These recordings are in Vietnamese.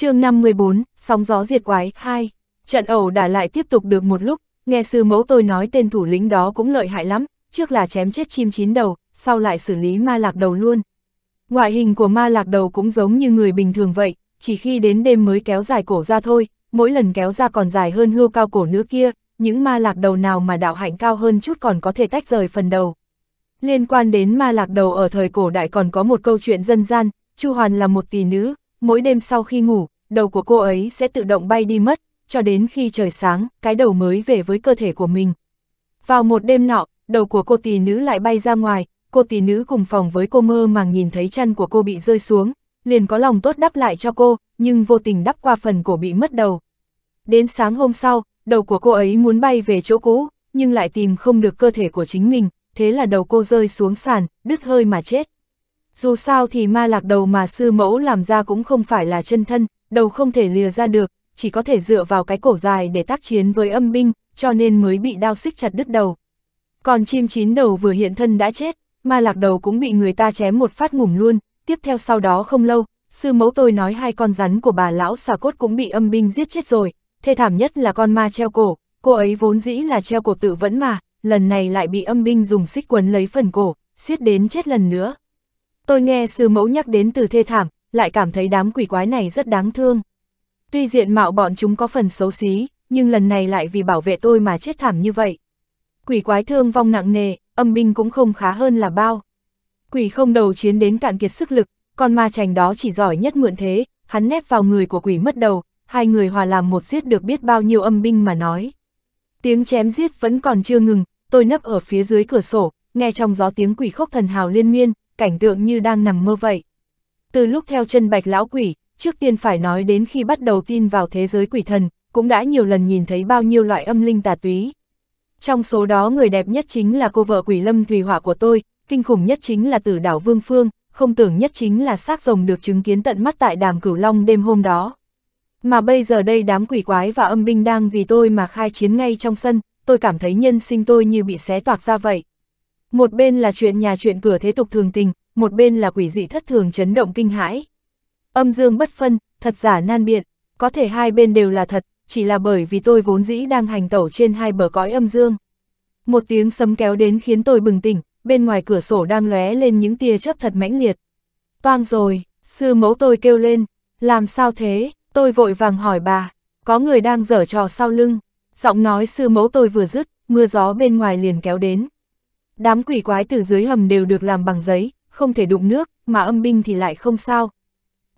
chương 54, sóng gió diệt quái, 2. Trận ẩu đã lại tiếp tục được một lúc, nghe sư mẫu tôi nói tên thủ lĩnh đó cũng lợi hại lắm, trước là chém chết chim chín đầu, sau lại xử lý ma lạc đầu luôn. Ngoại hình của ma lạc đầu cũng giống như người bình thường vậy, chỉ khi đến đêm mới kéo dài cổ ra thôi, mỗi lần kéo ra còn dài hơn hươu cao cổ nữa kia, những ma lạc đầu nào mà đạo hạnh cao hơn chút còn có thể tách rời phần đầu. Liên quan đến ma lạc đầu ở thời cổ đại còn có một câu chuyện dân gian, Chu Hoàn là một tỷ nữ, mỗi đêm sau khi ngủ, đầu của cô ấy sẽ tự động bay đi mất, cho đến khi trời sáng, cái đầu mới về với cơ thể của mình. Vào một đêm nọ, đầu của cô tỷ nữ lại bay ra ngoài, cô tỷ nữ cùng phòng với cô mơ màng nhìn thấy chân của cô bị rơi xuống, liền có lòng tốt đắp lại cho cô, nhưng vô tình đắp qua phần cổ bị mất đầu. Đến sáng hôm sau, đầu của cô ấy muốn bay về chỗ cũ, nhưng lại tìm không được cơ thể của chính mình, thế là đầu cô rơi xuống sàn, đứt hơi mà chết. Dù sao thì ma lạc đầu mà sư mẫu làm ra cũng không phải là chân thân, đầu không thể lìa ra được, chỉ có thể dựa vào cái cổ dài để tác chiến với âm binh, cho nên mới bị đao xích chặt đứt đầu. Còn chim chín đầu vừa hiện thân đã chết, ma lạc đầu cũng bị người ta chém một phát ngủm luôn, tiếp theo sau đó không lâu, sư mẫu tôi nói hai con rắn của bà lão xà cốt cũng bị âm binh giết chết rồi, thê thảm nhất là con ma treo cổ, cô ấy vốn dĩ là treo cổ tự vẫn mà, lần này lại bị âm binh dùng xích quấn lấy phần cổ, xiết đến chết lần nữa. Tôi nghe sư mẫu nhắc đến từ thê thảm, lại cảm thấy đám quỷ quái này rất đáng thương. Tuy diện mạo bọn chúng có phần xấu xí, nhưng lần này lại vì bảo vệ tôi mà chết thảm như vậy. Quỷ quái thương vong nặng nề, âm binh cũng không khá hơn là bao. Quỷ không đầu chiến đến cạn kiệt sức lực, còn ma chành đó chỉ giỏi nhất mượn thế, hắn nép vào người của quỷ mất đầu, hai người hòa làm một giết được biết bao nhiêu âm binh mà nói. Tiếng chém giết vẫn còn chưa ngừng, tôi nấp ở phía dưới cửa sổ, nghe trong gió tiếng quỷ khóc thần hào liên miên, cảnh tượng như đang nằm mơ vậy. Từ lúc theo chân bạch lão quỷ, trước tiên phải nói đến khi bắt đầu tin vào thế giới quỷ thần, cũng đã nhiều lần nhìn thấy bao nhiêu loại âm linh tà túy. Trong số đó người đẹp nhất chính là cô vợ quỷ lâm thùy hỏa của tôi, kinh khủng nhất chính là tử đảo Vương Phương, không tưởng nhất chính là xác rồng được chứng kiến tận mắt tại đàm cửu long đêm hôm đó. Mà bây giờ đây đám quỷ quái và âm binh đang vì tôi mà khai chiến ngay trong sân, tôi cảm thấy nhân sinh tôi như bị xé toạc ra vậy. Một bên là chuyện nhà chuyện cửa thế tục thường tình, một bên là quỷ dị thất thường chấn động kinh hãi. Âm dương bất phân, thật giả nan biện, có thể hai bên đều là thật, chỉ là bởi vì tôi vốn dĩ đang hành tẩu trên hai bờ cõi âm dương. Một tiếng sấm kéo đến khiến tôi bừng tỉnh, bên ngoài cửa sổ đang lóe lên những tia chớp thật mãnh liệt. Toang rồi, sư mẫu tôi kêu lên, làm sao thế, tôi vội vàng hỏi bà, có người đang dở trò sau lưng, giọng nói sư mẫu tôi vừa dứt, mưa gió bên ngoài liền kéo đến. Đám quỷ quái từ dưới hầm đều được làm bằng giấy, không thể đụng nước, mà âm binh thì lại không sao.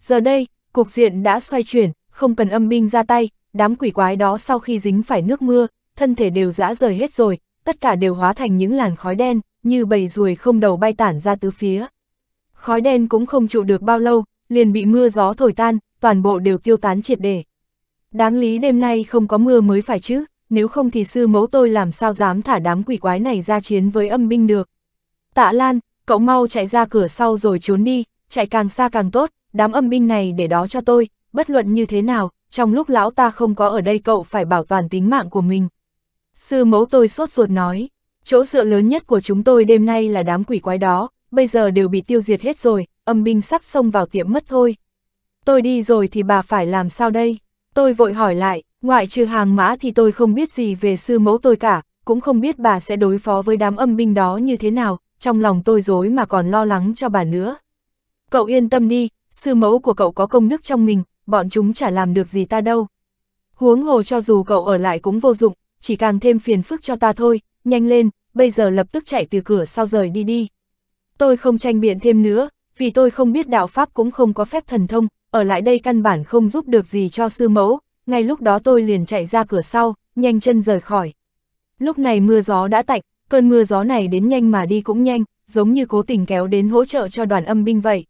Giờ đây, cục diện đã xoay chuyển, không cần âm binh ra tay, đám quỷ quái đó sau khi dính phải nước mưa, thân thể đều dã rời hết rồi, tất cả đều hóa thành những làn khói đen, như bầy ruồi không đầu bay tản ra tứ phía. Khói đen cũng không trụ được bao lâu, liền bị mưa gió thổi tan, toàn bộ đều tiêu tán triệt để. Đáng lý đêm nay không có mưa mới phải chứ, nếu không thì sư mẫu tôi làm sao dám thả đám quỷ quái này ra chiến với âm binh được. Tạ Lan, cậu mau chạy ra cửa sau rồi trốn đi, chạy càng xa càng tốt, đám âm binh này để đó cho tôi, bất luận như thế nào, trong lúc lão ta không có ở đây cậu phải bảo toàn tính mạng của mình. Sư mẫu tôi sốt ruột nói, chỗ dựa lớn nhất của chúng tôi đêm nay là đám quỷ quái đó, bây giờ đều bị tiêu diệt hết rồi, âm binh sắp xông vào tiệm mất thôi. Tôi đi rồi thì bà phải làm sao đây? Tôi vội hỏi lại, ngoại trừ hàng mã thì tôi không biết gì về sư mẫu tôi cả, cũng không biết bà sẽ đối phó với đám âm binh đó như thế nào, trong lòng tôi dối mà còn lo lắng cho bà nữa. Cậu yên tâm đi, sư mẫu của cậu có công đức trong mình, bọn chúng chả làm được gì ta đâu. Huống hồ cho dù cậu ở lại cũng vô dụng, chỉ càng thêm phiền phức cho ta thôi, nhanh lên, bây giờ lập tức chạy từ cửa sau rời đi đi. Tôi không tranh biện thêm nữa, vì tôi không biết đạo Pháp cũng không có phép thần thông, ở lại đây căn bản không giúp được gì cho sư mẫu, ngay lúc đó tôi liền chạy ra cửa sau, nhanh chân rời khỏi. Lúc này mưa gió đã tạnh, cơn mưa gió này đến nhanh mà đi cũng nhanh, giống như cố tình kéo đến hỗ trợ cho đoàn âm binh vậy.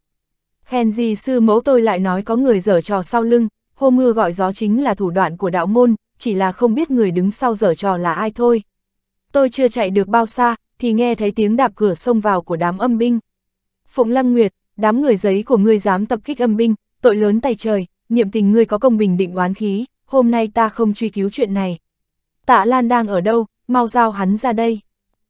Hèn gì sư mẫu tôi lại nói có người dở trò sau lưng, hô mưa gọi gió chính là thủ đoạn của đạo môn, chỉ là không biết người đứng sau dở trò là ai thôi. Tôi chưa chạy được bao xa, thì nghe thấy tiếng đạp cửa xông vào của đám âm binh. Phụng Lăng Nguyệt, đám người giấy của ngươi dám tập kích âm binh, tội lớn tay trời, niệm tình ngươi có công bình định oán khí, hôm nay ta không truy cứu chuyện này. Tạ Lan đang ở đâu, mau giao hắn ra đây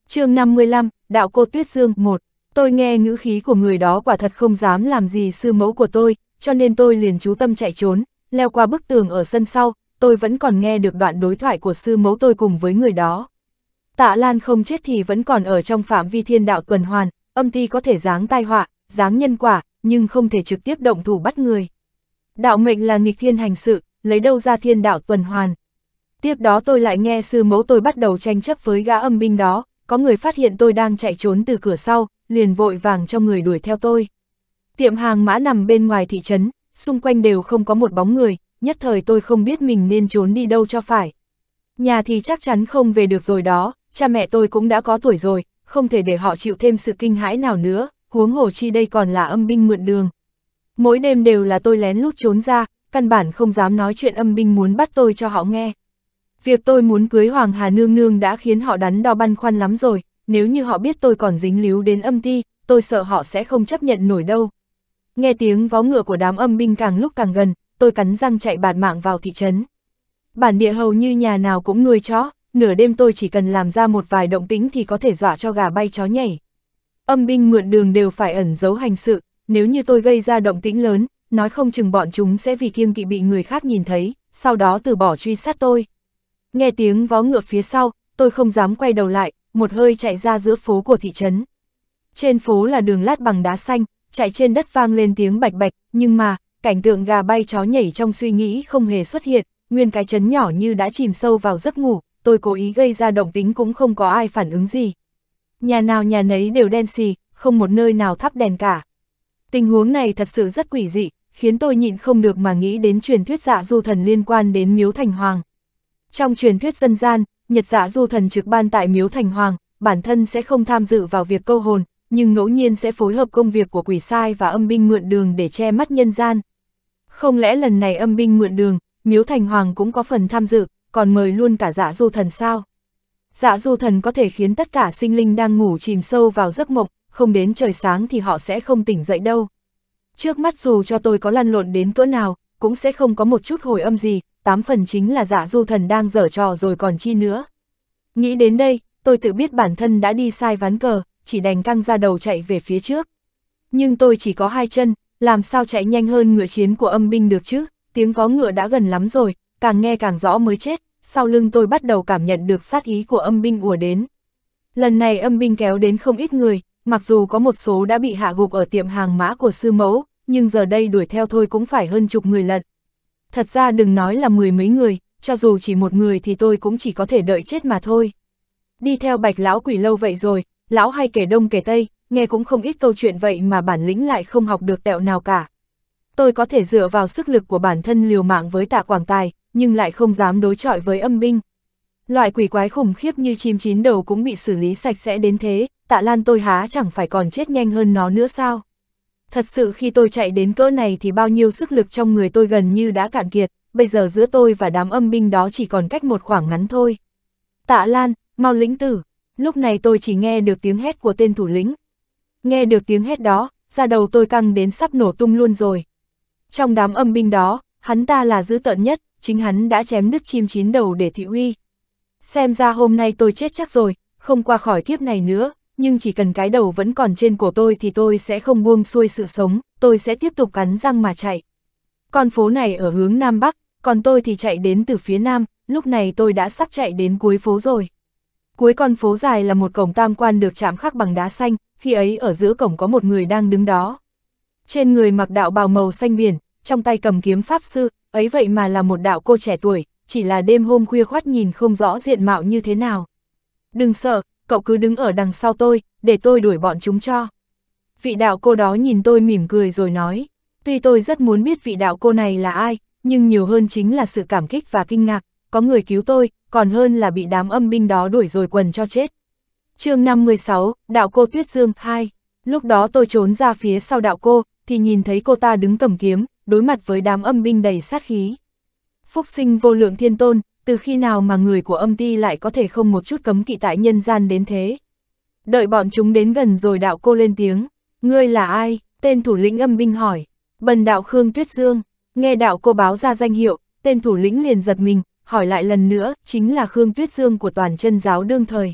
chương 55, Đạo Cô Tuyết Dương 1. Tôi nghe ngữ khí của người đó quả thật không dám làm gì sư mẫu của tôi, cho nên tôi liền chú tâm chạy trốn, leo qua bức tường ở sân sau, tôi vẫn còn nghe được đoạn đối thoại của sư mẫu tôi cùng với người đó. Tạ Lan không chết thì vẫn còn ở trong phạm vi thiên đạo tuần hoàn, âm ti có thể giáng tai họa, giáng nhân quả, nhưng không thể trực tiếp động thủ bắt người. Đạo mệnh là nghịch thiên hành sự, lấy đâu ra thiên đạo tuần hoàn. Tiếp đó tôi lại nghe sư mẫu tôi bắt đầu tranh chấp với gã âm binh đó, có người phát hiện tôi đang chạy trốn từ cửa sau, liền vội vàng cho người đuổi theo tôi. Tiệm hàng mã nằm bên ngoài thị trấn, xung quanh đều không có một bóng người, nhất thời tôi không biết mình nên trốn đi đâu cho phải. Nhà thì chắc chắn không về được rồi đó, cha mẹ tôi cũng đã có tuổi rồi, không thể để họ chịu thêm sự kinh hãi nào nữa, huống hồ chi đây còn là âm binh mượn đường. Mỗi đêm đều là tôi lén lút trốn ra, căn bản không dám nói chuyện âm binh muốn bắt tôi cho họ nghe. Việc tôi muốn cưới Hoàng Hà Nương Nương đã khiến họ đắn đo băn khoăn lắm rồi, nếu như họ biết tôi còn dính líu đến âm ti, tôi sợ họ sẽ không chấp nhận nổi đâu. Nghe tiếng vó ngựa của đám âm binh càng lúc càng gần, tôi cắn răng chạy bạt mạng vào thị trấn. Bản địa hầu như nhà nào cũng nuôi chó, nửa đêm tôi chỉ cần làm ra một vài động tĩnh thì có thể dọa cho gà bay chó nhảy. Âm binh mượn đường đều phải ẩn giấu hành sự, nếu như tôi gây ra động tĩnh lớn, nói không chừng bọn chúng sẽ vì kiêng kỵ bị người khác nhìn thấy, sau đó từ bỏ truy sát tôi. Nghe tiếng vó ngựa phía sau, tôi không dám quay đầu lại, một hơi chạy ra giữa phố của thị trấn. Trên phố là đường lát bằng đá xanh, chạy trên đất vang lên tiếng bạch bạch, nhưng mà, cảnh tượng gà bay chó nhảy trong suy nghĩ không hề xuất hiện, nguyên cái trấn nhỏ như đã chìm sâu vào giấc ngủ, tôi cố ý gây ra động tính cũng không có ai phản ứng gì. Nhà nào nhà nấy đều đen xì, không một nơi nào thắp đèn cả. Tình huống này thật sự rất quỷ dị, khiến tôi nhịn không được mà nghĩ đến truyền thuyết dạ du thần liên quan đến miếu thành hoàng. Trong truyền thuyết dân gian, Nhật dạ du thần trực ban tại miếu thành hoàng, bản thân sẽ không tham dự vào việc câu hồn, nhưng ngẫu nhiên sẽ phối hợp công việc của quỷ sai và âm binh mượn đường để che mắt nhân gian. Không lẽ lần này âm binh mượn đường, miếu thành hoàng cũng có phần tham dự, còn mời luôn cả dạ du thần sao? Dạ du thần có thể khiến tất cả sinh linh đang ngủ chìm sâu vào giấc mộng, không đến trời sáng thì họ sẽ không tỉnh dậy đâu. Trước mắt dù cho tôi có lăn lộn đến cỡ nào, cũng sẽ không có một chút hồi âm gì, tám phần chính là giả dạ du thần đang dở trò rồi còn chi nữa. Nghĩ đến đây, tôi tự biết bản thân đã đi sai ván cờ, chỉ đành căng ra đầu chạy về phía trước. Nhưng tôi chỉ có hai chân, làm sao chạy nhanh hơn ngựa chiến của âm binh được chứ, tiếng vó ngựa đã gần lắm rồi, càng nghe càng rõ mới chết, sau lưng tôi bắt đầu cảm nhận được sát ý của âm binh ùa đến. Lần này âm binh kéo đến không ít người, mặc dù có một số đã bị hạ gục ở tiệm hàng mã của sư mẫu, nhưng giờ đây đuổi theo thôi cũng phải hơn chục người lận. Thật ra đừng nói là mười mấy người, cho dù chỉ một người thì tôi cũng chỉ có thể đợi chết mà thôi. Đi theo bạch lão quỷ lâu vậy rồi, lão hay kể đông kể tây, nghe cũng không ít câu chuyện vậy mà bản lĩnh lại không học được tẹo nào cả. Tôi có thể dựa vào sức lực của bản thân liều mạng với tạ quảng tài, nhưng lại không dám đối chọi với âm binh. Loại quỷ quái khủng khiếp như chim chín đầu cũng bị xử lý sạch sẽ đến thế, tạ lan tôi há chẳng phải còn chết nhanh hơn nó nữa sao? Thật sự khi tôi chạy đến cỡ này thì bao nhiêu sức lực trong người tôi gần như đã cạn kiệt, bây giờ giữa tôi và đám âm binh đó chỉ còn cách một khoảng ngắn thôi. Tạ Lan, mau lĩnh tử, lúc này tôi chỉ nghe được tiếng hét của tên thủ lĩnh. Nghe được tiếng hét đó, ra đầu tôi căng đến sắp nổ tung luôn rồi. Trong đám âm binh đó, hắn ta là dữ tợn nhất, chính hắn đã chém đứt chim chín đầu để thị uy. Xem ra hôm nay tôi chết chắc rồi, không qua khỏi kiếp này nữa, nhưng chỉ cần cái đầu vẫn còn trên cổ tôi thì tôi sẽ không buông xuôi sự sống, tôi sẽ tiếp tục cắn răng mà chạy. Con phố này ở hướng Nam Bắc, còn tôi thì chạy đến từ phía Nam, lúc này tôi đã sắp chạy đến cuối phố rồi. Cuối con phố dài là một cổng tam quan được chạm khắc bằng đá xanh, khi ấy ở giữa cổng có một người đang đứng đó. Trên người mặc đạo bào màu xanh biển, trong tay cầm kiếm pháp sư, ấy vậy mà là một đạo cô trẻ tuổi, chỉ là đêm hôm khuya khoát nhìn không rõ diện mạo như thế nào. Đừng sợ, cậu cứ đứng ở đằng sau tôi, để tôi đuổi bọn chúng cho. Vị đạo cô đó nhìn tôi mỉm cười rồi nói, tuy tôi rất muốn biết vị đạo cô này là ai, nhưng nhiều hơn chính là sự cảm kích và kinh ngạc, có người cứu tôi, còn hơn là bị đám âm binh đó đuổi rồi quần cho chết. chương 56, Đạo cô Tuyết Dương 2 Lúc đó tôi trốn ra phía sau đạo cô, thì nhìn thấy cô ta đứng cầm kiếm, đối mặt với đám âm binh đầy sát khí. Phúc sinh vô lượng thiên tôn, từ khi nào mà người của âm ti lại có thể không một chút cấm kỵ tại nhân gian đến thế. Đợi bọn chúng đến gần rồi đạo cô lên tiếng, ngươi là ai, tên thủ lĩnh âm binh hỏi, bần đạo Khương Tuyết Dương, nghe đạo cô báo ra danh hiệu, tên thủ lĩnh liền giật mình, hỏi lại lần nữa, chính là Khương Tuyết Dương của toàn chân giáo đương thời.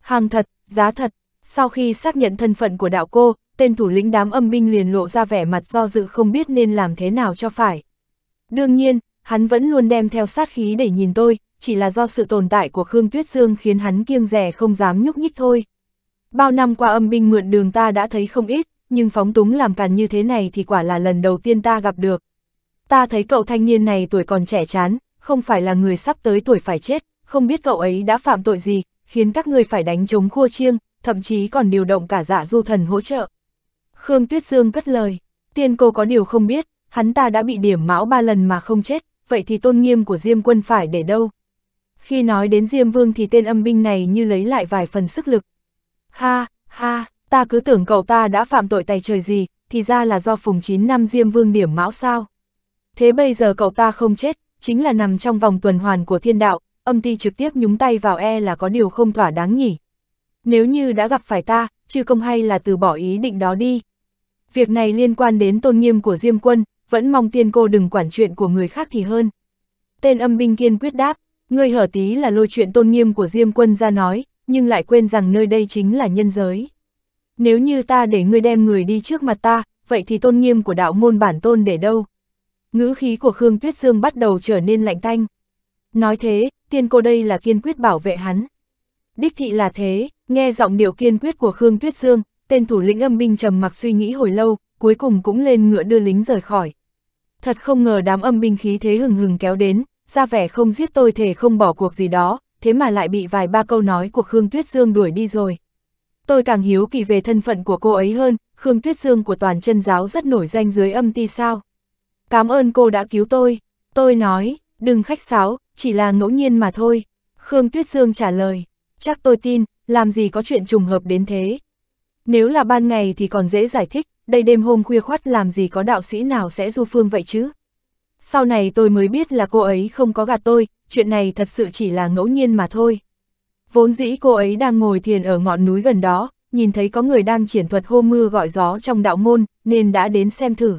Hàng thật, giá thật, sau khi xác nhận thân phận của đạo cô, tên thủ lĩnh đám âm binh liền lộ ra vẻ mặt do dự không biết nên làm thế nào cho phải. Đương nhiên, hắn vẫn luôn đem theo sát khí để nhìn tôi, chỉ là do sự tồn tại của Khương Tuyết Dương khiến hắn kiêng rẻ không dám nhúc nhích thôi. Bao năm qua âm binh mượn đường ta đã thấy không ít, nhưng phóng túng làm càn như thế này thì quả là lần đầu tiên ta gặp được. Ta thấy cậu thanh niên này tuổi còn trẻ chán, không phải là người sắp tới tuổi phải chết, không biết cậu ấy đã phạm tội gì, khiến các người phải đánh chống khua chiêng, thậm chí còn điều động cả dạ du thần hỗ trợ. Khương Tuyết Dương cất lời, tiên cô có điều không biết, hắn ta đã bị điểm mão ba lần mà không chết, vậy thì tôn nghiêm của Diêm quân phải để đâu? Khi nói đến Diêm Vương thì tên âm binh này như lấy lại vài phần sức lực. Ha, ha, ta cứ tưởng cậu ta đã phạm tội tay trời gì, thì ra là do phùng 9 năm Diêm Vương điểm mão sao. Thế bây giờ cậu ta không chết, chính là nằm trong vòng tuần hoàn của thiên đạo, âm ti trực tiếp nhúng tay vào e là có điều không thỏa đáng nhỉ. Nếu như đã gặp phải ta, chứ không hay là từ bỏ ý định đó đi. Việc này liên quan đến tôn nghiêm của Diêm Quân, vẫn mong tiên cô đừng quản chuyện của người khác thì hơn. Tên âm binh kiên quyết đáp, ngươi hở tí là lôi chuyện tôn nghiêm của Diêm quân ra nói, nhưng lại quên rằng nơi đây chính là nhân giới. Nếu như ta để ngươi đem người đi trước mặt ta, vậy thì tôn nghiêm của đạo môn bản tôn để đâu? Ngữ khí của Khương Tuyết Dương bắt đầu trở nên lạnh tanh. Nói thế, tiên cô đây là kiên quyết bảo vệ hắn. Đích thị là thế, nghe giọng điệu kiên quyết của Khương Tuyết Dương, tên thủ lĩnh âm binh trầm mặc suy nghĩ hồi lâu, cuối cùng cũng lên ngựa đưa lính rời khỏi thật không ngờ đám âm binh khí thế hừng hừng kéo đến, ra vẻ không giết tôi thể không bỏ cuộc gì đó, thế mà lại bị vài ba câu nói của Khương Tuyết Dương đuổi đi rồi. Tôi càng hiếu kỳ về thân phận của cô ấy hơn, Khương Tuyết Dương của toàn chân giáo rất nổi danh dưới âm ti sao. Cảm ơn cô đã cứu tôi, tôi nói, đừng khách sáo, chỉ là ngẫu nhiên mà thôi. Khương Tuyết Dương trả lời, chắc tôi tin, làm gì có chuyện trùng hợp đến thế. Nếu là ban ngày thì còn dễ giải thích, đây đêm hôm khuya khoắt làm gì có đạo sĩ nào sẽ du phương vậy chứ. Sau này tôi mới biết là cô ấy không có gạt tôi, chuyện này thật sự chỉ là ngẫu nhiên mà thôi. Vốn dĩ cô ấy đang ngồi thiền ở ngọn núi gần đó, nhìn thấy có người đang triển thuật hô mưa gọi gió trong đạo môn, nên đã đến xem thử.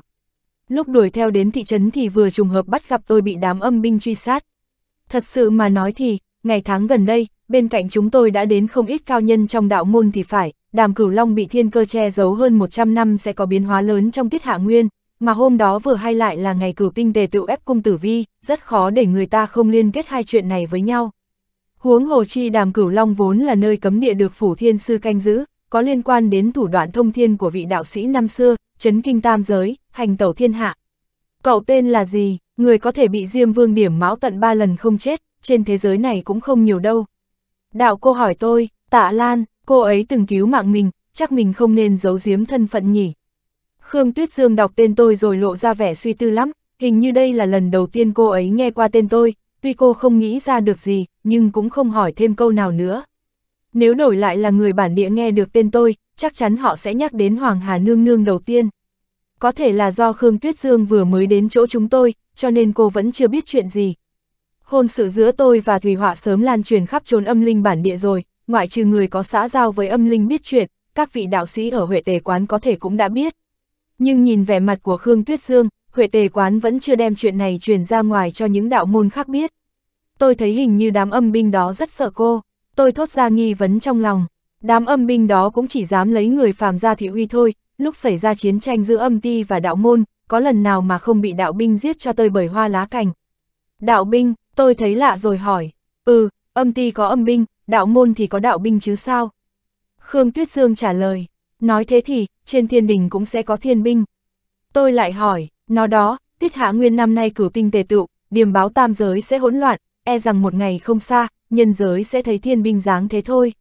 Lúc đuổi theo đến thị trấn thì vừa trùng hợp bắt gặp tôi bị đám âm binh truy sát. Thật sự mà nói thì, ngày tháng gần đây, bên cạnh chúng tôi đã đến không ít cao nhân trong đạo môn thì phải, đàm cửu long bị thiên cơ che giấu hơn 100 năm sẽ có biến hóa lớn trong tiết hạ nguyên, mà hôm đó vừa hay lại là ngày cửu tinh tề tự ép cung tử vi, rất khó để người ta không liên kết hai chuyện này với nhau. Huống hồ chi đàm cửu long vốn là nơi cấm địa được phủ thiên sư canh giữ, có liên quan đến thủ đoạn thông thiên của vị đạo sĩ năm xưa, chấn kinh tam giới, hành tẩu thiên hạ. Cậu tên là gì, người có thể bị diêm vương điểm máu tận ba lần không chết, trên thế giới này cũng không nhiều đâu. Đạo cô hỏi tôi, tạ Lan, Cô ấy từng cứu mạng mình, chắc mình không nên giấu giếm thân phận nhỉ. Khương Tuyết Dương đọc tên tôi rồi lộ ra vẻ suy tư lắm, hình như đây là lần đầu tiên cô ấy nghe qua tên tôi, tuy cô không nghĩ ra được gì, nhưng cũng không hỏi thêm câu nào nữa. Nếu đổi lại là người bản địa nghe được tên tôi, chắc chắn họ sẽ nhắc đến Hoàng Hà Nương Nương đầu tiên. Có thể là do Khương Tuyết Dương vừa mới đến chỗ chúng tôi, cho nên cô vẫn chưa biết chuyện gì. Hôn sự giữa tôi và Thùy Họa sớm lan truyền khắp trốn âm linh bản địa rồi, ngoại trừ người có xã giao với âm linh biết chuyện, các vị đạo sĩ ở Huệ Tề Quán có thể cũng đã biết. Nhưng nhìn vẻ mặt của Khương Tuyết Dương, Huệ Tề Quán vẫn chưa đem chuyện này truyền ra ngoài cho những đạo môn khác biết. Tôi thấy hình như đám âm binh đó rất sợ cô, tôi thốt ra nghi vấn trong lòng. Đám âm binh đó cũng chỉ dám lấy người phàm ra thị uy thôi, lúc xảy ra chiến tranh giữa âm ti và đạo môn, có lần nào mà không bị đạo binh giết cho tôi bởi hoa lá cành. Đạo binh, tôi thấy lạ rồi hỏi, ừ, âm ti có âm binh, đạo môn thì có đạo binh chứ sao? Khương Tuyết Dương trả lời, nói thế thì, trên thiên đình cũng sẽ có thiên binh. Tôi lại hỏi, nó đó, tiết hạ nguyên năm nay cửu tinh tề tụ, điểm báo tam giới sẽ hỗn loạn, e rằng một ngày không xa, nhân giới sẽ thấy thiên binh dáng thế thôi.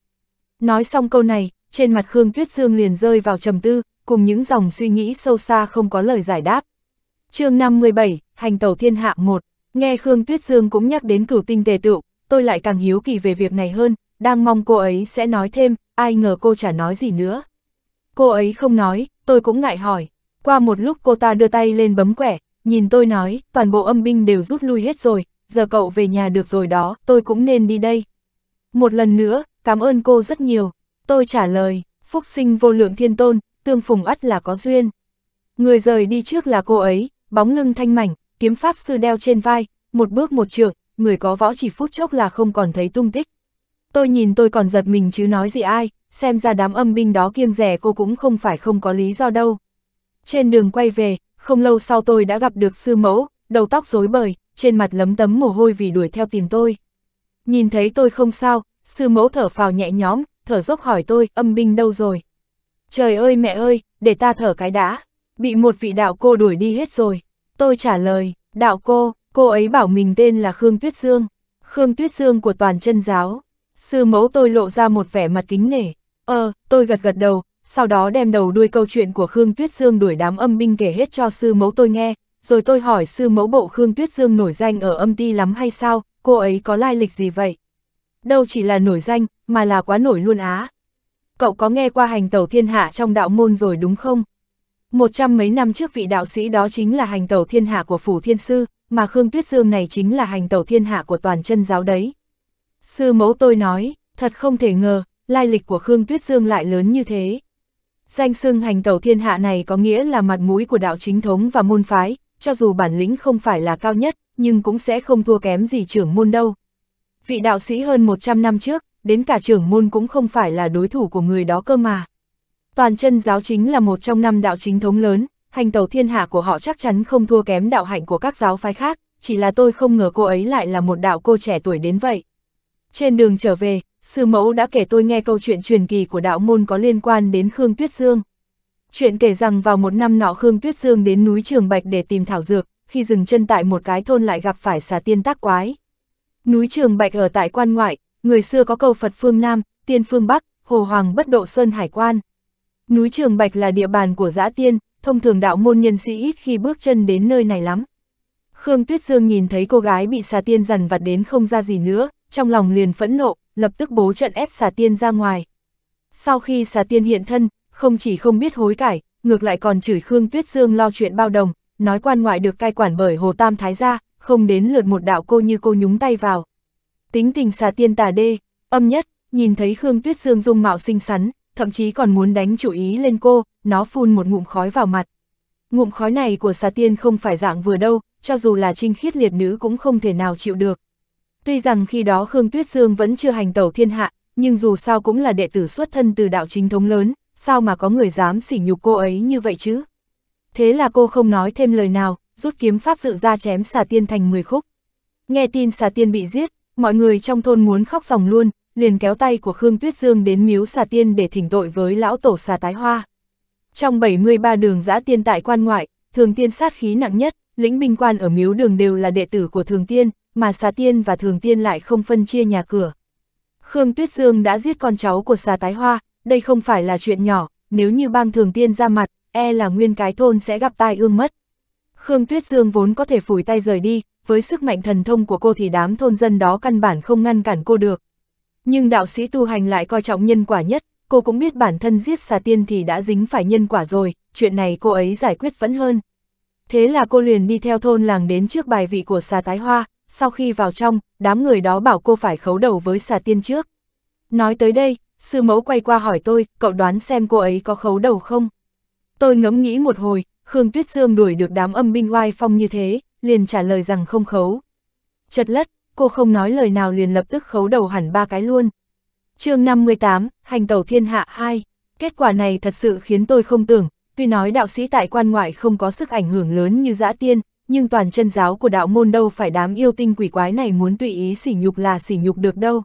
Nói xong câu này, trên mặt Khương Tuyết Dương liền rơi vào trầm tư, cùng những dòng suy nghĩ sâu xa không có lời giải đáp. chương 57, Hành tàu thiên hạ 1, nghe Khương Tuyết Dương cũng nhắc đến cửu tinh tề tụ tôi lại càng hiếu kỳ về việc này hơn, đang mong cô ấy sẽ nói thêm, ai ngờ cô chả nói gì nữa. Cô ấy không nói, tôi cũng ngại hỏi. Qua một lúc cô ta đưa tay lên bấm quẻ, nhìn tôi nói, toàn bộ âm binh đều rút lui hết rồi, giờ cậu về nhà được rồi đó, tôi cũng nên đi đây. Một lần nữa, cảm ơn cô rất nhiều. Tôi trả lời, phúc sinh vô lượng thiên tôn, tương phùng ắt là có duyên. Người rời đi trước là cô ấy, bóng lưng thanh mảnh, kiếm pháp sư đeo trên vai, một bước một trượng, người có võ chỉ phút chốc là không còn thấy tung tích. Tôi nhìn tôi còn giật mình chứ nói gì ai, xem ra đám âm binh đó kiêng rẻ cô cũng không phải không có lý do đâu. Trên đường quay về, không lâu sau tôi đã gặp được sư mẫu, đầu tóc rối bời, trên mặt lấm tấm mồ hôi vì đuổi theo tìm tôi. Nhìn thấy tôi không sao, sư mẫu thở phào nhẹ nhõm, thở dốc hỏi tôi, âm binh đâu rồi? Trời ơi mẹ ơi, để ta thở cái đã. Bị một vị đạo cô đuổi đi hết rồi. Tôi trả lời, đạo cô, Cô ấy bảo mình tên là Khương Tuyết Dương, Khương Tuyết Dương của toàn chân giáo. Sư mẫu tôi lộ ra một vẻ mặt kính nể. Ờ, tôi gật gật đầu, sau đó đem đầu đuôi câu chuyện của Khương Tuyết Dương đuổi đám âm binh kể hết cho sư mẫu tôi nghe, rồi tôi hỏi sư mẫu bộ Khương Tuyết Dương nổi danh ở âm ti lắm hay sao, cô ấy có lai lịch gì vậy? Đâu chỉ là nổi danh, mà là quá nổi luôn á. Cậu có nghe qua hành tẩu thiên hạ trong đạo môn rồi đúng không? một trăm mấy năm trước vị đạo sĩ đó chính là hành tẩu thiên hạ của Phủ Thiên Sư, mà Khương Tuyết Dương này chính là hành tẩu thiên hạ của toàn chân giáo đấy. Sư mẫu tôi nói, thật không thể ngờ, lai lịch của Khương Tuyết Dương lại lớn như thế. Danh xưng hành tẩu thiên hạ này có nghĩa là mặt mũi của đạo chính thống và môn phái, cho dù bản lĩnh không phải là cao nhất, nhưng cũng sẽ không thua kém gì trưởng môn đâu. Vị đạo sĩ hơn 100 năm trước, đến cả trưởng môn cũng không phải là đối thủ của người đó cơ mà. Toàn chân giáo chính là một trong năm đạo chính thống lớn, hành tẩu thiên hạ của họ chắc chắn không thua kém đạo hạnh của các giáo phái khác, chỉ là tôi không ngờ cô ấy lại là một đạo cô trẻ tuổi đến vậy. Trên đường trở về, sư mẫu đã kể tôi nghe câu chuyện truyền kỳ của đạo môn có liên quan đến Khương Tuyết Dương. Chuyện kể rằng vào một năm nọ Khương Tuyết Dương đến núi Trường Bạch để tìm thảo dược, khi dừng chân tại một cái thôn lại gặp phải xà tiên tác quái. Núi Trường Bạch ở tại quan ngoại, người xưa có câu Phật phương Nam, tiên phương Bắc, Hồ Hoàng bất độ sơn hải quan. Núi Trường Bạch là địa bàn của giã tiên, thông thường đạo môn nhân sĩ ít khi bước chân đến nơi này lắm. Khương Tuyết Dương nhìn thấy cô gái bị xà tiên dằn vặt đến không ra gì nữa, trong lòng liền phẫn nộ, lập tức bố trận ép xà tiên ra ngoài. Sau khi xà tiên hiện thân, không chỉ không biết hối cải, ngược lại còn chửi Khương Tuyết Dương lo chuyện bao đồng, nói quan ngoại được cai quản bởi Hồ Tam Thái gia, không đến lượt một đạo cô như cô nhúng tay vào. Tính tình xà tiên tà đê, âm nhất, nhìn thấy Khương Tuyết Dương dung mạo xinh xắn, thậm chí còn muốn đánh chủ ý lên cô, nó phun một ngụm khói vào mặt. Ngụm khói này của xà tiên không phải dạng vừa đâu, cho dù là trinh khiết liệt nữ cũng không thể nào chịu được. Tuy rằng khi đó Khương Tuyết Dương vẫn chưa hành tẩu thiên hạ, nhưng dù sao cũng là đệ tử xuất thân từ đạo chính thống lớn, sao mà có người dám sỉ nhục cô ấy như vậy chứ? Thế là cô không nói thêm lời nào, rút kiếm pháp dự ra chém xà tiên thành 10 khúc. Nghe tin xà tiên bị giết, mọi người trong thôn muốn khóc ròng luôn, liền kéo tay của Khương Tuyết Dương đến miếu xà tiên để thỉnh tội với lão tổ xà tái hoa. Trong 73 đường giã tiên tại quan ngoại, thường tiên sát khí nặng nhất, lĩnh binh quan ở miếu đường đều là đệ tử của thường tiên, mà xà tiên và thường tiên lại không phân chia nhà cửa. Khương Tuyết Dương đã giết con cháu của xà tái hoa, đây không phải là chuyện nhỏ, nếu như bang thường tiên ra mặt, e là nguyên cái thôn sẽ gặp tai ương mất. Khương Tuyết Dương vốn có thể phủi tay rời đi, với sức mạnh thần thông của cô thì đám thôn dân đó căn bản không ngăn cản cô được, nhưng đạo sĩ tu hành lại coi trọng nhân quả nhất, cô cũng biết bản thân giết xà tiên thì đã dính phải nhân quả rồi, chuyện này cô ấy giải quyết vẫn hơn. Thế là cô liền đi theo thôn làng đến trước bài vị của xà tái hoa, sau khi vào trong, đám người đó bảo cô phải khấu đầu với xà tiên trước. Nói tới đây, sư mẫu quay qua hỏi tôi, cậu đoán xem cô ấy có khấu đầu không? Tôi ngẫm nghĩ một hồi, Khương Tuyết Dương đuổi được đám âm binh oai phong như thế, liền trả lời rằng không khấu. Chật lất, cô không nói lời nào liền lập tức khấu đầu hẳn ba cái luôn. chương 58, Hành tàu thiên hạ 2, kết quả này thật sự khiến tôi không tưởng, tuy nói đạo sĩ tại quan ngoại không có sức ảnh hưởng lớn như dã tiên, nhưng toàn chân giáo của đạo môn đâu phải đám yêu tinh quỷ quái này muốn tùy ý sỉ nhục là sỉ nhục được đâu.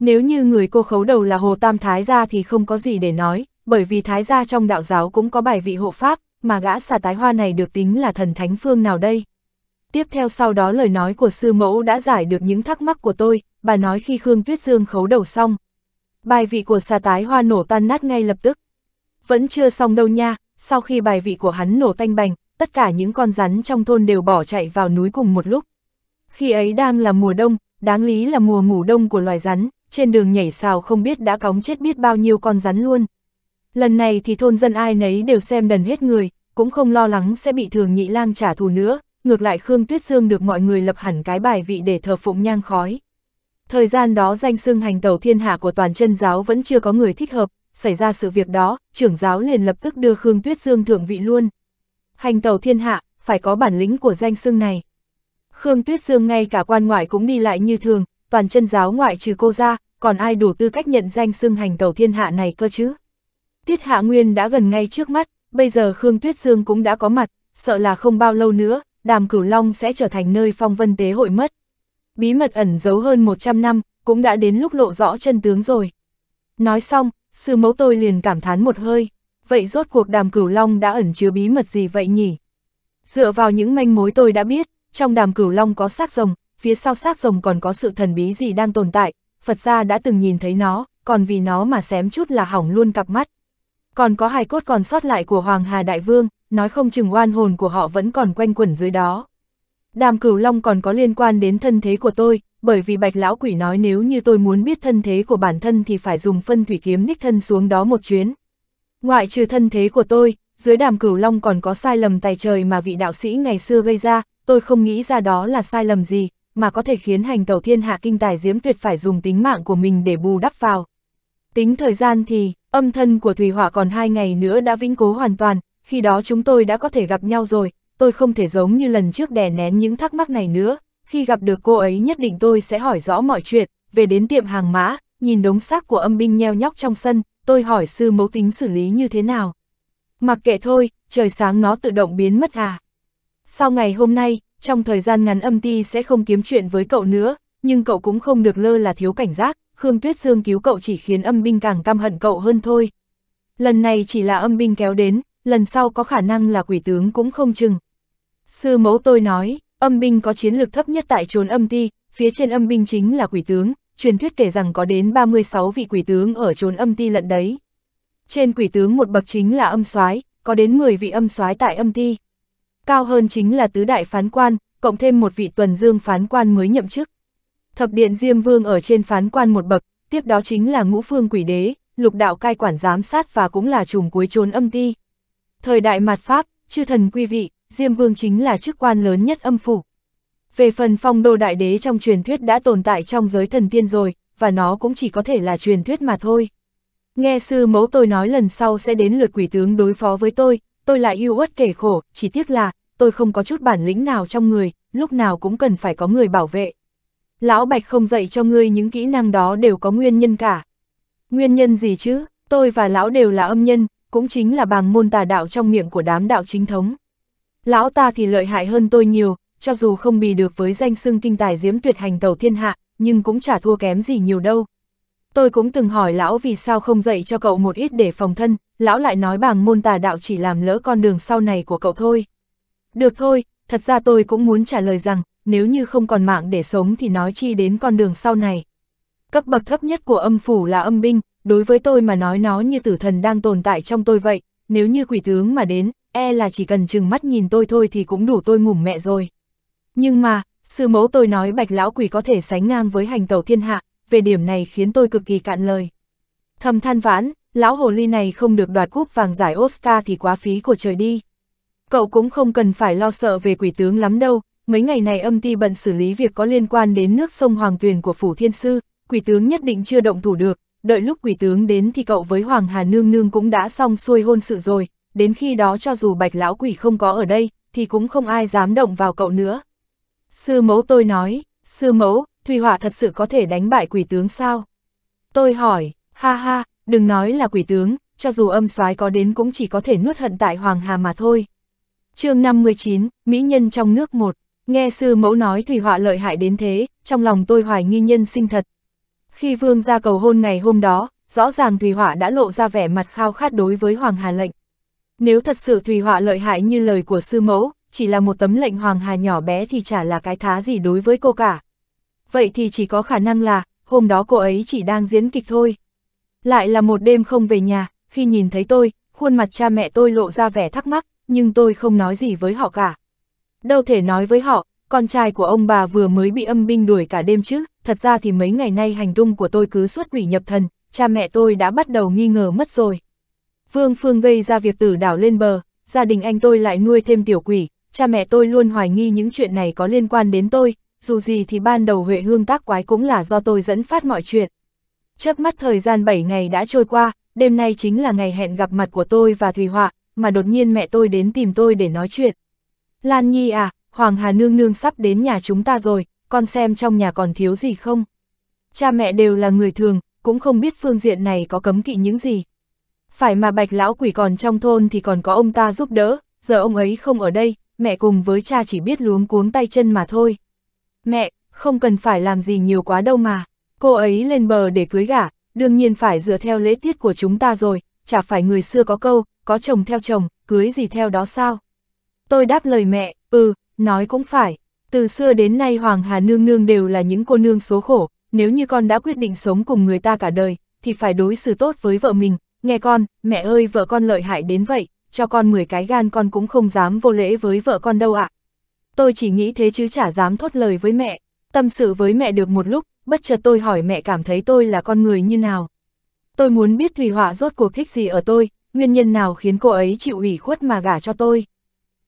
Nếu như người cô khấu đầu là Hồ Tam Thái gia thì không có gì để nói, bởi vì Thái gia trong đạo giáo cũng có bài vị hộ pháp, mà gã xà tái hoa này được tính là thần thánh phương nào đây. Tiếp theo sau đó lời nói của sư mẫu đã giải được những thắc mắc của tôi, bà nói khi Khương Tuyết Dương khấu đầu xong. Bài vị của xà tái hoa nổ tan nát ngay lập tức. Vẫn chưa xong đâu nha, sau khi bài vị của hắn nổ tanh bành, tất cả những con rắn trong thôn đều bỏ chạy vào núi cùng một lúc. Khi ấy đang là mùa đông, đáng lý là mùa ngủ đông của loài rắn, trên đường nhảy xào không biết đã cóng chết biết bao nhiêu con rắn luôn. Lần này thì thôn dân ai nấy đều xem đần hết người, cũng không lo lắng sẽ bị thường nhị lang trả thù nữa, ngược lại Khương Tuyết Dương được mọi người lập hẳn cái bài vị để thờ phụng nhang khói. Thời gian đó danh xưng hành tàu thiên hạ của toàn chân giáo vẫn chưa có người thích hợp, xảy ra sự việc đó, trưởng giáo liền lập tức đưa Khương Tuyết Dương thượng vị luôn. Hành tàu thiên hạ, phải có bản lĩnh của danh xưng này. Khương Tuyết Dương ngay cả quan ngoại cũng đi lại như thường, toàn chân giáo ngoại trừ cô ra, còn ai đủ tư cách nhận danh xưng hành tàu thiên hạ này cơ chứ? Tiết Hạ Nguyên đã gần ngay trước mắt, bây giờ Khương Tuyết Dương cũng đã có mặt, sợ là không bao lâu nữa, đàm cửu long sẽ trở thành nơi phong vân tế hội mất. Bí mật ẩn giấu hơn 100 năm, cũng đã đến lúc lộ rõ chân tướng rồi. Nói xong, sư mẫu tôi liền cảm thán một hơi, vậy rốt cuộc đàm cửu long đã ẩn chứa bí mật gì vậy nhỉ? Dựa vào những manh mối tôi đã biết, trong đàm cửu long có xác rồng, phía sau xác rồng còn có sự thần bí gì đang tồn tại, Phật gia đã từng nhìn thấy nó, còn vì nó mà xém chút là hỏng luôn cặp mắt. Còn có hài cốt còn sót lại của Hoàng Hà Đại Vương, nói không chừng oan hồn của họ vẫn còn quanh quẩn dưới đó. Đàm cửu long còn có liên quan đến thân thế của tôi, bởi vì bạch lão quỷ nói nếu như tôi muốn biết thân thế của bản thân thì phải dùng phân thủy kiếm ních thân xuống đó một chuyến. Ngoại trừ thân thế của tôi, dưới đàm cửu long còn có sai lầm tài trời mà vị đạo sĩ ngày xưa gây ra, tôi không nghĩ ra đó là sai lầm gì, mà có thể khiến hành tàu thiên hạ kinh tài diễm tuyệt phải dùng tính mạng của mình để bù đắp vào. Tính thời gian thì, âm thân của Thủy Hỏa còn hai ngày nữa đã vĩnh cố hoàn toàn, khi đó chúng tôi đã có thể gặp nhau rồi, tôi không thể giống như lần trước đè nén những thắc mắc này nữa, khi gặp được cô ấy nhất định tôi sẽ hỏi rõ mọi chuyện, về đến tiệm hàng mã, nhìn đống xác của âm binh nheo nhóc trong sân, tôi hỏi sư mấu tính xử lý như thế nào. Mặc kệ thôi, trời sáng nó tự động biến mất à. Sau ngày hôm nay, trong thời gian ngắn âm ti sẽ không kiếm chuyện với cậu nữa, nhưng cậu cũng không được lơ là thiếu cảnh giác, Khương Tuyết Dương cứu cậu chỉ khiến âm binh càng căm hận cậu hơn thôi. Lần này chỉ là âm binh kéo đến, lần sau có khả năng là quỷ tướng cũng không chừng. Sư mẫu tôi nói, âm binh có chiến lược thấp nhất tại trốn âm ti, phía trên âm binh chính là quỷ tướng, truyền thuyết kể rằng có đến 36 vị quỷ tướng ở trốn âm ti lận đấy. Trên quỷ tướng một bậc chính là âm soái, có đến 10 vị âm soái tại âm ti. Cao hơn chính là tứ đại phán quan, cộng thêm một vị tuần dương phán quan mới nhậm chức. Thập điện Diêm Vương ở trên phán quan một bậc, tiếp đó chính là ngũ phương quỷ đế, lục đạo cai quản giám sát và cũng là trùng cuối trốn âm ti. Thời đại mặt Pháp, chư thần quy vị, Diêm Vương chính là chức quan lớn nhất âm phủ. Về phần phong đô đại đế trong truyền thuyết đã tồn tại trong giới thần tiên rồi, và nó cũng chỉ có thể là truyền thuyết mà thôi. Nghe sư mẫu tôi nói lần sau sẽ đến lượt quỷ tướng đối phó với tôi, tôi lại yêu uất kể khổ, chỉ tiếc là, tôi không có chút bản lĩnh nào trong người, lúc nào cũng cần phải có người bảo vệ. Lão Bạch không dạy cho ngươi những kỹ năng đó đều có nguyên nhân cả. Nguyên nhân gì chứ, tôi và lão đều là âm nhân, cũng chính là bàng môn tà đạo trong miệng của đám đạo chính thống. Lão ta thì lợi hại hơn tôi nhiều, cho dù không bì được với danh xưng kinh tài diễm tuyệt hành tàu thiên hạ, nhưng cũng chả thua kém gì nhiều đâu. Tôi cũng từng hỏi lão vì sao không dạy cho cậu một ít để phòng thân, lão lại nói bàng môn tà đạo chỉ làm lỡ con đường sau này của cậu thôi. Được thôi, thật ra tôi cũng muốn trả lời rằng, nếu như không còn mạng để sống thì nói chi đến con đường sau này. Cấp bậc thấp nhất của âm phủ là âm binh, đối với tôi mà nói nó như tử thần đang tồn tại trong tôi vậy, nếu như quỷ tướng mà đến, e là chỉ cần chừng mắt nhìn tôi thôi thì cũng đủ tôi ngủm mẹ rồi. Nhưng mà, sư mẫu tôi nói bạch lão quỷ có thể sánh ngang với hành tẩu thiên hạ, về điểm này khiến tôi cực kỳ cạn lời. Thầm than vãn, lão hồ ly này không được đoạt cúp vàng giải Oscar thì quá phí của trời đi. Cậu cũng không cần phải lo sợ về quỷ tướng lắm đâu, mấy ngày này âm ti bận xử lý việc có liên quan đến nước sông Hoàng Tuyền của Phủ Thiên Sư, quỷ tướng nhất định chưa động thủ được, đợi lúc quỷ tướng đến thì cậu với Hoàng Hà Nương Nương cũng đã xong xuôi hôn sự rồi, đến khi đó cho dù bạch lão quỷ không có ở đây, thì cũng không ai dám động vào cậu nữa. Sư mẫu tôi nói, sư mẫu, Thùy Hỏa thật sự có thể đánh bại quỷ tướng sao? Tôi hỏi, ha ha, đừng nói là quỷ tướng, cho dù âm soái có đến cũng chỉ có thể nuốt hận tại Hoàng Hà mà thôi. chương 59, Mỹ Nhân trong nước một, nghe sư mẫu nói thủy họa lợi hại đến thế, trong lòng tôi hoài nghi nhân sinh thật, khi vương ra cầu hôn ngày hôm đó, rõ ràng Thùy Họa đã lộ ra vẻ mặt khao khát đối với Hoàng Hà lệnh. Nếu thật sự Thùy Họa lợi hại như lời của sư mẫu, chỉ là một tấm lệnh Hoàng Hà nhỏ bé thì chả là cái thá gì đối với cô cả. Vậy thì chỉ có khả năng là, hôm đó cô ấy chỉ đang diễn kịch thôi. Lại là một đêm không về nhà, khi nhìn thấy tôi, khuôn mặt cha mẹ tôi lộ ra vẻ thắc mắc, nhưng tôi không nói gì với họ cả. Đâu thể nói với họ, con trai của ông bà vừa mới bị âm binh đuổi cả đêm chứ, thật ra thì mấy ngày nay hành tung của tôi cứ suốt quỷ nhập thần, cha mẹ tôi đã bắt đầu nghi ngờ mất rồi. Vương Phương gây ra việc tử đảo lên bờ, gia đình anh tôi lại nuôi thêm tiểu quỷ, cha mẹ tôi luôn hoài nghi những chuyện này có liên quan đến tôi, dù gì thì ban đầu Huệ Hương tác quái cũng là do tôi dẫn phát mọi chuyện. Chớp mắt thời gian 7 ngày đã trôi qua, đêm nay chính là ngày hẹn gặp mặt của tôi và Thùy Họa, mà đột nhiên mẹ tôi đến tìm tôi để nói chuyện. Lan Nhi à, Hoàng Hà Nương Nương sắp đến nhà chúng ta rồi, con xem trong nhà còn thiếu gì không. Cha mẹ đều là người thường, cũng không biết phương diện này có cấm kỵ những gì. Phải mà bạch lão quỷ còn trong thôn thì còn có ông ta giúp đỡ, giờ ông ấy không ở đây, mẹ cùng với cha chỉ biết luống cuống tay chân mà thôi. Mẹ, không cần phải làm gì nhiều quá đâu mà, cô ấy lên bờ để cưới gả, đương nhiên phải dựa theo lễ tiết của chúng ta rồi, chả phải người xưa có câu, có chồng theo chồng, cưới gì theo đó sao. Tôi đáp lời mẹ, ừ, Nói cũng phải, từ xưa đến nay Hoàng Hà Nương Nương đều là những cô nương số khổ, nếu như con đã quyết định sống cùng người ta cả đời, thì phải đối xử tốt với vợ mình, nghe con, mẹ ơi vợ con lợi hại đến vậy, cho con 10 cái gan con cũng không dám vô lễ với vợ con đâu ạ. À. Tôi chỉ nghĩ thế chứ chả dám thốt lời với mẹ, tâm sự với mẹ được một lúc, bất chợt tôi hỏi mẹ cảm thấy tôi là con người như nào. Tôi muốn biết Thủy Họa rốt cuộc thích gì ở tôi, nguyên nhân nào khiến cô ấy chịu ủy khuất mà gả cho tôi.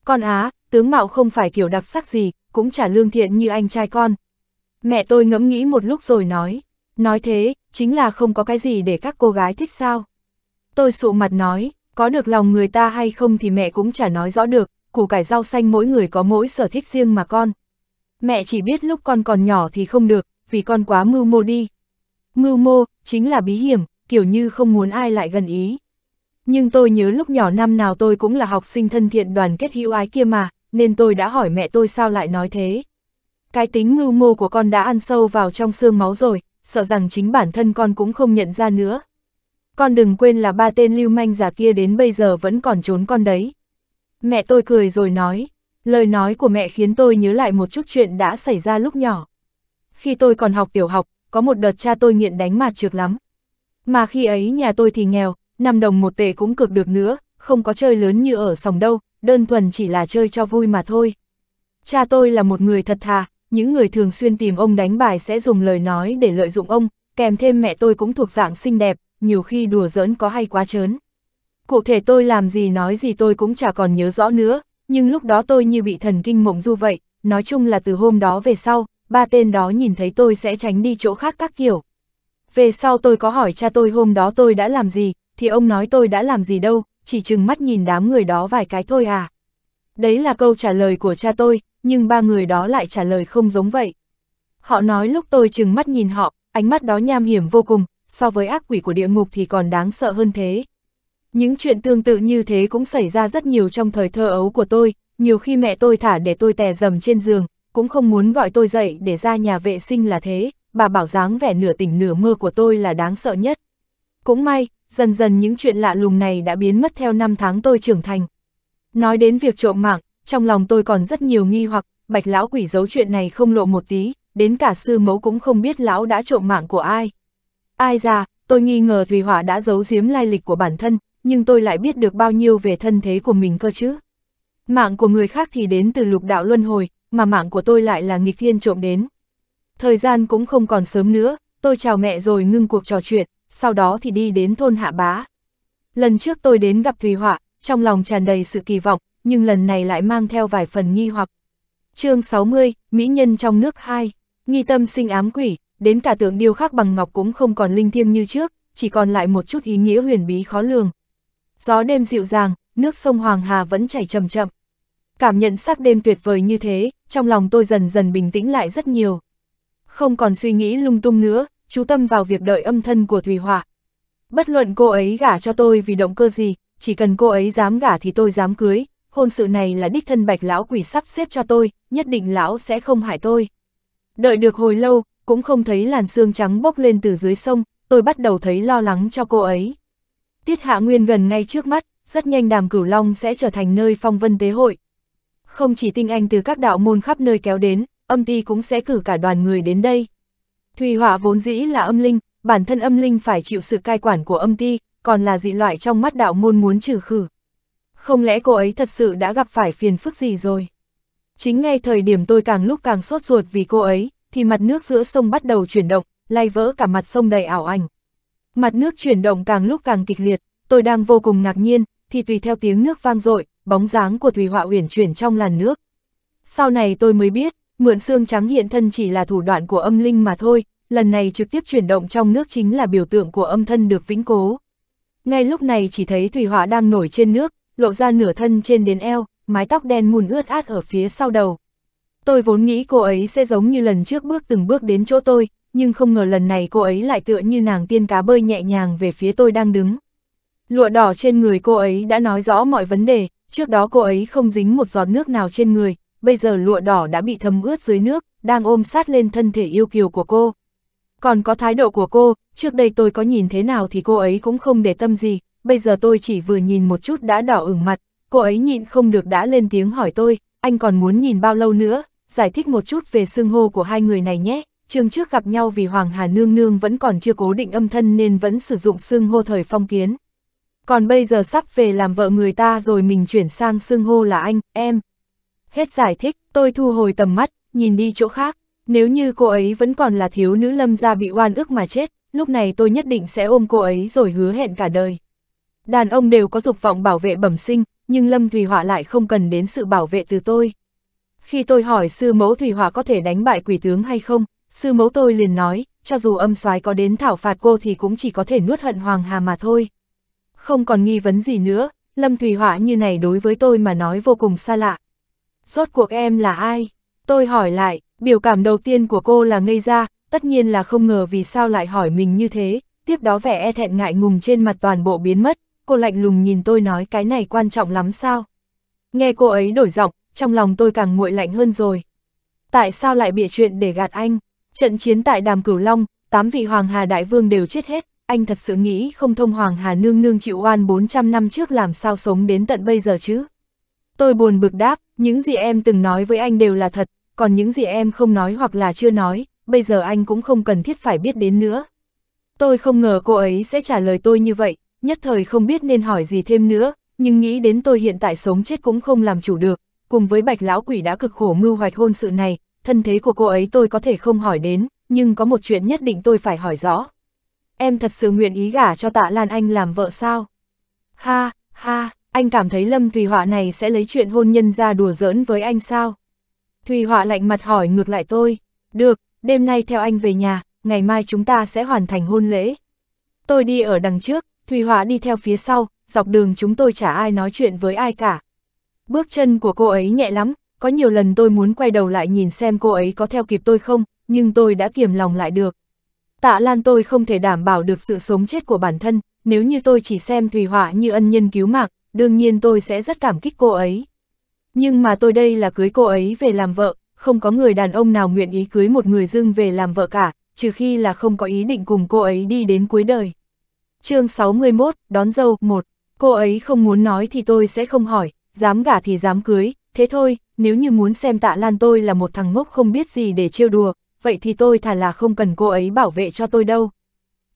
Con á, tướng mạo không phải kiểu đặc sắc gì, cũng trả lương thiện như anh trai con. Mẹ tôi ngẫm nghĩ một lúc rồi nói, nói thế, chính là không có cái gì để các cô gái thích sao. Tôi sụ mặt nói, có được lòng người ta hay không thì mẹ cũng chả nói rõ được, củ cải rau xanh mỗi người có mỗi sở thích riêng mà con. Mẹ chỉ biết lúc con còn nhỏ thì không được, vì con quá mưu mô đi. Mưu mô, chính là bí hiểm, kiểu như không muốn ai lại gần ý. Nhưng tôi nhớ lúc nhỏ năm nào tôi cũng là học sinh thân thiện đoàn kết hữu ái kia mà, nên tôi đã hỏi mẹ tôi sao lại nói thế. Cái tính ngưu mô của con đã ăn sâu vào trong xương máu rồi, sợ rằng chính bản thân con cũng không nhận ra nữa. Con đừng quên là ba tên lưu manh giả kia đến bây giờ vẫn còn trốn con đấy. Mẹ tôi cười rồi nói, lời nói của mẹ khiến tôi nhớ lại một chút chuyện đã xảy ra lúc nhỏ. Khi tôi còn học tiểu học, có một đợt cha tôi nghiện đánh mạt trượt lắm. Mà khi ấy nhà tôi thì nghèo, năm đồng một tệ cũng cực được nữa, không có chơi lớn như ở sòng đâu, đơn thuần chỉ là chơi cho vui mà thôi. Cha tôi là một người thật thà, những người thường xuyên tìm ông đánh bài sẽ dùng lời nói để lợi dụng ông, kèm thêm mẹ tôi cũng thuộc dạng xinh đẹp, nhiều khi đùa giỡn có hay quá chớn. Cụ thể tôi làm gì nói gì tôi cũng chả còn nhớ rõ nữa, nhưng lúc đó tôi như bị thần kinh mộng du vậy, nói chung là từ hôm đó về sau, ba tên đó nhìn thấy tôi sẽ tránh đi chỗ khác các kiểu. Về sau tôi có hỏi cha tôi hôm đó tôi đã làm gì, thì ông nói tôi đã làm gì đâu, chỉ chừng mắt nhìn đám người đó vài cái thôi à. Đấy là câu trả lời của cha tôi, nhưng ba người đó lại trả lời không giống vậy. Họ nói lúc tôi chừng mắt nhìn họ, ánh mắt đó nham hiểm vô cùng, so với ác quỷ của địa ngục thì còn đáng sợ hơn thế. Những chuyện tương tự như thế cũng xảy ra rất nhiều trong thời thơ ấu của tôi, nhiều khi mẹ tôi thả để tôi tè dầm trên giường, cũng không muốn gọi tôi dậy để ra nhà vệ sinh là thế, bà bảo dáng vẻ nửa tỉnh nửa mơ của tôi là đáng sợ nhất. Cũng may, dần dần những chuyện lạ lùng này đã biến mất theo năm tháng tôi trưởng thành. Nói đến việc trộm mạng, trong lòng tôi còn rất nhiều nghi hoặc, bạch lão quỷ giấu chuyện này không lộ một tí, đến cả sư mẫu cũng không biết lão đã trộm mạng của ai. Ai ra, tôi nghi ngờ Thùy Hỏa đã giấu giếm lai lịch của bản thân, nhưng tôi lại biết được bao nhiêu về thân thế của mình cơ chứ. Mạng của người khác thì đến từ lục đạo luân hồi, mà mạng của tôi lại là nghịch thiên trộm đến. Thời gian cũng không còn sớm nữa, tôi chào mẹ rồi ngưng cuộc trò chuyện, sau đó thì đi đến thôn Hạ Bá. Lần trước tôi đến gặp Thùy Họa, trong lòng tràn đầy sự kỳ vọng, nhưng lần này lại mang theo vài phần nghi hoặc. chương 60, Mỹ Nhân trong nước 2, nghi tâm sinh ám quỷ, đến cả tượng điêu khắc bằng ngọc cũng không còn linh thiêng như trước, chỉ còn lại một chút ý nghĩa huyền bí khó lường. Gió đêm dịu dàng, nước sông Hoàng Hà vẫn chảy chậm chậm. Cảm nhận sắc đêm tuyệt vời như thế, trong lòng tôi dần dần bình tĩnh lại rất nhiều. Không còn suy nghĩ lung tung nữa, chú tâm vào việc đợi âm thân của Thùy Hòa. Bất luận cô ấy gả cho tôi vì động cơ gì, chỉ cần cô ấy dám gả thì tôi dám cưới, hôn sự này là đích thân bạch lão quỷ sắp xếp cho tôi, nhất định lão sẽ không hại tôi. Đợi được hồi lâu, cũng không thấy làn xương trắng bốc lên từ dưới sông, tôi bắt đầu thấy lo lắng cho cô ấy. Tiết Hạ Nguyên gần ngay trước mắt, rất nhanh đàm cửu long sẽ trở thành nơi phong vân tế hội. Không chỉ tinh anh từ các đạo môn khắp nơi kéo đến, âm ti cũng sẽ cử cả đoàn người đến đây. Thủy họa vốn dĩ là âm linh, bản thân âm linh phải chịu sự cai quản của âm ti, còn là dị loại trong mắt đạo môn muốn trừ khử. Không lẽ cô ấy thật sự đã gặp phải phiền phức gì rồi? Chính ngay thời điểm tôi càng lúc càng sốt ruột vì cô ấy, thì mặt nước giữa sông bắt đầu chuyển động, lay vỡ cả mặt sông đầy ảo ảnh. Mặt nước chuyển động càng lúc càng kịch liệt, tôi đang vô cùng ngạc nhiên, thì tùy theo tiếng nước vang dội, bóng dáng của Thùy Họa uyển chuyển trong làn nước. Sau này tôi mới biết, mượn xương trắng hiện thân chỉ là thủ đoạn của âm linh mà thôi, lần này trực tiếp chuyển động trong nước chính là biểu tượng của âm thân được vĩnh cố. Ngay lúc này chỉ thấy thủy hỏa đang nổi trên nước, lộ ra nửa thân trên đến eo, mái tóc đen mùn ướt át ở phía sau đầu. Tôi vốn nghĩ cô ấy sẽ giống như lần trước bước từng bước đến chỗ tôi, nhưng không ngờ lần này cô ấy lại tựa như nàng tiên cá bơi nhẹ nhàng về phía tôi đang đứng. Lụa đỏ trên người cô ấy đã nói rõ mọi vấn đề, trước đó cô ấy không dính một giọt nước nào trên người, bây giờ lụa đỏ đã bị thấm ướt dưới nước, đang ôm sát lên thân thể yêu kiều của cô. Còn có thái độ của cô, trước đây tôi có nhìn thế nào thì cô ấy cũng không để tâm gì, bây giờ tôi chỉ vừa nhìn một chút đã đỏ ửng mặt, cô ấy nhịn không được đã lên tiếng hỏi tôi, anh còn muốn nhìn bao lâu nữa, giải thích một chút về xương hô của hai người này nhé. Trường trước gặp nhau vì Hoàng Hà Nương Nương vẫn còn chưa cố định âm thân nên vẫn sử dụng xương hô thời phong kiến. Còn bây giờ sắp về làm vợ người ta rồi mình chuyển sang xương hô là anh, em, Hết giải thích, tôi thu hồi tầm mắt, nhìn đi chỗ khác. Nếu như cô ấy vẫn còn là thiếu nữ lâm gia bị oan ức mà chết, lúc này tôi nhất định sẽ ôm cô ấy rồi hứa hẹn cả đời. Đàn ông đều có dục vọng bảo vệ bẩm sinh, nhưng Lâm thủy Họa lại không cần đến sự bảo vệ từ tôi. Khi tôi hỏi sư mẫu thủy Họa có thể đánh bại quỷ tướng hay không, sư mẫu tôi liền nói, cho dù âm soái có đến thảo phạt cô thì cũng chỉ có thể nuốt hận Hoàng Hà mà thôi. Không còn nghi vấn gì nữa, Lâm thủy Họa như này đối với tôi mà nói vô cùng xa lạ, rốt cuộc em là ai? Tôi hỏi lại, biểu cảm đầu tiên của cô là ngây ra, tất nhiên là không ngờ vì sao lại hỏi mình như thế, tiếp đó vẻ e thẹn ngại ngùng trên mặt toàn bộ biến mất, cô lạnh lùng nhìn tôi nói cái này quan trọng lắm sao? Nghe cô ấy đổi giọng, trong lòng tôi càng nguội lạnh hơn rồi. Tại sao lại bịa chuyện để gạt anh? Trận chiến tại Đàm Cửu Long, tám vị Hoàng Hà Đại Vương đều chết hết, anh thật sự nghĩ không thông Hoàng Hà Nương Nương chịu oan 400 năm trước làm sao sống đến tận bây giờ chứ? Tôi buồn bực đáp, những gì em từng nói với anh đều là thật, còn những gì em không nói hoặc là chưa nói, bây giờ anh cũng không cần thiết phải biết đến nữa. Tôi không ngờ cô ấy sẽ trả lời tôi như vậy, nhất thời không biết nên hỏi gì thêm nữa, nhưng nghĩ đến tôi hiện tại sống chết cũng không làm chủ được, cùng với bạch lão quỷ đã cực khổ mưu hoạch hôn sự này, thân thế của cô ấy tôi có thể không hỏi đến, nhưng có một chuyện nhất định tôi phải hỏi rõ. Em thật sự nguyện ý gả cho tạ Lan Anh làm vợ sao? Ha, ha, anh cảm thấy Lâm Thùy Họa này sẽ lấy chuyện hôn nhân ra đùa giỡn với anh sao? Thùy Họa lạnh mặt hỏi ngược lại tôi, được, đêm nay theo anh về nhà, ngày mai chúng ta sẽ hoàn thành hôn lễ. Tôi đi ở đằng trước, Thùy Họa đi theo phía sau, dọc đường chúng tôi chả ai nói chuyện với ai cả. Bước chân của cô ấy nhẹ lắm, có nhiều lần tôi muốn quay đầu lại nhìn xem cô ấy có theo kịp tôi không, nhưng tôi đã kiềm lòng lại được. Tạ Lan tôi không thể đảm bảo được sự sống chết của bản thân, nếu như tôi chỉ xem Thùy Họa như ân nhân cứu mạng, đương nhiên tôi sẽ rất cảm kích cô ấy. Nhưng mà tôi đây là cưới cô ấy về làm vợ, không có người đàn ông nào nguyện ý cưới một người dưng về làm vợ cả, trừ khi là không có ý định cùng cô ấy đi đến cuối đời. chương 61, đón dâu, 1. Cô ấy không muốn nói thì tôi sẽ không hỏi, dám gả thì dám cưới, thế thôi, nếu như muốn xem tạ lan tôi là một thằng ngốc không biết gì để trêu đùa, vậy thì tôi thà là không cần cô ấy bảo vệ cho tôi đâu.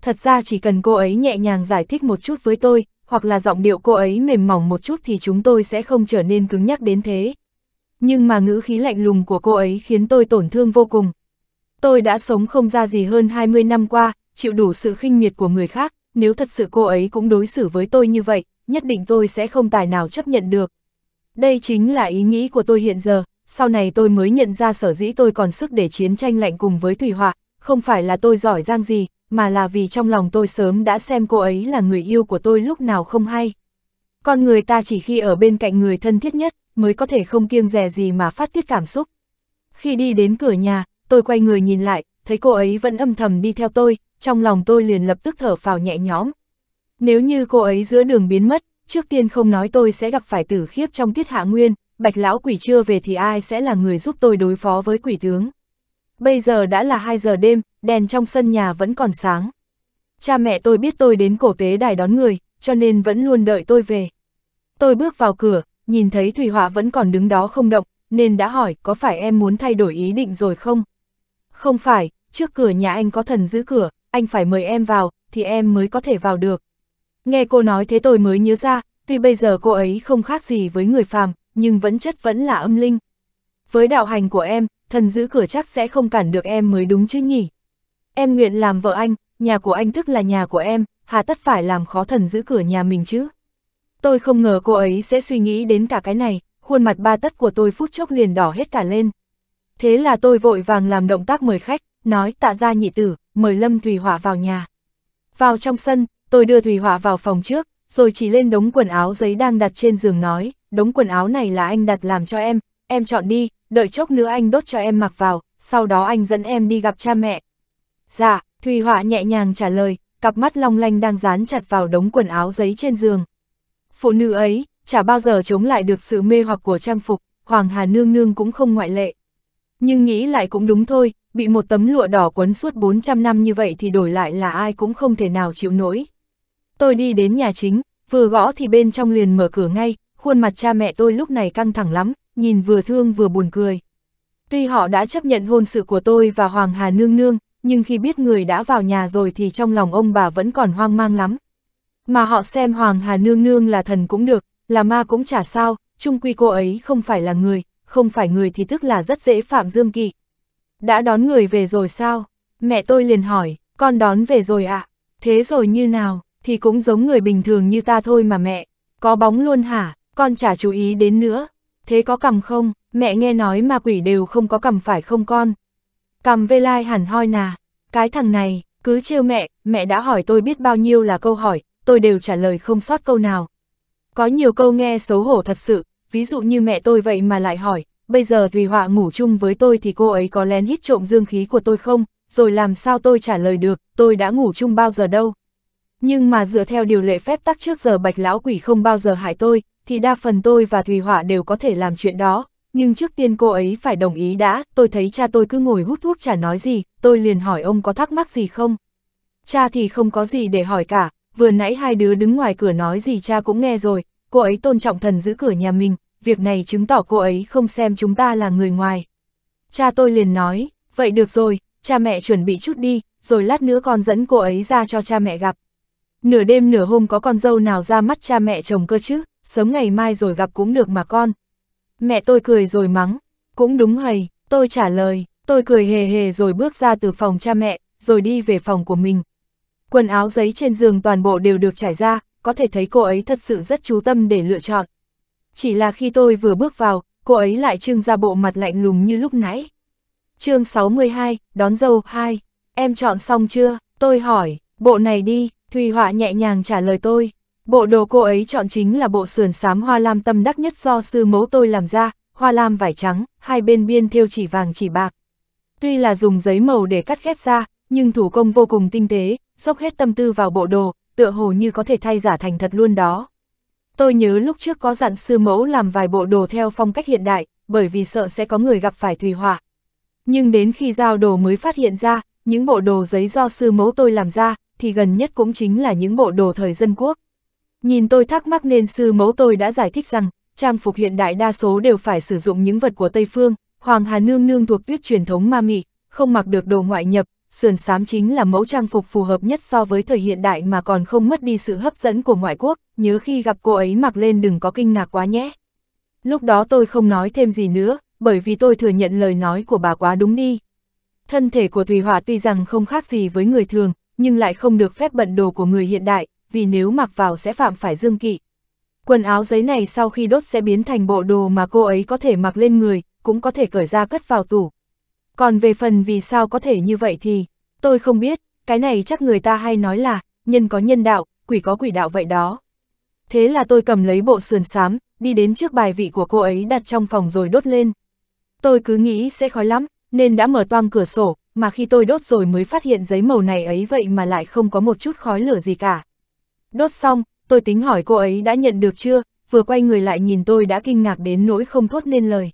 Thật ra chỉ cần cô ấy nhẹ nhàng giải thích một chút với tôi, hoặc là giọng điệu cô ấy mềm mỏng một chút thì chúng tôi sẽ không trở nên cứng nhắc đến thế. Nhưng mà ngữ khí lạnh lùng của cô ấy khiến tôi tổn thương vô cùng. Tôi đã sống không ra gì hơn 20 năm qua, chịu đủ sự khinh miệt của người khác, nếu thật sự cô ấy cũng đối xử với tôi như vậy, nhất định tôi sẽ không tài nào chấp nhận được. Đây chính là ý nghĩ của tôi hiện giờ, sau này tôi mới nhận ra sở dĩ tôi còn sức để chiến tranh lạnh cùng với Thủy Họa, không phải là tôi giỏi giang gì, mà là vì trong lòng tôi sớm đã xem cô ấy là người yêu của tôi lúc nào không hay. Con người ta chỉ khi ở bên cạnh người thân thiết nhất, mới có thể không kiêng dè gì mà phát tiết cảm xúc. Khi đi đến cửa nhà, tôi quay người nhìn lại, thấy cô ấy vẫn âm thầm đi theo tôi, trong lòng tôi liền lập tức thở phào nhẹ nhõm. Nếu như cô ấy giữa đường biến mất, trước tiên không nói tôi sẽ gặp phải tử khiếp trong tiết hạ nguyên, bạch lão quỷ chưa về thì ai sẽ là người giúp tôi đối phó với quỷ tướng. Bây giờ đã là 2 giờ đêm, đèn trong sân nhà vẫn còn sáng. Cha mẹ tôi biết tôi đến cổ tế đài đón người, cho nên vẫn luôn đợi tôi về. Tôi bước vào cửa, nhìn thấy Thủy Họa vẫn còn đứng đó không động, nên đã hỏi có phải em muốn thay đổi ý định rồi không? Không phải, trước cửa nhà anh có thần giữ cửa, anh phải mời em vào, thì em mới có thể vào được. Nghe cô nói thế tôi mới nhớ ra, tuy bây giờ cô ấy không khác gì với người phàm, nhưng vẫn chất vẫn là âm linh. Với đạo hành của em, thần giữ cửa chắc sẽ không cản được em mới đúng chứ nhỉ. Em nguyện làm vợ anh, nhà của anh tức là nhà của em, hà tất phải làm khó thần giữ cửa nhà mình chứ. Tôi không ngờ cô ấy sẽ suy nghĩ đến cả cái này, khuôn mặt ba tất của tôi phút chốc liền đỏ hết cả lên. Thế là tôi vội vàng làm động tác mời khách, nói tạ ra nhị tử, mời Lâm Thùy Hỏa vào nhà. Vào trong sân, tôi đưa Thùy Hỏa vào phòng trước, rồi chỉ lên đống quần áo giấy đang đặt trên giường nói, đống quần áo này là anh đặt làm cho em, em chọn đi, đợi chốc nữa anh đốt cho em mặc vào, sau đó anh dẫn em đi gặp cha mẹ. Dạ, Thùy Họa nhẹ nhàng trả lời, cặp mắt long lanh đang dán chặt vào đống quần áo giấy trên giường. Phụ nữ ấy, chả bao giờ chống lại được sự mê hoặc của trang phục, Hoàng Hà Nương Nương cũng không ngoại lệ. Nhưng nghĩ lại cũng đúng thôi, bị một tấm lụa đỏ quấn suốt 400 năm như vậy thì đổi lại là ai cũng không thể nào chịu nổi. Tôi đi đến nhà chính, vừa gõ thì bên trong liền mở cửa ngay, khuôn mặt cha mẹ tôi lúc này căng thẳng lắm, nhìn vừa thương vừa buồn cười. Tuy họ đã chấp nhận hôn sự của tôi và Hoàng Hà Nương Nương, nhưng khi biết người đã vào nhà rồi thì trong lòng ông bà vẫn còn hoang mang lắm. Mà họ xem Hoàng Hà Nương Nương là thần cũng được, là ma cũng chả sao, chung quy cô ấy không phải là người, không phải người thì tức là rất dễ phạm dương kỵ. Đã đón người về rồi sao? Mẹ tôi liền hỏi, con đón về rồi ạ, à? thế rồi như nào, thì cũng giống người bình thường như ta thôi mà mẹ, có bóng luôn hả, con chả chú ý đến nữa thế có cầm không, mẹ nghe nói mà quỷ đều không có cầm phải không con. Cầm vê lai hẳn hoi nà, cái thằng này, cứ trêu mẹ, mẹ đã hỏi tôi biết bao nhiêu là câu hỏi, tôi đều trả lời không sót câu nào. Có nhiều câu nghe xấu hổ thật sự, ví dụ như mẹ tôi vậy mà lại hỏi, bây giờ vì Họa ngủ chung với tôi thì cô ấy có lén hít trộm dương khí của tôi không, rồi làm sao tôi trả lời được, tôi đã ngủ chung bao giờ đâu. Nhưng mà dựa theo điều lệ phép tắc trước giờ bạch lão quỷ không bao giờ hại tôi, thì đa phần tôi và Thùy Họa đều có thể làm chuyện đó, nhưng trước tiên cô ấy phải đồng ý đã, tôi thấy cha tôi cứ ngồi hút thuốc chả nói gì, tôi liền hỏi ông có thắc mắc gì không. Cha thì không có gì để hỏi cả, vừa nãy hai đứa đứng ngoài cửa nói gì cha cũng nghe rồi, cô ấy tôn trọng thần giữ cửa nhà mình, việc này chứng tỏ cô ấy không xem chúng ta là người ngoài. Cha tôi liền nói, vậy được rồi, cha mẹ chuẩn bị chút đi, rồi lát nữa con dẫn cô ấy ra cho cha mẹ gặp. Nửa đêm nửa hôm có con dâu nào ra mắt cha mẹ chồng cơ chứ, sớm ngày mai rồi gặp cũng được mà con. Mẹ tôi cười rồi mắng, cũng đúng hầy, tôi trả lời, tôi cười hề hề rồi bước ra từ phòng cha mẹ, rồi đi về phòng của mình. Quần áo giấy trên giường toàn bộ đều được trải ra, có thể thấy cô ấy thật sự rất chú tâm để lựa chọn. Chỉ là khi tôi vừa bước vào, cô ấy lại trưng ra bộ mặt lạnh lùng như lúc nãy. chương 62, đón dâu 2, em chọn xong chưa, tôi hỏi, bộ này đi, Thùy Họa nhẹ nhàng trả lời tôi. Bộ đồ cô ấy chọn chính là bộ sườn xám hoa lam tâm đắc nhất do sư mẫu tôi làm ra, hoa lam vải trắng, hai bên biên thêu chỉ vàng chỉ bạc. Tuy là dùng giấy màu để cắt ghép ra, nhưng thủ công vô cùng tinh tế, dốc hết tâm tư vào bộ đồ, tựa hồ như có thể thay giả thành thật luôn đó. Tôi nhớ lúc trước có dặn sư mẫu làm vài bộ đồ theo phong cách hiện đại, bởi vì sợ sẽ có người gặp phải thủy họa. Nhưng đến khi giao đồ mới phát hiện ra, những bộ đồ giấy do sư mẫu tôi làm ra, thì gần nhất cũng chính là những bộ đồ thời dân quốc. Nhìn tôi thắc mắc nên sư mẫu tôi đã giải thích rằng, trang phục hiện đại đa số đều phải sử dụng những vật của Tây Phương, Hoàng Hà Nương Nương thuộc tuyết truyền thống ma mị, không mặc được đồ ngoại nhập, sườn xám chính là mẫu trang phục phù hợp nhất so với thời hiện đại mà còn không mất đi sự hấp dẫn của ngoại quốc, nhớ khi gặp cô ấy mặc lên đừng có kinh ngạc quá nhé. Lúc đó tôi không nói thêm gì nữa, bởi vì tôi thừa nhận lời nói của bà quá đúng đi. Thân thể của Thùy hòa tuy rằng không khác gì với người thường, nhưng lại không được phép bận đồ của người hiện đại, vì nếu mặc vào sẽ phạm phải dương kỵ. Quần áo giấy này sau khi đốt sẽ biến thành bộ đồ mà cô ấy có thể mặc lên người, cũng có thể cởi ra cất vào tủ. Còn về phần vì sao có thể như vậy thì, tôi không biết, cái này chắc người ta hay nói là, nhân có nhân đạo, quỷ có quỷ đạo vậy đó. Thế là tôi cầm lấy bộ sườn xám, đi đến trước bài vị của cô ấy đặt trong phòng rồi đốt lên. Tôi cứ nghĩ sẽ khói lắm, nên đã mở toang cửa sổ, mà khi tôi đốt rồi mới phát hiện giấy màu này ấy vậy mà lại không có một chút khói lửa gì cả. Đốt xong, tôi tính hỏi cô ấy đã nhận được chưa, vừa quay người lại nhìn tôi đã kinh ngạc đến nỗi không thốt nên lời.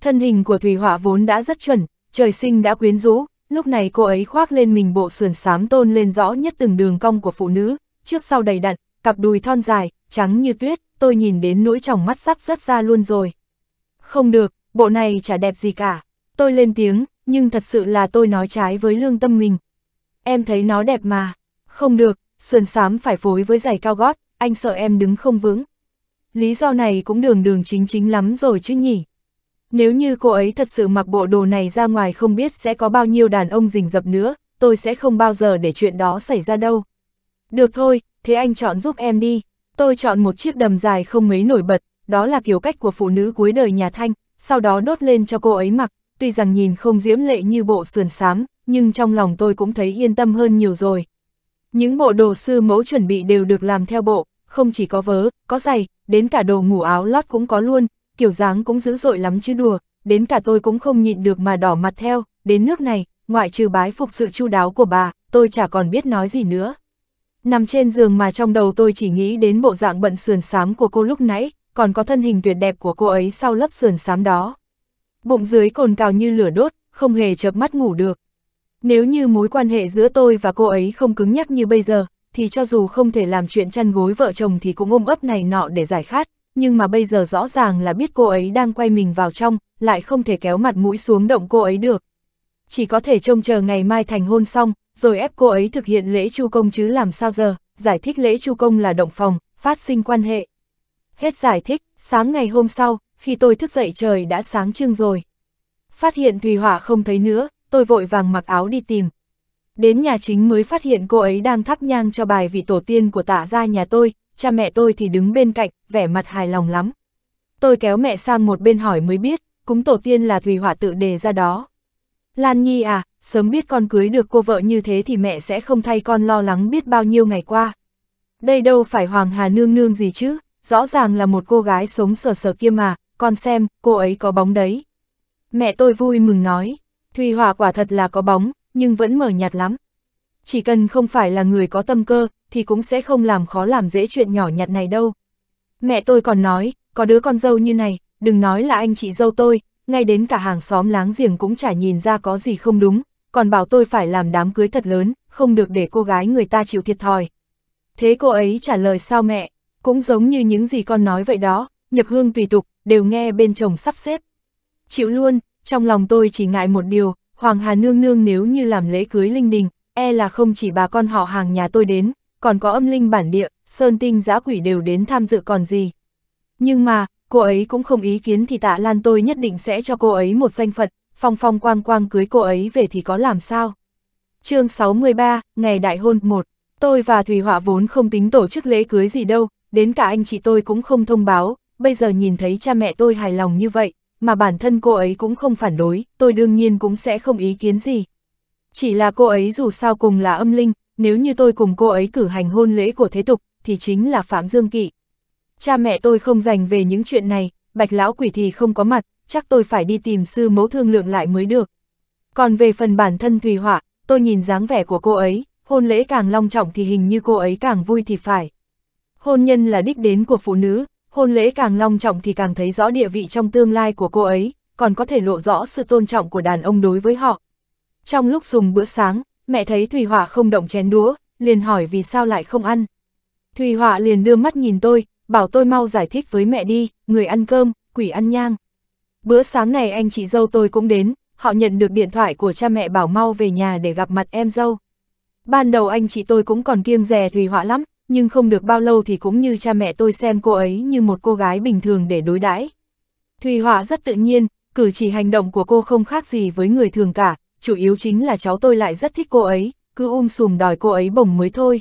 Thân hình của Thủy Họa vốn đã rất chuẩn, trời sinh đã quyến rũ, lúc này cô ấy khoác lên mình bộ sườn xám tôn lên rõ nhất từng đường cong của phụ nữ, trước sau đầy đặn, cặp đùi thon dài, trắng như tuyết, tôi nhìn đến nỗi tròng mắt sắp rớt ra luôn rồi. Không được, bộ này chả đẹp gì cả. Tôi lên tiếng, nhưng thật sự là tôi nói trái với lương tâm mình. Em thấy nó đẹp mà. Không được, sườn xám phải phối với giày cao gót, anh sợ em đứng không vững. Lý do này cũng đường đường chính chính lắm rồi chứ nhỉ. Nếu như cô ấy thật sự mặc bộ đồ này ra ngoài không biết sẽ có bao nhiêu đàn ông rình rập nữa, tôi sẽ không bao giờ để chuyện đó xảy ra đâu. Được thôi, thế anh chọn giúp em đi. Tôi chọn một chiếc đầm dài không mấy nổi bật, đó là kiểu cách của phụ nữ cuối đời nhà Thanh, sau đó đốt lên cho cô ấy mặc, tuy rằng nhìn không diễm lệ như bộ sườn xám, nhưng trong lòng tôi cũng thấy yên tâm hơn nhiều rồi. Những bộ đồ sư mẫu chuẩn bị đều được làm theo bộ, không chỉ có vớ, có giày, đến cả đồ ngủ áo lót cũng có luôn, kiểu dáng cũng dữ dội lắm chứ đùa, đến cả tôi cũng không nhịn được mà đỏ mặt theo, đến nước này, ngoại trừ bái phục sự chu đáo của bà, tôi chả còn biết nói gì nữa. Nằm trên giường mà trong đầu tôi chỉ nghĩ đến bộ dạng bận sườn xám của cô lúc nãy, còn có thân hình tuyệt đẹp của cô ấy sau lớp sườn xám đó. Bụng dưới cồn cào như lửa đốt, không hề chớp mắt ngủ được, nếu như mối quan hệ giữa tôi và cô ấy không cứng nhắc như bây giờ, thì cho dù không thể làm chuyện chăn gối vợ chồng thì cũng ôm ấp này nọ để giải khát, nhưng mà bây giờ rõ ràng là biết cô ấy đang quay mình vào trong, lại không thể kéo mặt mũi xuống động cô ấy được. Chỉ có thể trông chờ ngày mai thành hôn xong, rồi ép cô ấy thực hiện lễ chu công chứ làm sao giờ, giải thích lễ chu công là động phòng, phát sinh quan hệ. Hết giải thích, sáng ngày hôm sau, khi tôi thức dậy trời đã sáng trưng rồi. Phát hiện Thùy Hỏa không thấy nữa, tôi vội vàng mặc áo đi tìm. Đến nhà chính mới phát hiện cô ấy đang thắp nhang cho bài vị tổ tiên của tả gia nhà tôi, cha mẹ tôi thì đứng bên cạnh, vẻ mặt hài lòng lắm. Tôi kéo mẹ sang một bên hỏi mới biết, cúng tổ tiên là Thùy Hỏa tự đề ra đó. Lan Nhi à, sớm biết con cưới được cô vợ như thế thì mẹ sẽ không thay con lo lắng biết bao nhiêu ngày qua. Đây đâu phải Hoàng Hà nương nương gì chứ, rõ ràng là một cô gái sống sờ sờ kia mà, con xem, cô ấy có bóng đấy. Mẹ tôi vui mừng nói. Thùy Hỏa quả thật là có bóng, nhưng vẫn mờ nhạt lắm. Chỉ cần không phải là người có tâm cơ, thì cũng sẽ không làm khó làm dễ chuyện nhỏ nhặt này đâu. Mẹ tôi còn nói, có đứa con dâu như này, đừng nói là anh chị dâu tôi, ngay đến cả hàng xóm láng giềng cũng chả nhìn ra có gì không đúng, còn bảo tôi phải làm đám cưới thật lớn, không được để cô gái người ta chịu thiệt thòi. Thế cô ấy trả lời sao mẹ, cũng giống như những gì con nói vậy đó, nhập hương tùy tục, đều nghe bên chồng sắp xếp. Chịu luôn, trong lòng tôi chỉ ngại một điều, Hoàng Hà Nương Nương nếu như làm lễ cưới linh đình, e là không chỉ bà con họ hàng nhà tôi đến, còn có âm linh bản địa, sơn tinh giã quỷ đều đến tham dự còn gì. Nhưng mà, cô ấy cũng không ý kiến thì tạ Lan tôi nhất định sẽ cho cô ấy một danh phận, phong phong quang quang cưới cô ấy về thì có làm sao. chương 63, ngày đại hôn 1, tôi và thủy Họa vốn không tính tổ chức lễ cưới gì đâu, đến cả anh chị tôi cũng không thông báo, bây giờ nhìn thấy cha mẹ tôi hài lòng như vậy, mà bản thân cô ấy cũng không phản đối, tôi đương nhiên cũng sẽ không ý kiến gì. Chỉ là cô ấy dù sao cùng là âm linh, nếu như tôi cùng cô ấy cử hành hôn lễ của thế tục, thì chính là phạm dương kỵ. Cha mẹ tôi không dành về những chuyện này, bạch lão quỷ thì không có mặt, chắc tôi phải đi tìm sư mẫu thương lượng lại mới được. Còn về phần bản thân Thùy Họa, tôi nhìn dáng vẻ của cô ấy, hôn lễ càng long trọng thì hình như cô ấy càng vui thì phải. Hôn nhân là đích đến của phụ nữ, hôn lễ càng long trọng thì càng thấy rõ địa vị trong tương lai của cô ấy, còn có thể lộ rõ sự tôn trọng của đàn ông đối với họ. Trong lúc dùng bữa sáng, mẹ thấy Thùy Họa không động chén đũa, liền hỏi vì sao lại không ăn. Thùy Họa liền đưa mắt nhìn tôi, bảo tôi mau giải thích với mẹ đi, người ăn cơm, quỷ ăn nhang. Bữa sáng này anh chị dâu tôi cũng đến, họ nhận được điện thoại của cha mẹ bảo mau về nhà để gặp mặt em dâu. Ban đầu anh chị tôi cũng còn kiêng rè Thùy Họa lắm, nhưng không được bao lâu thì cũng như cha mẹ tôi xem cô ấy như một cô gái bình thường để đối đãi. Thùy Họa rất tự nhiên, cử chỉ hành động của cô không khác gì với người thường cả, chủ yếu chính là cháu tôi lại rất thích cô ấy, cứ um sùm đòi cô ấy bồng mới thôi.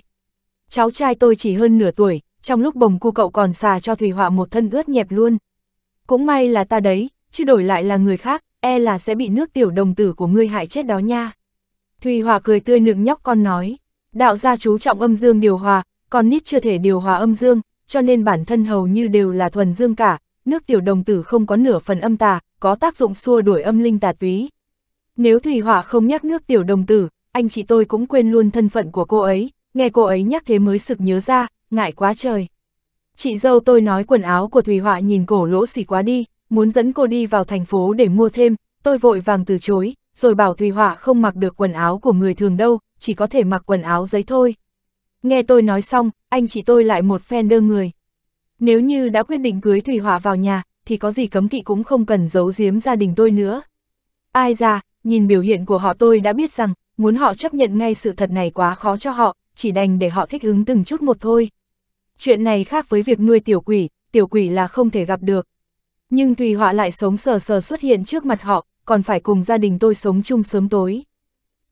Cháu trai tôi chỉ hơn nửa tuổi, trong lúc bồng cu cậu còn xà cho Thùy Họa một thân ướt nhẹp luôn. Cũng may là ta đấy, chứ đổi lại là người khác, e là sẽ bị nước tiểu đồng tử của ngươi hại chết đó nha. Thùy Hòa cười tươi nựng nhóc con nói, đạo gia chú trọng âm dương điều hòa, con nít chưa thể điều hòa âm dương, cho nên bản thân hầu như đều là thuần dương cả, nước tiểu đồng tử không có nửa phần âm tà, có tác dụng xua đuổi âm linh tà túy. Nếu Thủy Hỏa không nhắc nước tiểu đồng tử, anh chị tôi cũng quên luôn thân phận của cô ấy, nghe cô ấy nhắc thế mới sực nhớ ra, ngại quá trời. Chị dâu tôi nói quần áo của Thủy hỏa nhìn cổ lỗ xỉ quá đi, muốn dẫn cô đi vào thành phố để mua thêm, tôi vội vàng từ chối, rồi bảo Thủy hỏa không mặc được quần áo của người thường đâu, chỉ có thể mặc quần áo giấy thôi. Nghe tôi nói xong, anh chị tôi lại một phen đưa người. Nếu như đã quyết định cưới Thủy Hỏa vào nhà, thì có gì cấm kỵ cũng không cần giấu giếm gia đình tôi nữa. Ai ra, nhìn biểu hiện của họ tôi đã biết rằng, muốn họ chấp nhận ngay sự thật này quá khó cho họ, chỉ đành để họ thích ứng từng chút một thôi. Chuyện này khác với việc nuôi tiểu quỷ, tiểu quỷ là không thể gặp được. Nhưng Thùy Họa lại sống sờ sờ xuất hiện trước mặt họ, còn phải cùng gia đình tôi sống chung sớm tối.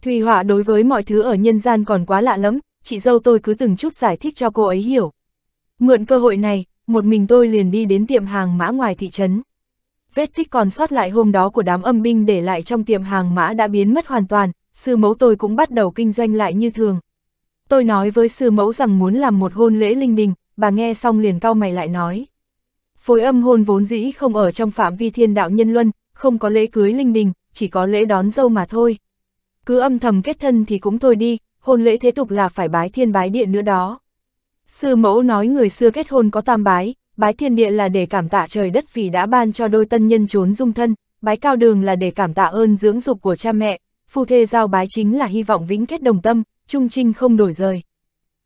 Thùy Họa đối với mọi thứ ở nhân gian còn quá lạ lắm, chị dâu tôi cứ từng chút giải thích cho cô ấy hiểu. Mượn cơ hội này, một mình tôi liền đi đến tiệm hàng mã ngoài thị trấn. Vết tích còn sót lại hôm đó của đám âm binh để lại trong tiệm hàng mã đã biến mất hoàn toàn, sư mẫu tôi cũng bắt đầu kinh doanh lại như thường. Tôi nói với sư mẫu rằng muốn làm một hôn lễ linh đình, bà nghe xong liền cau mày lại nói. Phối âm hôn vốn dĩ không ở trong phạm vi thiên đạo nhân luân, không có lễ cưới linh đình, chỉ có lễ đón dâu mà thôi. Cứ âm thầm kết thân thì cũng thôi đi, hôn lễ thế tục là phải bái thiên bái địa nữa đó. Sư mẫu nói người xưa kết hôn có tam bái, bái thiên địa là để cảm tạ trời đất vì đã ban cho đôi tân nhân trốn dung thân, bái cao đường là để cảm tạ ơn dưỡng dục của cha mẹ, phu thê giao bái chính là hy vọng vĩnh kết đồng tâm, trung trinh không đổi rời.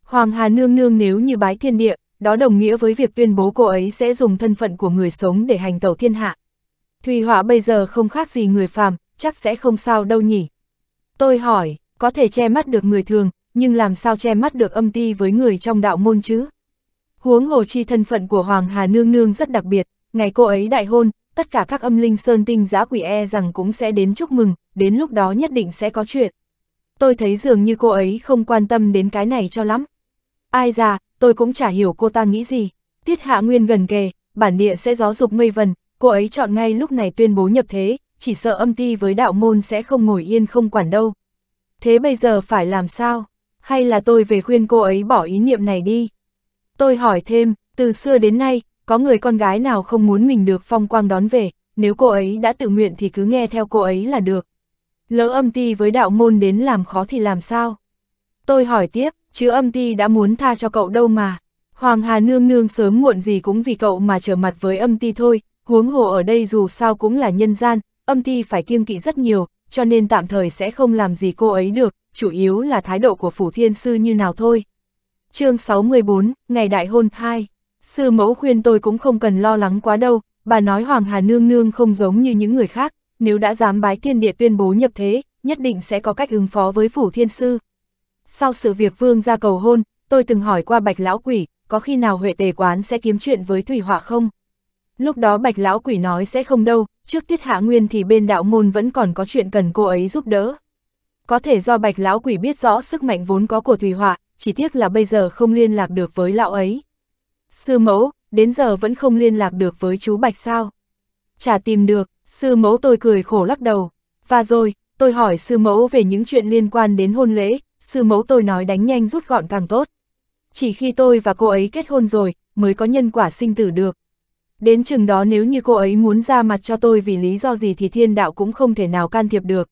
Hoàng Hà Nương Nương nếu như bái thiên địa, đó đồng nghĩa với việc tuyên bố cô ấy sẽ dùng thân phận của người sống để hành tẩu thiên hạ. Thùy Họa bây giờ không khác gì người phàm, chắc sẽ không sao đâu nhỉ. Tôi hỏi, có thể che mắt được người thường, nhưng làm sao che mắt được âm ti với người trong đạo môn chứ? Huống hồ chi thân phận của Hoàng Hà Nương Nương rất đặc biệt, ngày cô ấy đại hôn, tất cả các âm linh sơn tinh giá quỷ e rằng cũng sẽ đến chúc mừng, đến lúc đó nhất định sẽ có chuyện. Tôi thấy dường như cô ấy không quan tâm đến cái này cho lắm. Ai ra, tôi cũng chả hiểu cô ta nghĩ gì. Tiết Hạ Nguyên gần kề, bản địa sẽ gió dục mây vần, cô ấy chọn ngay lúc này tuyên bố nhập thế, chỉ sợ âm ti với đạo môn sẽ không ngồi yên không quản đâu. Thế bây giờ phải làm sao? Hay là tôi về khuyên cô ấy bỏ ý niệm này đi? Tôi hỏi thêm, từ xưa đến nay, có người con gái nào không muốn mình được phong quang đón về, nếu cô ấy đã tự nguyện thì cứ nghe theo cô ấy là được. Lỡ âm ti với đạo môn đến làm khó thì làm sao? Tôi hỏi tiếp, chứ âm ti đã muốn tha cho cậu đâu mà. Hoàng Hà nương nương sớm muộn gì cũng vì cậu mà trở mặt với âm ti thôi, huống hồ ở đây dù sao cũng là nhân gian, âm ti phải kiêng kỵ rất nhiều, cho nên tạm thời sẽ không làm gì cô ấy được, chủ yếu là thái độ của Phủ Thiên Sư như nào thôi. chương 64, ngày đại hôn 2, sư mẫu khuyên tôi cũng không cần lo lắng quá đâu, bà nói Hoàng Hà Nương Nương không giống như những người khác, nếu đã dám bái thiên địa tuyên bố nhập thế, nhất định sẽ có cách ứng phó với Phủ Thiên Sư. Sau sự việc Vương ra cầu hôn, tôi từng hỏi qua Bạch Lão Quỷ, có khi nào Huệ Tề Quán sẽ kiếm chuyện với Thủy Họa không? Lúc đó Bạch Lão Quỷ nói sẽ không đâu, trước tiết hạ nguyên thì bên đạo môn vẫn còn có chuyện cần cô ấy giúp đỡ. Có thể do bạch lão quỷ biết rõ sức mạnh vốn có của thủy Họa, chỉ tiếc là bây giờ không liên lạc được với lão ấy. Sư mẫu, đến giờ vẫn không liên lạc được với chú bạch sao? Chả tìm được, sư mẫu tôi cười khổ lắc đầu. Và rồi, tôi hỏi sư mẫu về những chuyện liên quan đến hôn lễ, sư mẫu tôi nói đánh nhanh rút gọn càng tốt. Chỉ khi tôi và cô ấy kết hôn rồi, mới có nhân quả sinh tử được. Đến chừng đó nếu như cô ấy muốn ra mặt cho tôi vì lý do gì thì thiên đạo cũng không thể nào can thiệp được.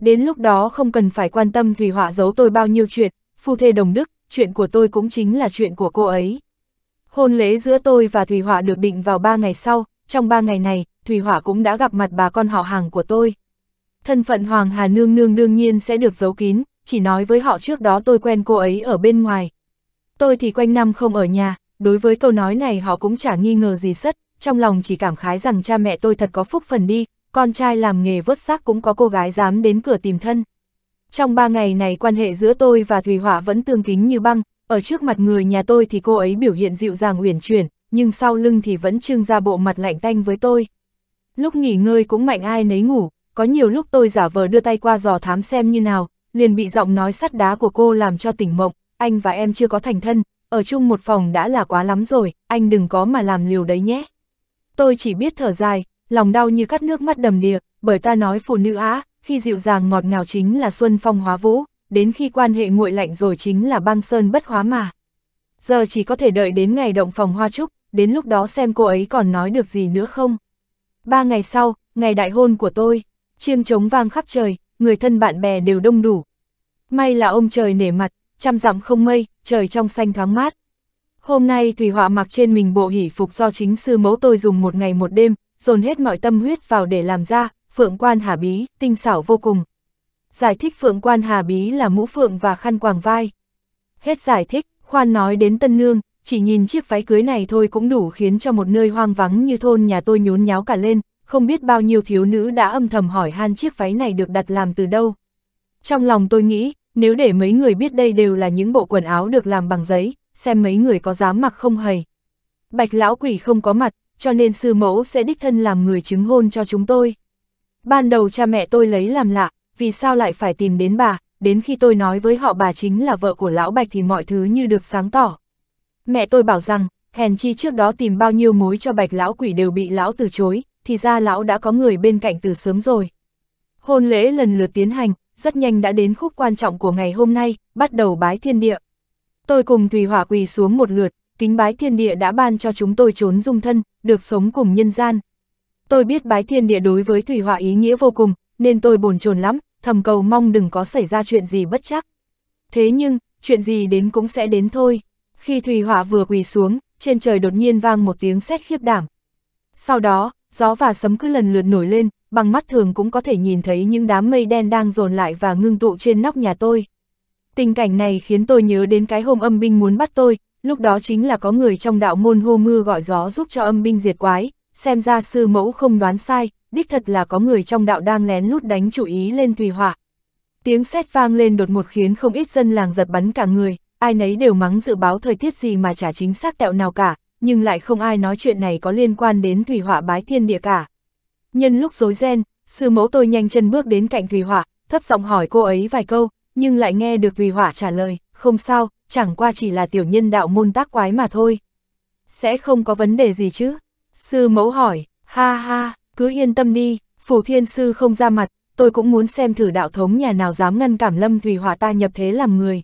Đến lúc đó không cần phải quan tâm Thủy Họa giấu tôi bao nhiêu chuyện, phu thê đồng đức, chuyện của tôi cũng chính là chuyện của cô ấy. Hôn lễ giữa tôi và Thủy Họa được định vào ba ngày sau, trong ba ngày này, Thủy Họa cũng đã gặp mặt bà con họ hàng của tôi. Thân phận Hoàng Hà Nương Nương đương nhiên sẽ được giấu kín, chỉ nói với họ trước đó tôi quen cô ấy ở bên ngoài. Tôi thì quanh năm không ở nhà, đối với câu nói này họ cũng chả nghi ngờ gì sất, trong lòng chỉ cảm khái rằng cha mẹ tôi thật có phúc phần đi, con trai làm nghề vớt xác cũng có cô gái dám đến cửa tìm thân. Trong ba ngày này quan hệ giữa tôi và thủy hỏa vẫn tương kính như băng, ở trước mặt người nhà tôi thì cô ấy biểu hiện dịu dàng uyển chuyển, nhưng sau lưng thì vẫn trưng ra bộ mặt lạnh tanh với tôi. Lúc nghỉ ngơi cũng mạnh ai nấy ngủ, có nhiều lúc tôi giả vờ đưa tay qua dò thám xem như nào, liền bị giọng nói sắt đá của cô làm cho tỉnh mộng, anh và em chưa có thành thân, ở chung một phòng đã là quá lắm rồi, anh đừng có mà làm liều đấy nhé. Tôi chỉ biết thở dài, lòng đau như cắt nước mắt đầm đìa, bởi ta nói phụ nữ á, khi dịu dàng ngọt ngào chính là xuân phong hóa vũ, đến khi quan hệ nguội lạnh rồi chính là băng sơn bất hóa mà. Giờ chỉ có thể đợi đến ngày động phòng hoa trúc, đến lúc đó xem cô ấy còn nói được gì nữa không. Ba ngày sau, ngày đại hôn của tôi, chiêng trống vang khắp trời, người thân bạn bè đều đông đủ. May là ông trời nể mặt, trăm dặm không mây, trời trong xanh thoáng mát. Hôm nay Thủy Họa mặc trên mình bộ hỷ phục do chính sư mẫu tôi dùng một ngày một đêm, dồn hết mọi tâm huyết vào để làm ra, phượng quan hà bí, tinh xảo vô cùng. Giải thích phượng quan hà bí là mũ phượng và khăn quàng vai. Hết giải thích, khoan nói đến tân nương, chỉ nhìn chiếc váy cưới này thôi cũng đủ khiến cho một nơi hoang vắng như thôn nhà tôi nhốn nháo cả lên, không biết bao nhiêu thiếu nữ đã âm thầm hỏi han chiếc váy này được đặt làm từ đâu. Trong lòng tôi nghĩ, nếu để mấy người biết đây đều là những bộ quần áo được làm bằng giấy, xem mấy người có dám mặc không hầy. Bạch lão quỷ không có mặt, cho nên sư mẫu sẽ đích thân làm người chứng hôn cho chúng tôi. Ban đầu cha mẹ tôi lấy làm lạ, vì sao lại phải tìm đến bà, đến khi tôi nói với họ bà chính là vợ của lão Bạch thì mọi thứ như được sáng tỏ. Mẹ tôi bảo rằng, hèn chi trước đó tìm bao nhiêu mối cho Bạch lão quỷ đều bị lão từ chối, thì ra lão đã có người bên cạnh từ sớm rồi. Hôn lễ lần lượt tiến hành, rất nhanh đã đến khúc quan trọng của ngày hôm nay, bắt đầu bái thiên địa. Tôi cùng Thùy Hỏa quỳ xuống một lượt, kính bái thiên địa đã ban cho chúng tôi trốn dung thân, được sống cùng nhân gian. Tôi biết bái thiên địa đối với Thùy Hỏa ý nghĩa vô cùng, nên tôi bồn chồn lắm, thầm cầu mong đừng có xảy ra chuyện gì bất chắc. Thế nhưng, chuyện gì đến cũng sẽ đến thôi. Khi Thùy Hỏa vừa quỳ xuống, trên trời đột nhiên vang một tiếng sét khiếp đảm. Sau đó, gió và sấm cứ lần lượt nổi lên, bằng mắt thường cũng có thể nhìn thấy những đám mây đen đang dồn lại và ngưng tụ trên nóc nhà tôi. Tình cảnh này khiến tôi nhớ đến cái hôm âm binh muốn bắt tôi, lúc đó chính là có người trong đạo môn hô mưa gọi gió giúp cho âm binh diệt quái, xem ra sư mẫu không đoán sai, đích thật là có người trong đạo đang lén lút đánh chủ ý lên tùy hỏa. Tiếng sét vang lên đột ngột khiến không ít dân làng giật bắn cả người, ai nấy đều mắng dự báo thời tiết gì mà chả chính xác tẹo nào cả, nhưng lại không ai nói chuyện này có liên quan đến thủy hỏa bái thiên địa cả. Nhân lúc rối ren, sư mẫu tôi nhanh chân bước đến cạnh Thùy Hỏa, thấp giọng hỏi cô ấy vài câu, nhưng lại nghe được Thùy Hỏa trả lời, không sao, chẳng qua chỉ là tiểu nhân đạo môn tác quái mà thôi. Sẽ không có vấn đề gì chứ? Sư mẫu hỏi, ha ha, cứ yên tâm đi, phủ thiên sư không ra mặt, tôi cũng muốn xem thử đạo thống nhà nào dám ngăn cảm lâm Thùy Hỏa ta nhập thế làm người.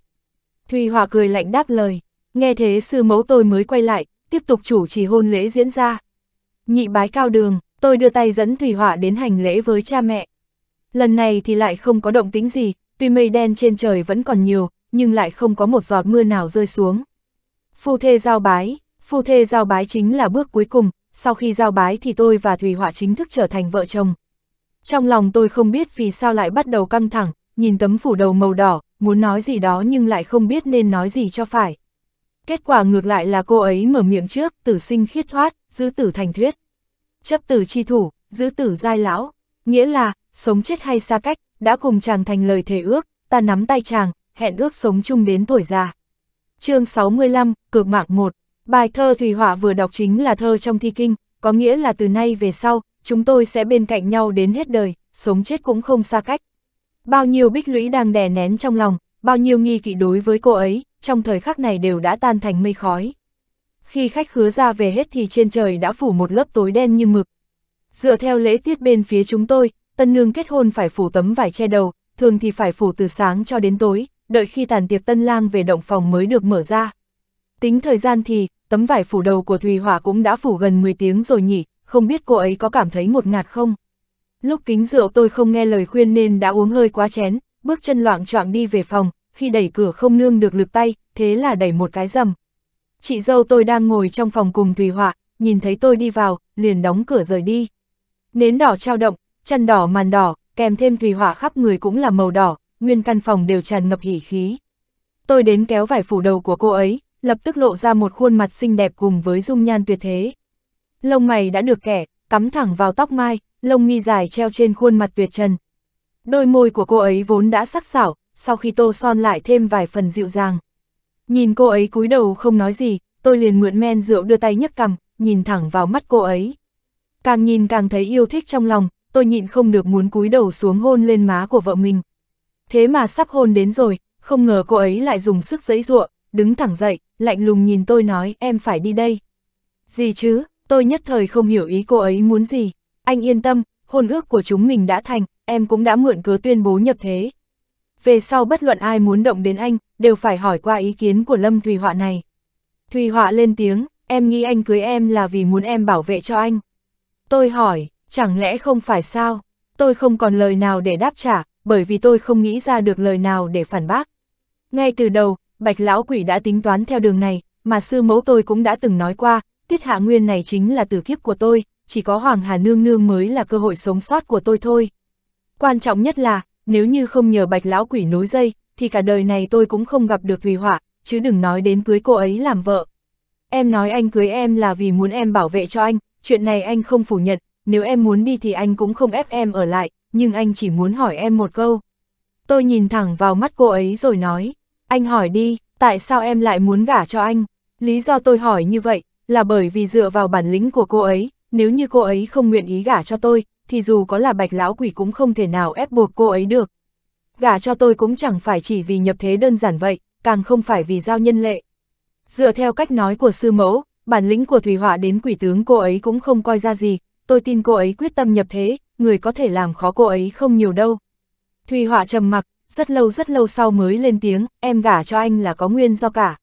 Thùy Hỏa cười lạnh đáp lời, nghe thế sư mẫu tôi mới quay lại, tiếp tục chủ trì hôn lễ diễn ra. Nhị bái cao đường, Tôi đưa tay dẫn Thủy hỏa đến hành lễ với cha mẹ. Lần này thì lại không có động tính gì, tuy mây đen trên trời vẫn còn nhiều, nhưng lại không có một giọt mưa nào rơi xuống. Phu thê giao bái, phu thê giao bái chính là bước cuối cùng, sau khi giao bái thì tôi và Thủy hỏa chính thức trở thành vợ chồng. Trong lòng tôi không biết vì sao lại bắt đầu căng thẳng, nhìn tấm phủ đầu màu đỏ, muốn nói gì đó nhưng lại không biết nên nói gì cho phải. Kết quả ngược lại là cô ấy mở miệng trước, tử sinh khiết thoát, giữ tử thành thuyết chấp tử chi thủ, giữ tử giai lão, nghĩa là, sống chết hay xa cách, đã cùng chàng thành lời thề ước, ta nắm tay chàng, hẹn ước sống chung đến tuổi già. chương 65, Cược mạng 1, bài thơ Thủy Hỏa vừa đọc chính là thơ trong thi kinh, có nghĩa là từ nay về sau, chúng tôi sẽ bên cạnh nhau đến hết đời, sống chết cũng không xa cách. Bao nhiêu bích lũy đang đè nén trong lòng, bao nhiêu nghi kỵ đối với cô ấy, trong thời khắc này đều đã tan thành mây khói khi khách khứa ra về hết thì trên trời đã phủ một lớp tối đen như mực. Dựa theo lễ tiết bên phía chúng tôi, tân nương kết hôn phải phủ tấm vải che đầu, thường thì phải phủ từ sáng cho đến tối, đợi khi tàn tiệc tân lang về động phòng mới được mở ra. Tính thời gian thì, tấm vải phủ đầu của Thùy Hỏa cũng đã phủ gần 10 tiếng rồi nhỉ, không biết cô ấy có cảm thấy ngột ngạt không? Lúc kính rượu tôi không nghe lời khuyên nên đã uống hơi quá chén, bước chân loạn choạng đi về phòng, khi đẩy cửa không nương được lực tay, thế là đẩy một cái rầm. Chị dâu tôi đang ngồi trong phòng cùng Thùy Họa, nhìn thấy tôi đi vào, liền đóng cửa rời đi. Nến đỏ trao động, chăn đỏ màn đỏ, kèm thêm Thùy Họa khắp người cũng là màu đỏ, nguyên căn phòng đều tràn ngập hỉ khí. Tôi đến kéo vải phủ đầu của cô ấy, lập tức lộ ra một khuôn mặt xinh đẹp cùng với dung nhan tuyệt thế. Lông mày đã được kẻ, cắm thẳng vào tóc mai, lông mi dài treo trên khuôn mặt tuyệt trần. Đôi môi của cô ấy vốn đã sắc sảo, sau khi tô son lại thêm vài phần dịu dàng. Nhìn cô ấy cúi đầu không nói gì, tôi liền mượn men rượu đưa tay nhấc cằm, nhìn thẳng vào mắt cô ấy. Càng nhìn càng thấy yêu thích trong lòng, tôi nhịn không được muốn cúi đầu xuống hôn lên má của vợ mình. Thế mà sắp hôn đến rồi, không ngờ cô ấy lại dùng sức giãy giụa, đứng thẳng dậy, lạnh lùng nhìn tôi nói em phải đi đây. Gì chứ, tôi nhất thời không hiểu ý cô ấy muốn gì. Anh yên tâm, hôn ước của chúng mình đã thành, em cũng đã mượn cớ tuyên bố nhập thế. Về sau bất luận ai muốn động đến anh, đều phải hỏi qua ý kiến của Lâm Thùy Họa này. Thùy Họa lên tiếng, em nghĩ anh cưới em là vì muốn em bảo vệ cho anh. Tôi hỏi, chẳng lẽ không phải sao? Tôi không còn lời nào để đáp trả, bởi vì tôi không nghĩ ra được lời nào để phản bác. Ngay từ đầu, Bạch Lão Quỷ đã tính toán theo đường này, mà sư mẫu tôi cũng đã từng nói qua, tiết hạ nguyên này chính là tử kiếp của tôi, chỉ có Hoàng Hà Nương Nương mới là cơ hội sống sót của tôi thôi. Quan trọng nhất là, nếu như không nhờ Bạch Lão Quỷ nối dây, thì cả đời này tôi cũng không gặp được Thùy Họa, chứ đừng nói đến cưới cô ấy làm vợ. Em nói anh cưới em là vì muốn em bảo vệ cho anh, chuyện này anh không phủ nhận, nếu em muốn đi thì anh cũng không ép em ở lại, nhưng anh chỉ muốn hỏi em một câu. Tôi nhìn thẳng vào mắt cô ấy rồi nói, anh hỏi đi, tại sao em lại muốn gả cho anh? Lý do tôi hỏi như vậy là bởi vì dựa vào bản lĩnh của cô ấy, nếu như cô ấy không nguyện ý gả cho tôi, thì dù có là bạch lão quỷ cũng không thể nào ép buộc cô ấy được gả cho tôi cũng chẳng phải chỉ vì nhập thế đơn giản vậy, càng không phải vì giao nhân lệ. Dựa theo cách nói của sư mẫu, bản lĩnh của Thủy Họa đến quỷ tướng cô ấy cũng không coi ra gì, tôi tin cô ấy quyết tâm nhập thế, người có thể làm khó cô ấy không nhiều đâu. Thủy Họa trầm mặc, rất lâu rất lâu sau mới lên tiếng, em gả cho anh là có nguyên do cả.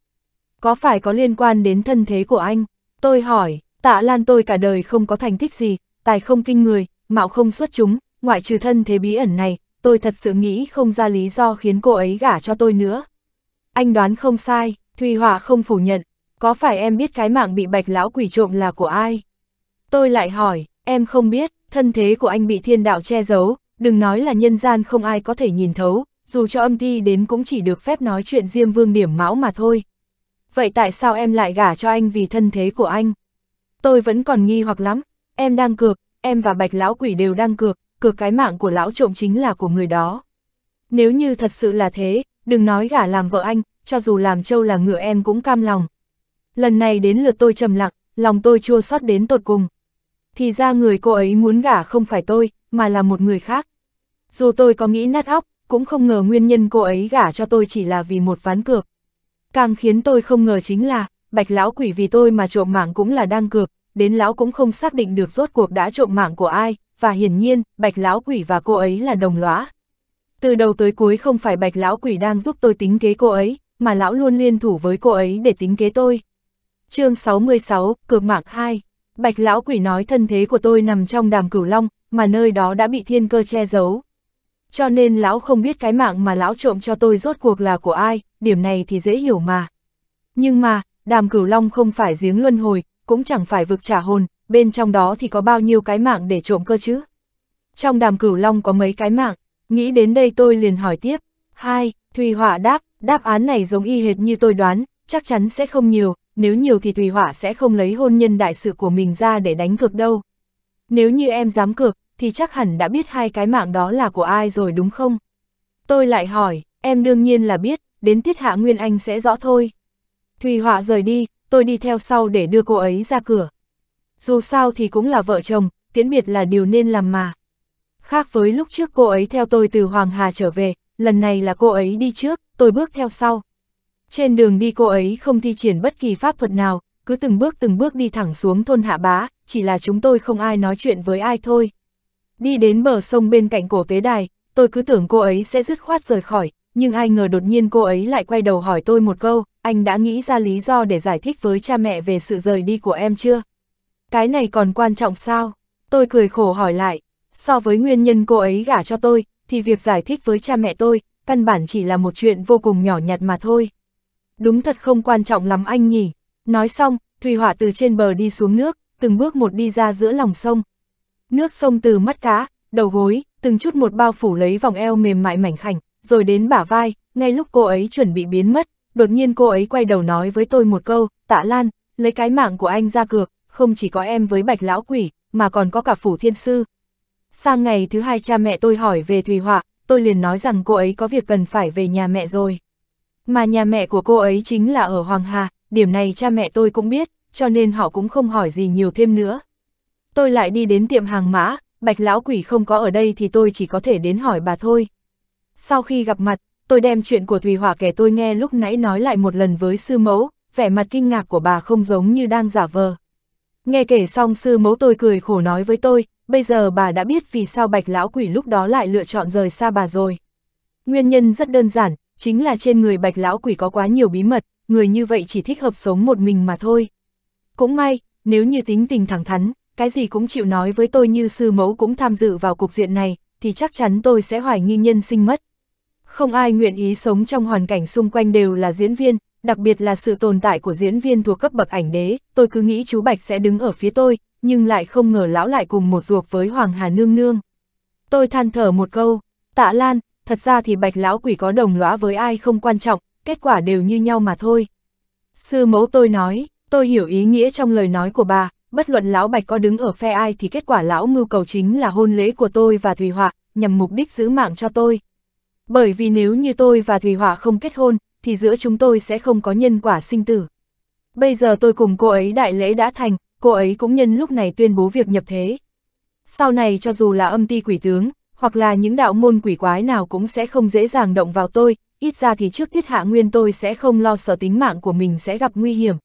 Có phải có liên quan đến thân thế của anh? Tôi hỏi, tạ lan tôi cả đời không có thành tích gì, tài không kinh người, mạo không xuất chúng, ngoại trừ thân thế bí ẩn này, tôi thật sự nghĩ không ra lý do khiến cô ấy gả cho tôi nữa. Anh đoán không sai, Thùy Hỏa không phủ nhận, có phải em biết cái mạng bị bạch lão quỷ trộm là của ai? Tôi lại hỏi, em không biết, thân thế của anh bị thiên đạo che giấu, đừng nói là nhân gian không ai có thể nhìn thấu, dù cho âm ti đến cũng chỉ được phép nói chuyện diêm vương điểm mão mà thôi. Vậy tại sao em lại gả cho anh vì thân thế của anh? Tôi vẫn còn nghi hoặc lắm, em đang cược, em và bạch lão quỷ đều đang cược, cược cái mạng của lão trộm chính là của người đó. Nếu như thật sự là thế, đừng nói gả làm vợ anh, cho dù làm trâu là ngựa em cũng cam lòng. Lần này đến lượt tôi trầm lặng, lòng tôi chua xót đến tột cùng. Thì ra người cô ấy muốn gả không phải tôi, mà là một người khác. Dù tôi có nghĩ nát óc, cũng không ngờ nguyên nhân cô ấy gả cho tôi chỉ là vì một ván cược. Càng khiến tôi không ngờ chính là, bạch lão quỷ vì tôi mà trộm mạng cũng là đang cược, đến lão cũng không xác định được rốt cuộc đã trộm mạng của ai, và hiển nhiên, bạch lão quỷ và cô ấy là đồng lõa. Từ đầu tới cuối không phải bạch lão quỷ đang giúp tôi tính kế cô ấy, mà lão luôn liên thủ với cô ấy để tính kế tôi. chương 66, Cược mạng 2 Bạch lão quỷ nói thân thế của tôi nằm trong đàm cửu long, mà nơi đó đã bị thiên cơ che giấu. Cho nên lão không biết cái mạng mà lão trộm cho tôi rốt cuộc là của ai, điểm này thì dễ hiểu mà. Nhưng mà, đàm cửu long không phải giếng luân hồi, cũng chẳng phải vực trả hồn, bên trong đó thì có bao nhiêu cái mạng để trộm cơ chứ? Trong đàm cửu long có mấy cái mạng, nghĩ đến đây tôi liền hỏi tiếp. Hai, Thùy Họa đáp, đáp án này giống y hệt như tôi đoán, chắc chắn sẽ không nhiều, nếu nhiều thì Thùy Họa sẽ không lấy hôn nhân đại sự của mình ra để đánh cược đâu. Nếu như em dám cược, thì chắc hẳn đã biết hai cái mạng đó là của ai rồi đúng không? Tôi lại hỏi, em đương nhiên là biết, đến tiết hạ Nguyên Anh sẽ rõ thôi. Thùy Họa rời đi, tôi đi theo sau để đưa cô ấy ra cửa dù sao thì cũng là vợ chồng, tiễn biệt là điều nên làm mà. Khác với lúc trước cô ấy theo tôi từ Hoàng Hà trở về, lần này là cô ấy đi trước, tôi bước theo sau. Trên đường đi cô ấy không thi triển bất kỳ pháp thuật nào, cứ từng bước từng bước đi thẳng xuống thôn Hạ Bá, chỉ là chúng tôi không ai nói chuyện với ai thôi. Đi đến bờ sông bên cạnh cổ tế đài, tôi cứ tưởng cô ấy sẽ dứt khoát rời khỏi, nhưng ai ngờ đột nhiên cô ấy lại quay đầu hỏi tôi một câu, anh đã nghĩ ra lý do để giải thích với cha mẹ về sự rời đi của em chưa? Cái này còn quan trọng sao? Tôi cười khổ hỏi lại. So với nguyên nhân cô ấy gả cho tôi, thì việc giải thích với cha mẹ tôi, căn bản chỉ là một chuyện vô cùng nhỏ nhặt mà thôi. Đúng thật không quan trọng lắm anh nhỉ. Nói xong, Thùy hỏa từ trên bờ đi xuống nước, từng bước một đi ra giữa lòng sông. Nước sông từ mắt cá, đầu gối, từng chút một bao phủ lấy vòng eo mềm mại mảnh khảnh, rồi đến bả vai, ngay lúc cô ấy chuẩn bị biến mất, đột nhiên cô ấy quay đầu nói với tôi một câu, tạ lan, lấy cái mạng của anh ra cược, không chỉ có em với bạch lão quỷ, mà còn có cả phủ thiên sư. Sang ngày thứ hai cha mẹ tôi hỏi về Thùy Họa, tôi liền nói rằng cô ấy có việc cần phải về nhà mẹ rồi. Mà nhà mẹ của cô ấy chính là ở Hoàng Hà, điểm này cha mẹ tôi cũng biết, cho nên họ cũng không hỏi gì nhiều thêm nữa. Tôi lại đi đến tiệm hàng mã, bạch lão quỷ không có ở đây thì tôi chỉ có thể đến hỏi bà thôi. Sau khi gặp mặt, tôi đem chuyện của Thùy họa kể tôi nghe lúc nãy nói lại một lần với sư mẫu, vẻ mặt kinh ngạc của bà không giống như đang giả vờ. Nghe kể xong sư mẫu tôi cười khổ nói với tôi, bây giờ bà đã biết vì sao bạch lão quỷ lúc đó lại lựa chọn rời xa bà rồi. Nguyên nhân rất đơn giản, chính là trên người bạch lão quỷ có quá nhiều bí mật, người như vậy chỉ thích hợp sống một mình mà thôi. Cũng may, nếu như tính tình thẳng thắn, cái gì cũng chịu nói với tôi như sư mẫu cũng tham dự vào cục diện này, thì chắc chắn tôi sẽ hoài nghi nhân sinh mất. Không ai nguyện ý sống trong hoàn cảnh xung quanh đều là diễn viên, đặc biệt là sự tồn tại của diễn viên thuộc cấp bậc ảnh đế, tôi cứ nghĩ chú Bạch sẽ đứng ở phía tôi, nhưng lại không ngờ lão lại cùng một ruột với Hoàng Hà Nương Nương. Tôi than thở một câu, tạ lan, thật ra thì Bạch lão quỷ có đồng lõa với ai không quan trọng, kết quả đều như nhau mà thôi. Sư mẫu tôi nói, tôi hiểu ý nghĩa trong lời nói của bà, bất luận lão Bạch có đứng ở phe ai thì kết quả lão mưu cầu chính là hôn lễ của tôi và Thùy Họa, nhằm mục đích giữ mạng cho tôi. Bởi vì nếu như tôi và Thùy Họa không kết hôn, thì giữa chúng tôi sẽ không có nhân quả sinh tử. Bây giờ tôi cùng cô ấy đại lễ đã thành, cô ấy cũng nhân lúc này tuyên bố việc nhập thế. Sau này cho dù là âm ti quỷ tướng, hoặc là những đạo môn quỷ quái nào cũng sẽ không dễ dàng động vào tôi, ít ra thì trước tiết hạ nguyên tôi sẽ không lo sợ tính mạng của mình sẽ gặp nguy hiểm.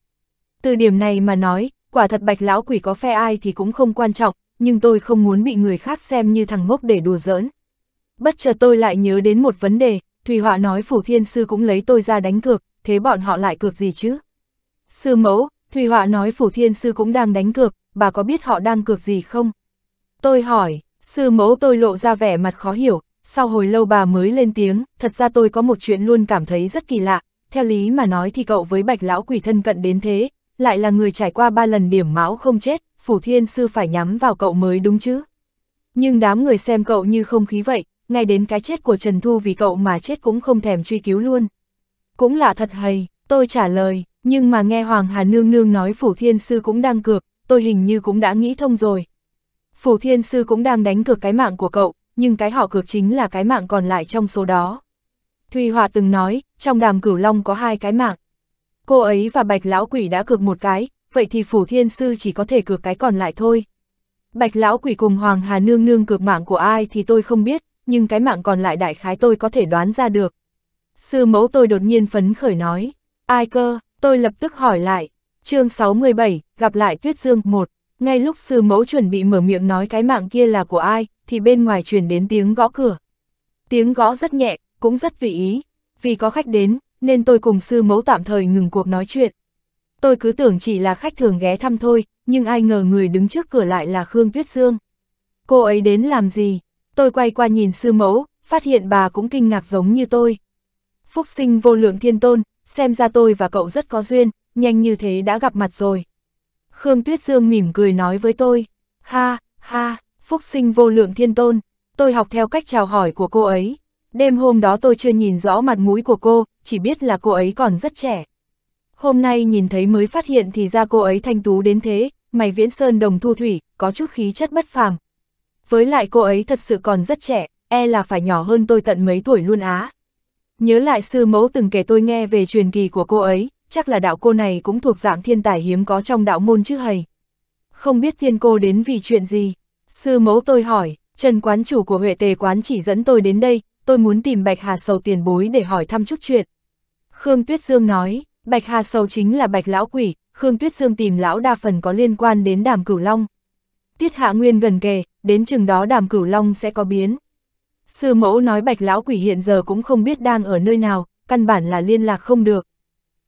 Từ điểm này mà nói, quả thật bạch lão quỷ có phe ai thì cũng không quan trọng, nhưng tôi không muốn bị người khác xem như thằng mốc để đùa giỡn. Bất chợt tôi lại nhớ đến một vấn đề, Thùy Họa nói Phủ Thiên Sư cũng lấy tôi ra đánh cược, thế bọn họ lại cược gì chứ? Sư mẫu, Thùy Họa nói Phủ Thiên Sư cũng đang đánh cược, bà có biết họ đang cược gì không? Tôi hỏi, sư mẫu tôi lộ ra vẻ mặt khó hiểu, sau hồi lâu bà mới lên tiếng, thật ra tôi có một chuyện luôn cảm thấy rất kỳ lạ, theo lý mà nói thì cậu với bạch lão quỷ thân cận đến thế, lại là người trải qua ba lần điểm máu không chết, Phủ Thiên Sư phải nhắm vào cậu mới đúng chứ? Nhưng đám người xem cậu như không khí vậy, ngay đến cái chết của Trần Thu vì cậu mà chết cũng không thèm truy cứu luôn. Cũng là thật hay, tôi trả lời, nhưng mà nghe Hoàng Hà Nương Nương nói Phủ Thiên Sư cũng đang cược, tôi hình như cũng đã nghĩ thông rồi. Phủ Thiên Sư cũng đang đánh cược cái mạng của cậu, nhưng cái họ cược chính là cái mạng còn lại trong số đó. Thùy Hòa từng nói, trong đàm cửu long có hai cái mạng. Cô ấy và Bạch Lão Quỷ đã cược một cái, vậy thì Phủ Thiên Sư chỉ có thể cược cái còn lại thôi. Bạch Lão Quỷ cùng Hoàng Hà Nương Nương cược mạng của ai thì tôi không biết, nhưng cái mạng còn lại đại khái tôi có thể đoán ra được. Sư mẫu tôi đột nhiên phấn khởi nói, ai cơ, tôi lập tức hỏi lại, chương 67, gặp lại Tuyết Dương 1, ngay lúc sư mẫu chuẩn bị mở miệng nói cái mạng kia là của ai, thì bên ngoài truyền đến tiếng gõ cửa. Tiếng gõ rất nhẹ, cũng rất tùy ý, vì có khách đến, nên tôi cùng sư mẫu tạm thời ngừng cuộc nói chuyện. Tôi cứ tưởng chỉ là khách thường ghé thăm thôi, nhưng ai ngờ người đứng trước cửa lại là Khương Tuyết Dương. Cô ấy đến làm gì? Tôi quay qua nhìn sư mẫu, phát hiện bà cũng kinh ngạc giống như tôi. Phúc sinh vô lượng thiên tôn, xem ra tôi và cậu rất có duyên, nhanh như thế đã gặp mặt rồi. Khương Tuyết Dương mỉm cười nói với tôi, ha, ha, Phúc sinh vô lượng thiên tôn, tôi học theo cách chào hỏi của cô ấy. Đêm hôm đó tôi chưa nhìn rõ mặt mũi của cô, chỉ biết là cô ấy còn rất trẻ. Hôm nay nhìn thấy mới phát hiện thì ra cô ấy thanh tú đến thế, mày viễn sơn đồng thu thủy, có chút khí chất bất phàm, với lại cô ấy thật sự còn rất trẻ, e là phải nhỏ hơn tôi tận mấy tuổi luôn á. Nhớ lại sư mẫu từng kể tôi nghe về truyền kỳ của cô ấy, chắc là đạo cô này cũng thuộc dạng thiên tài hiếm có trong đạo môn chứ hầy. Không biết thiên cô đến vì chuyện gì? Sư mẫu tôi hỏi, Trần quán chủ của Huệ Tề quán chỉ dẫn tôi đến đây, tôi muốn tìm Bạch Hà Sầu tiền bối để hỏi thăm chút chuyện. Khương Tuyết Dương nói, Bạch Hà Sầu chính là Bạch Lão Quỷ, Khương Tuyết Dương tìm Lão đa phần có liên quan đến đàm cửu long. Tiết hạ nguyên gần kề, đến chừng đó đàm cửu long sẽ có biến. Sư mẫu nói bạch lão quỷ hiện giờ cũng không biết đang ở nơi nào, căn bản là liên lạc không được.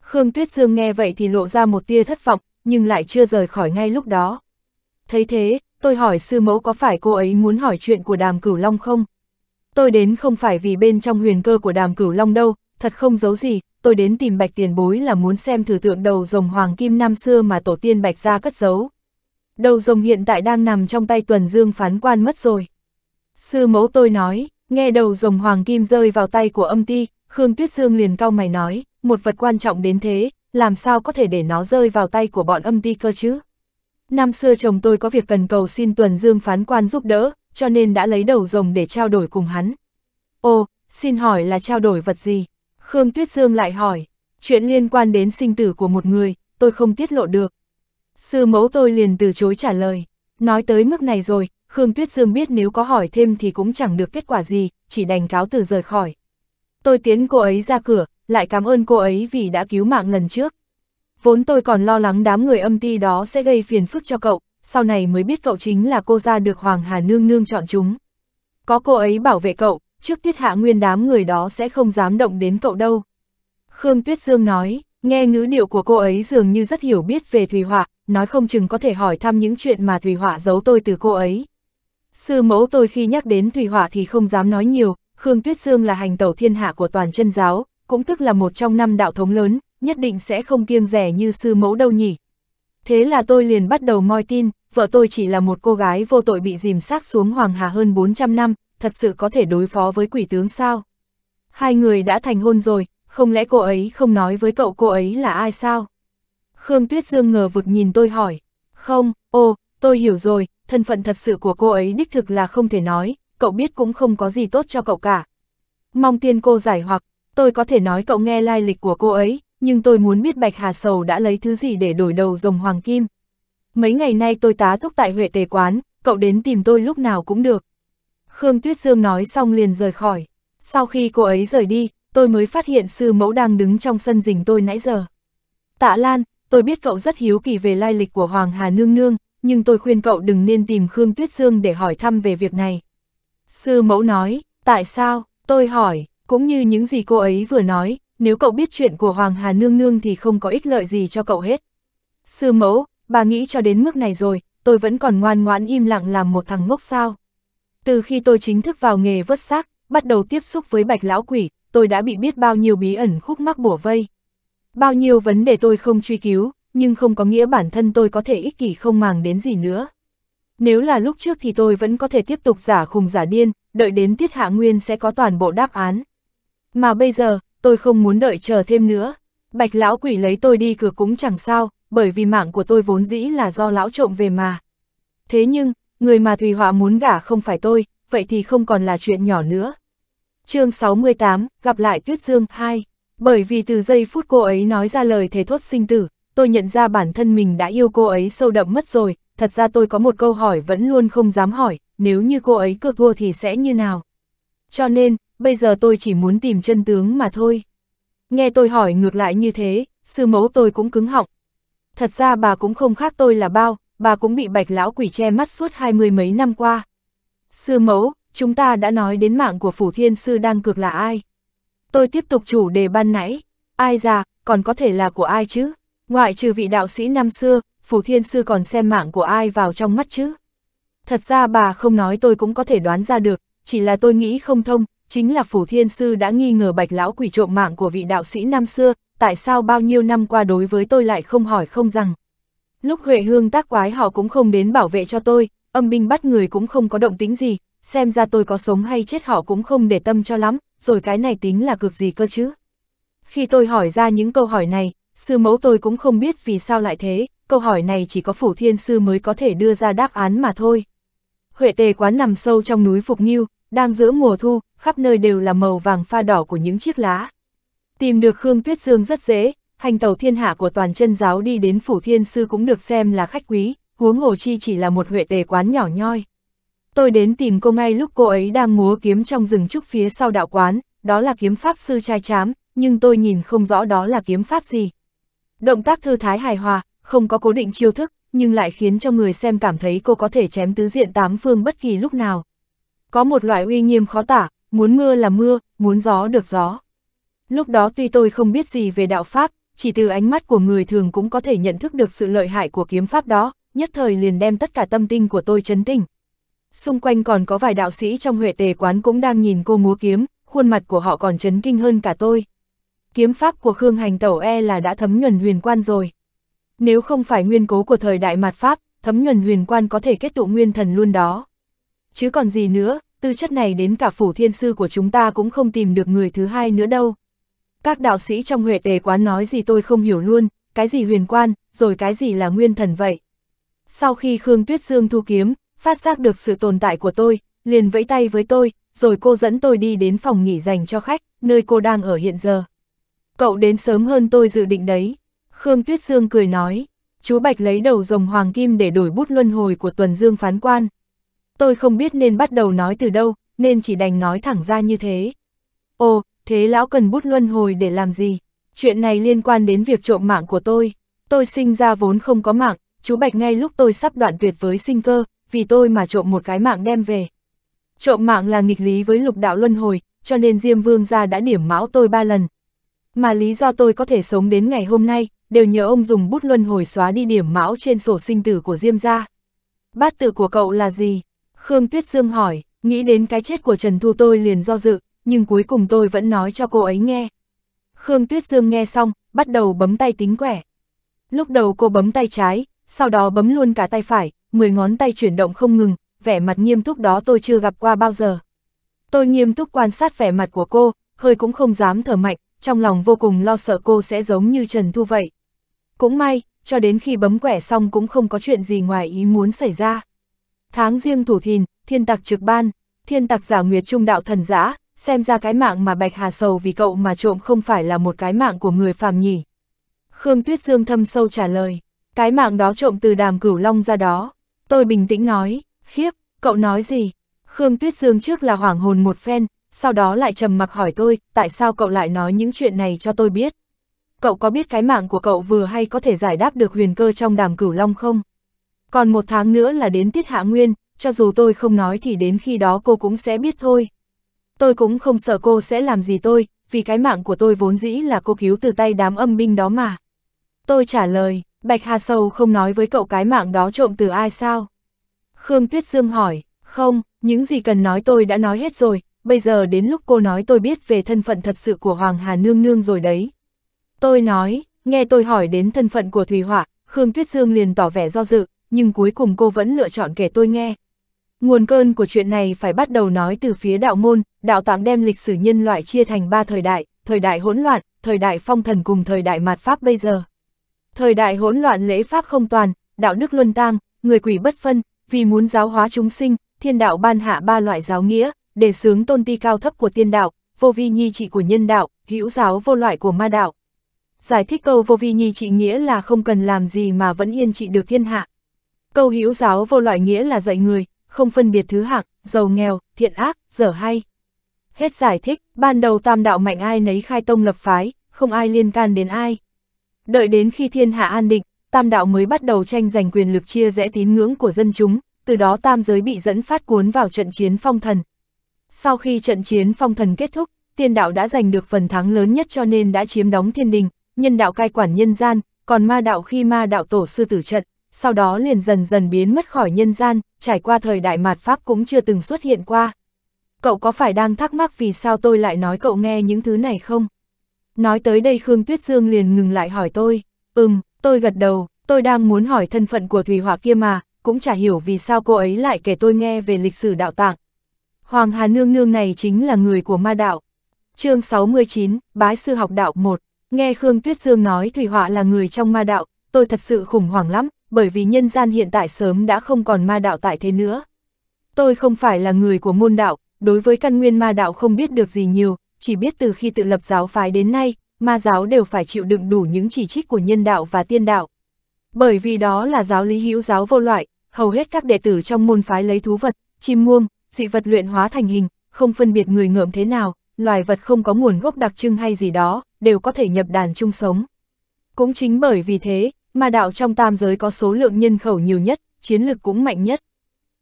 Khương Tuyết Dương nghe vậy thì lộ ra một tia thất vọng, nhưng lại chưa rời khỏi ngay lúc đó. Thấy thế, tôi hỏi sư mẫu có phải cô ấy muốn hỏi chuyện của đàm cửu long không? Tôi đến không phải vì bên trong huyền cơ của đàm cửu long đâu, thật không giấu gì, tôi đến tìm bạch tiền bối là muốn xem thử tượng đầu rồng hoàng kim năm xưa mà tổ tiên bạch ra cất giấu. Đầu rồng hiện tại đang nằm trong tay tuần dương phán quan mất rồi. Sư mẫu tôi nói, nghe đầu rồng hoàng kim rơi vào tay của âm ti, Khương Tuyết Dương liền cau mày nói, một vật quan trọng đến thế, làm sao có thể để nó rơi vào tay của bọn âm ti cơ chứ? Năm xưa chồng tôi có việc cần cầu xin tuần dương phán quan giúp đỡ, cho nên đã lấy đầu rồng để trao đổi cùng hắn. Ô, xin hỏi là trao đổi vật gì? Khương Tuyết Dương lại hỏi, chuyện liên quan đến sinh tử của một người, tôi không tiết lộ được, Sư mẫu tôi liền từ chối trả lời. Nói tới mức này rồi, Khương Tuyết Dương biết nếu có hỏi thêm thì cũng chẳng được kết quả gì, chỉ đành cáo từ rời khỏi. Tôi tiến cô ấy ra cửa, lại cảm ơn cô ấy vì đã cứu mạng lần trước. Vốn tôi còn lo lắng đám người âm ti đó sẽ gây phiền phức cho cậu, sau này mới biết cậu chính là cô ra được Hoàng Hà Nương Nương chọn chúng. Có cô ấy bảo vệ cậu, trước tiết hạ nguyên đám người đó sẽ không dám động đến cậu đâu. Khương Tuyết Dương nói, Nghe ngữ điệu của cô ấy dường như rất hiểu biết về Thùy Họa, nói không chừng có thể hỏi thăm những chuyện mà Thùy Họa giấu tôi từ cô ấy. Sư mẫu tôi khi nhắc đến Thùy Họa thì không dám nói nhiều, Khương Tuyết Dương là hành tẩu thiên hạ của toàn chân giáo, cũng tức là một trong năm đạo thống lớn, nhất định sẽ không kiêng rẻ như sư mẫu đâu nhỉ. Thế là tôi liền bắt đầu moi tin, vợ tôi chỉ là một cô gái vô tội bị dìm xác xuống Hoàng Hà hơn 400 năm, thật sự có thể đối phó với quỷ tướng sao? Hai người đã thành hôn rồi, không lẽ cô ấy không nói với cậu cô ấy là ai sao? Khương Tuyết Dương ngờ vực nhìn tôi hỏi, không, ô, tôi hiểu rồi, thân phận thật sự của cô ấy đích thực là không thể nói, cậu biết cũng không có gì tốt cho cậu cả. Mong tiên cô giải hoặc, tôi có thể nói cậu nghe lai lịch của cô ấy, nhưng tôi muốn biết Bạch Hà Sầu đã lấy thứ gì để đổi đầu rồng hoàng kim. Mấy ngày nay tôi tá túc tại Huệ Tề Quán, cậu đến tìm tôi lúc nào cũng được. Khương Tuyết Dương nói xong liền rời khỏi. Sau khi cô ấy rời đi, tôi mới phát hiện sư mẫu đang đứng trong sân rình tôi nãy giờ. Tạ Lan, tôi biết cậu rất hiếu kỳ về lai lịch của Hoàng Hà Nương Nương, nhưng tôi khuyên cậu đừng nên tìm Khương Tuyết Dương để hỏi thăm về việc này. Sư mẫu nói, tại sao, tôi hỏi, cũng như những gì cô ấy vừa nói, nếu cậu biết chuyện của Hoàng Hà Nương Nương thì không có ích lợi gì cho cậu hết. Sư mẫu, bà nghĩ cho đến mức này rồi, tôi vẫn còn ngoan ngoãn im lặng làm một thằng ngốc sao. Từ khi tôi chính thức vào nghề vớt xác, bắt đầu tiếp xúc với bạch lão quỷ, tôi đã bị biết bao nhiêu bí ẩn khúc mắc bủa vây. Bao nhiêu vấn đề tôi không truy cứu, nhưng không có nghĩa bản thân tôi có thể ích kỷ không màng đến gì nữa. Nếu là lúc trước thì tôi vẫn có thể tiếp tục giả khùng giả điên, đợi đến tiết hạ nguyên sẽ có toàn bộ đáp án. Mà bây giờ, tôi không muốn đợi chờ thêm nữa. Bạch lão quỷ lấy tôi đi cửa cũng chẳng sao, bởi vì mạng của tôi vốn dĩ là do lão trộm về mà. Thế nhưng, người mà Thùy Họa muốn gả không phải tôi, vậy thì không còn là chuyện nhỏ nữa chương 68, gặp lại Tuyết Dương 2. Bởi vì từ giây phút cô ấy nói ra lời thề thốt sinh tử, tôi nhận ra bản thân mình đã yêu cô ấy sâu đậm mất rồi, thật ra tôi có một câu hỏi vẫn luôn không dám hỏi, nếu như cô ấy cược thua thì sẽ như nào. Cho nên, bây giờ tôi chỉ muốn tìm chân tướng mà thôi. Nghe tôi hỏi ngược lại như thế, sư mẫu tôi cũng cứng họng. Thật ra bà cũng không khác tôi là bao, bà cũng bị bạch lão quỷ che mắt suốt hai mươi mấy năm qua. Sư mẫu, chúng ta đã nói đến mạng của Phủ Thiên Sư đang cược là ai. Tôi tiếp tục chủ đề ban nãy, ai già, còn có thể là của ai chứ? Ngoại trừ vị đạo sĩ năm xưa, Phủ Thiên Sư còn xem mạng của ai vào trong mắt chứ? Thật ra bà không nói tôi cũng có thể đoán ra được, chỉ là tôi nghĩ không thông, chính là Phủ Thiên Sư đã nghi ngờ bạch lão quỷ trộm mạng của vị đạo sĩ năm xưa, tại sao bao nhiêu năm qua đối với tôi lại không hỏi không rằng. Lúc Huệ Hương tác quái họ cũng không đến bảo vệ cho tôi, âm binh bắt người cũng không có động tính gì, xem ra tôi có sống hay chết họ cũng không để tâm cho lắm, rồi cái này tính là cực gì cơ chứ. Khi tôi hỏi ra những câu hỏi này, sư mẫu tôi cũng không biết vì sao lại thế, câu hỏi này chỉ có phủ thiên sư mới có thể đưa ra đáp án mà thôi. Huệ tề quán nằm sâu trong núi Phục Nghiêu, đang giữa mùa thu, khắp nơi đều là màu vàng pha đỏ của những chiếc lá. Tìm được Khương Tuyết Dương rất dễ, hành tàu thiên hạ của toàn chân giáo đi đến phủ thiên sư cũng được xem là khách quý, huống hồ chi chỉ là một huệ tề quán nhỏ nhoi. Tôi đến tìm cô ngay lúc cô ấy đang múa kiếm trong rừng trúc phía sau đạo quán, đó là kiếm pháp sư trai chám, nhưng tôi nhìn không rõ đó là kiếm pháp gì. Động tác thư thái hài hòa, không có cố định chiêu thức, nhưng lại khiến cho người xem cảm thấy cô có thể chém tứ diện tám phương bất kỳ lúc nào. Có một loại uy nghiêm khó tả, muốn mưa là mưa, muốn gió được gió. Lúc đó tuy tôi không biết gì về đạo Pháp, chỉ từ ánh mắt của người thường cũng có thể nhận thức được sự lợi hại của kiếm Pháp đó, nhất thời liền đem tất cả tâm tinh của tôi chấn tinh xung quanh còn có vài đạo sĩ trong huệ tề quán cũng đang nhìn cô múa kiếm, khuôn mặt của họ còn chấn kinh hơn cả tôi. Kiếm pháp của Khương Hành Tẩu e là đã thấm nhuần huyền quan rồi. Nếu không phải nguyên cố của thời đại mạt Pháp, thấm nhuần huyền quan có thể kết tụ nguyên thần luôn đó. Chứ còn gì nữa, tư chất này đến cả phủ thiên sư của chúng ta cũng không tìm được người thứ hai nữa đâu. Các đạo sĩ trong huệ tề quán nói gì tôi không hiểu luôn, cái gì huyền quan, rồi cái gì là nguyên thần vậy. Sau khi Khương Tuyết Dương thu kiếm, phát giác được sự tồn tại của tôi, liền vẫy tay với tôi, rồi cô dẫn tôi đi đến phòng nghỉ dành cho khách, nơi cô đang ở hiện giờ. Cậu đến sớm hơn tôi dự định đấy. Khương Tuyết Dương cười nói, chú Bạch lấy đầu rồng hoàng kim để đổi bút luân hồi của tuần dương phán quan. Tôi không biết nên bắt đầu nói từ đâu, nên chỉ đành nói thẳng ra như thế. Ồ, thế lão cần bút luân hồi để làm gì? Chuyện này liên quan đến việc trộm mạng của tôi. Tôi sinh ra vốn không có mạng, chú Bạch ngay lúc tôi sắp đoạn tuyệt với sinh cơ, vì tôi mà trộm một cái mạng đem về. Trộm mạng là nghịch lý với lục đạo luân hồi, cho nên Diêm Vương gia đã điểm mão tôi ba lần. Mà lý do tôi có thể sống đến ngày hôm nay, đều nhờ ông dùng bút luân hồi xóa đi điểm mão trên sổ sinh tử của Diêm gia. Bát tự của cậu là gì? Khương Tuyết Dương hỏi, nghĩ đến cái chết của Trần Thu tôi liền do dự, nhưng cuối cùng tôi vẫn nói cho cô ấy nghe. Khương Tuyết Dương nghe xong, bắt đầu bấm tay tính quẻ. Lúc đầu cô bấm tay trái, sau đó bấm luôn cả tay phải, mười ngón tay chuyển động không ngừng, vẻ mặt nghiêm túc đó tôi chưa gặp qua bao giờ. Tôi nghiêm túc quan sát vẻ mặt của cô, hơi cũng không dám thở mạnh, trong lòng vô cùng lo sợ cô sẽ giống như Trần Thu vậy. Cũng may, cho đến khi bấm quẻ xong cũng không có chuyện gì ngoài ý muốn xảy ra. Tháng riêng thủ thìn, thiên tặc trực ban, thiên tặc giả nguyệt trung đạo thần giã, xem ra cái mạng mà Bạch Hà sầu vì cậu mà trộm không phải là một cái mạng của người phàm nhỉ. Khương Tuyết Dương thâm sâu trả lời, cái mạng đó trộm từ đàm cửu long ra đó. Tôi bình tĩnh nói, khiếp, cậu nói gì? Khương Tuyết Dương trước là hoảng hồn một phen, sau đó lại trầm mặc hỏi tôi, tại sao cậu lại nói những chuyện này cho tôi biết? Cậu có biết cái mạng của cậu vừa hay có thể giải đáp được huyền cơ trong đàm cửu long không? Còn một tháng nữa là đến tiết hạ nguyên, cho dù tôi không nói thì đến khi đó cô cũng sẽ biết thôi. Tôi cũng không sợ cô sẽ làm gì tôi, vì cái mạng của tôi vốn dĩ là cô cứu từ tay đám âm binh đó mà. Tôi trả lời, Bạch Hà Sầu không nói với cậu cái mạng đó trộm từ ai sao? Khương Tuyết Dương hỏi, không, những gì cần nói tôi đã nói hết rồi, bây giờ đến lúc cô nói tôi biết về thân phận thật sự của Hoàng Hà Nương Nương rồi đấy. Tôi nói, nghe tôi hỏi đến thân phận của Thùy Họa, Khương Tuyết Dương liền tỏ vẻ do dự, nhưng cuối cùng cô vẫn lựa chọn kể tôi nghe. Nguồn cơn của chuyện này phải bắt đầu nói từ phía đạo môn, đạo tạng đem lịch sử nhân loại chia thành ba thời đại, thời đại hỗn loạn, thời đại phong thần cùng thời đại mạt pháp bây giờ. Thời đại hỗn loạn lễ pháp không toàn, đạo đức luân tang, người quỷ bất phân, vì muốn giáo hóa chúng sinh, thiên đạo ban hạ ba loại giáo nghĩa, để sướng tôn ti cao thấp của tiên đạo, vô vi nhi trị của nhân đạo, hữu giáo vô loại của ma đạo. Giải thích câu vô vi nhi trị nghĩa là không cần làm gì mà vẫn yên trị được thiên hạ. Câu hữu giáo vô loại nghĩa là dạy người, không phân biệt thứ hạng, giàu nghèo, thiện ác, dở hay. Hết giải thích, ban đầu tam đạo mạnh ai nấy khai tông lập phái, không ai liên can đến ai. Đợi đến khi thiên hạ an định, tam đạo mới bắt đầu tranh giành quyền lực chia rẽ tín ngưỡng của dân chúng, từ đó tam giới bị dẫn phát cuốn vào trận chiến phong thần. Sau khi trận chiến phong thần kết thúc, tiên đạo đã giành được phần thắng lớn nhất cho nên đã chiếm đóng thiên đình, nhân đạo cai quản nhân gian, còn ma đạo khi ma đạo tổ sư tử trận, sau đó liền dần dần biến mất khỏi nhân gian, trải qua thời đại mạt Pháp cũng chưa từng xuất hiện qua. Cậu có phải đang thắc mắc vì sao tôi lại nói cậu nghe những thứ này không? Nói tới đây Khương Tuyết Dương liền ngừng lại hỏi tôi. Ừm, tôi gật đầu, tôi đang muốn hỏi thân phận của thủy Hỏa kia mà, cũng chả hiểu vì sao cô ấy lại kể tôi nghe về lịch sử đạo tạng. Hoàng Hà Nương Nương này chính là người của ma đạo. chương 69, Bái Sư Học Đạo 1 Nghe Khương Tuyết Dương nói Thủy Họa là người trong ma đạo, tôi thật sự khủng hoảng lắm, bởi vì nhân gian hiện tại sớm đã không còn ma đạo tại thế nữa. Tôi không phải là người của môn đạo, đối với căn nguyên ma đạo không biết được gì nhiều, chỉ biết từ khi tự lập giáo phái đến nay, ma giáo đều phải chịu đựng đủ những chỉ trích của nhân đạo và tiên đạo. Bởi vì đó là giáo lý hữu giáo vô loại, hầu hết các đệ tử trong môn phái lấy thú vật, chim muông, dị vật luyện hóa thành hình, không phân biệt người ngợm thế nào, loài vật không có nguồn gốc đặc trưng hay gì đó, đều có thể nhập đàn chung sống. Cũng chính bởi vì thế, mà đạo trong tam giới có số lượng nhân khẩu nhiều nhất, chiến lực cũng mạnh nhất.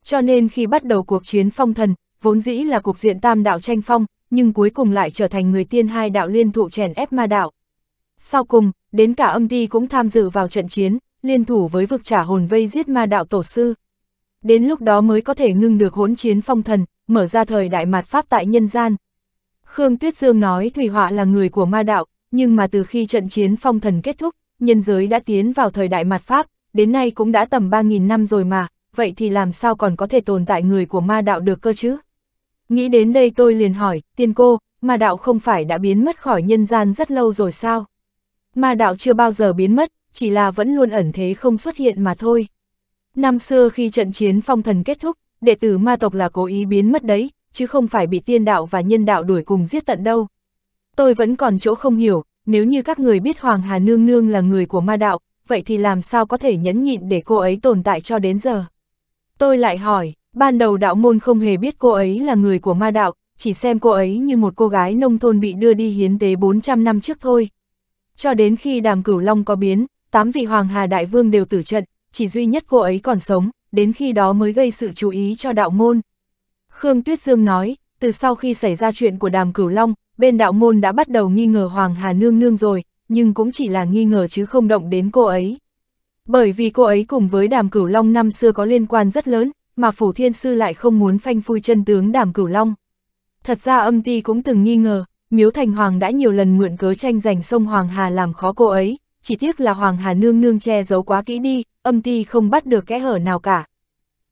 Cho nên khi bắt đầu cuộc chiến phong thần, vốn dĩ là cuộc diện tam đạo tranh phong, nhưng cuối cùng lại trở thành người tiên hai đạo liên thủ chèn ép ma đạo. Sau cùng, đến cả âm ti cũng tham dự vào trận chiến, liên thủ với vực trả hồn vây giết ma đạo tổ sư. Đến lúc đó mới có thể ngưng được hỗn chiến phong thần, mở ra thời đại mạt Pháp tại nhân gian. Khương Tuyết Dương nói Thủy Họa là người của ma đạo, nhưng mà từ khi trận chiến phong thần kết thúc, nhân giới đã tiến vào thời đại mạt Pháp, đến nay cũng đã tầm 3.000 năm rồi mà, vậy thì làm sao còn có thể tồn tại người của ma đạo được cơ chứ? Nghĩ đến đây tôi liền hỏi, tiên cô, ma đạo không phải đã biến mất khỏi nhân gian rất lâu rồi sao? Ma đạo chưa bao giờ biến mất, chỉ là vẫn luôn ẩn thế không xuất hiện mà thôi. Năm xưa khi trận chiến phong thần kết thúc, đệ tử ma tộc là cố ý biến mất đấy, chứ không phải bị tiên đạo và nhân đạo đuổi cùng giết tận đâu. Tôi vẫn còn chỗ không hiểu, nếu như các người biết Hoàng Hà Nương Nương là người của ma đạo, vậy thì làm sao có thể nhẫn nhịn để cô ấy tồn tại cho đến giờ? Tôi lại hỏi, Ban đầu đạo môn không hề biết cô ấy là người của ma đạo, chỉ xem cô ấy như một cô gái nông thôn bị đưa đi hiến tế 400 năm trước thôi. Cho đến khi đàm cửu long có biến, tám vị hoàng hà đại vương đều tử trận, chỉ duy nhất cô ấy còn sống, đến khi đó mới gây sự chú ý cho đạo môn. Khương Tuyết Dương nói, từ sau khi xảy ra chuyện của đàm cửu long, bên đạo môn đã bắt đầu nghi ngờ hoàng hà nương nương rồi, nhưng cũng chỉ là nghi ngờ chứ không động đến cô ấy. Bởi vì cô ấy cùng với đàm cửu long năm xưa có liên quan rất lớn, mà phủ thiên sư lại không muốn phanh phui chân tướng đàm cửu long. Thật ra âm ti cũng từng nghi ngờ, miếu thành hoàng đã nhiều lần mượn cớ tranh giành sông Hoàng Hà làm khó cô ấy, chỉ tiếc là Hoàng Hà nương nương che giấu quá kỹ đi, âm ti không bắt được kẽ hở nào cả.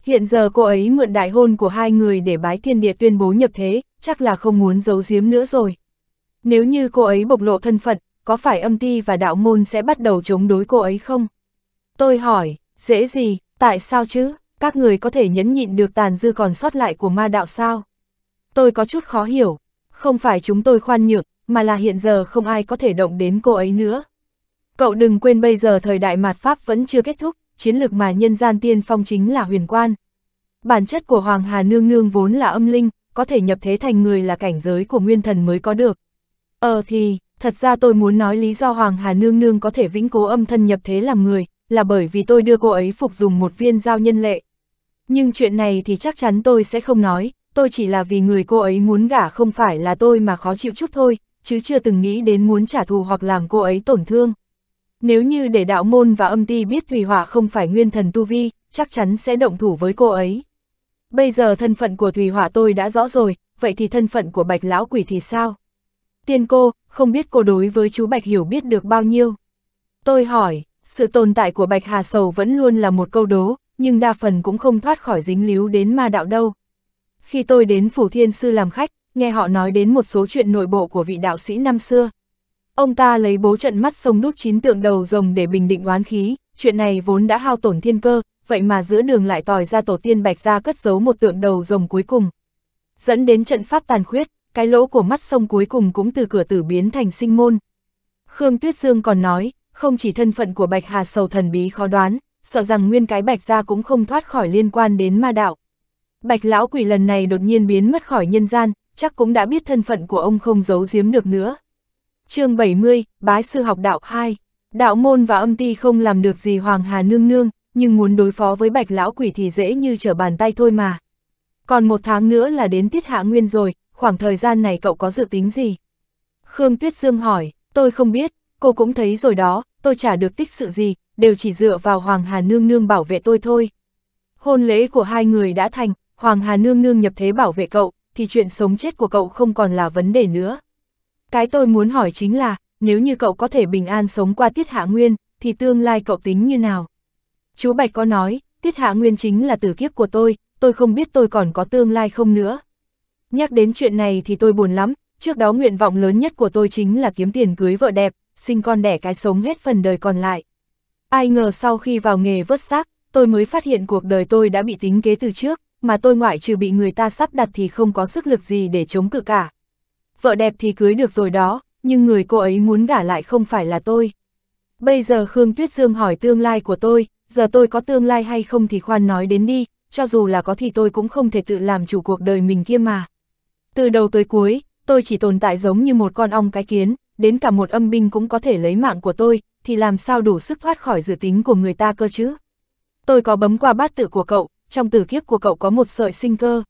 Hiện giờ cô ấy mượn đại hôn của hai người để bái thiên địa tuyên bố nhập thế, chắc là không muốn giấu giếm nữa rồi. Nếu như cô ấy bộc lộ thân phận, có phải âm ti và đạo môn sẽ bắt đầu chống đối cô ấy không? Tôi hỏi, dễ gì, tại sao chứ? các người có thể nhẫn nhịn được tàn dư còn sót lại của ma đạo sao? Tôi có chút khó hiểu, không phải chúng tôi khoan nhượng, mà là hiện giờ không ai có thể động đến cô ấy nữa. Cậu đừng quên bây giờ thời đại mạt Pháp vẫn chưa kết thúc, chiến lược mà nhân gian tiên phong chính là huyền quan. Bản chất của Hoàng Hà Nương Nương vốn là âm linh, có thể nhập thế thành người là cảnh giới của nguyên thần mới có được. Ờ thì, thật ra tôi muốn nói lý do Hoàng Hà Nương Nương có thể vĩnh cố âm thân nhập thế làm người, là bởi vì tôi đưa cô ấy phục dùng một viên giao nhân lệ. Nhưng chuyện này thì chắc chắn tôi sẽ không nói, tôi chỉ là vì người cô ấy muốn gả không phải là tôi mà khó chịu chút thôi, chứ chưa từng nghĩ đến muốn trả thù hoặc làm cô ấy tổn thương. Nếu như để đạo môn và âm ti biết Thủy Hỏa không phải nguyên thần tu vi, chắc chắn sẽ động thủ với cô ấy. Bây giờ thân phận của Thủy Hỏa tôi đã rõ rồi, vậy thì thân phận của Bạch Lão Quỷ thì sao? Tiên cô, không biết cô đối với chú Bạch hiểu biết được bao nhiêu? Tôi hỏi, sự tồn tại của Bạch Hà Sầu vẫn luôn là một câu đố, nhưng đa phần cũng không thoát khỏi dính líu đến ma đạo đâu. Khi tôi đến Phủ Thiên Sư làm khách, nghe họ nói đến một số chuyện nội bộ của vị đạo sĩ năm xưa. Ông ta lấy bố trận mắt sông đúc chín tượng đầu rồng để bình định oán khí, chuyện này vốn đã hao tổn thiên cơ, vậy mà giữa đường lại tòi ra tổ tiên bạch ra cất giấu một tượng đầu rồng cuối cùng. Dẫn đến trận pháp tàn khuyết, cái lỗ của mắt sông cuối cùng cũng từ cửa tử biến thành sinh môn. Khương Tuyết Dương còn nói, không chỉ thân phận của Bạch Hà Sầu thần bí khó đoán, sợ rằng nguyên cái bạch gia cũng không thoát khỏi liên quan đến ma đạo. Bạch lão quỷ lần này đột nhiên biến mất khỏi nhân gian, chắc cũng đã biết thân phận của ông không giấu giếm được nữa. chương 70, Bái sư học đạo 2 Đạo môn và âm ti không làm được gì Hoàng Hà nương nương, nhưng muốn đối phó với bạch lão quỷ thì dễ như trở bàn tay thôi mà. Còn một tháng nữa là đến tiết hạ nguyên rồi, khoảng thời gian này cậu có dự tính gì? Khương Tuyết Dương hỏi, tôi không biết, cô cũng thấy rồi đó, tôi chả được tích sự gì, đều chỉ dựa vào Hoàng Hà Nương Nương bảo vệ tôi thôi. Hôn lễ của hai người đã thành, Hoàng Hà Nương Nương nhập thế bảo vệ cậu, thì chuyện sống chết của cậu không còn là vấn đề nữa. Cái tôi muốn hỏi chính là, nếu như cậu có thể bình an sống qua Tiết Hạ Nguyên, thì tương lai cậu tính như nào? Chú Bạch có nói, Tiết Hạ Nguyên chính là tử kiếp của tôi, tôi không biết tôi còn có tương lai không nữa. Nhắc đến chuyện này thì tôi buồn lắm, trước đó nguyện vọng lớn nhất của tôi chính là kiếm tiền cưới vợ đẹp, sinh con đẻ cái sống hết phần đời còn lại. Ai ngờ sau khi vào nghề vớt xác, tôi mới phát hiện cuộc đời tôi đã bị tính kế từ trước, mà tôi ngoại trừ bị người ta sắp đặt thì không có sức lực gì để chống cự cả. Vợ đẹp thì cưới được rồi đó, nhưng người cô ấy muốn gả lại không phải là tôi. Bây giờ Khương Tuyết Dương hỏi tương lai của tôi, giờ tôi có tương lai hay không thì khoan nói đến đi, cho dù là có thì tôi cũng không thể tự làm chủ cuộc đời mình kia mà. Từ đầu tới cuối, tôi chỉ tồn tại giống như một con ong cái kiến, đến cả một âm binh cũng có thể lấy mạng của tôi, thì làm sao đủ sức thoát khỏi dự tính của người ta cơ chứ? Tôi có bấm qua bát tự của cậu, trong tử kiếp của cậu có một sợi sinh cơ.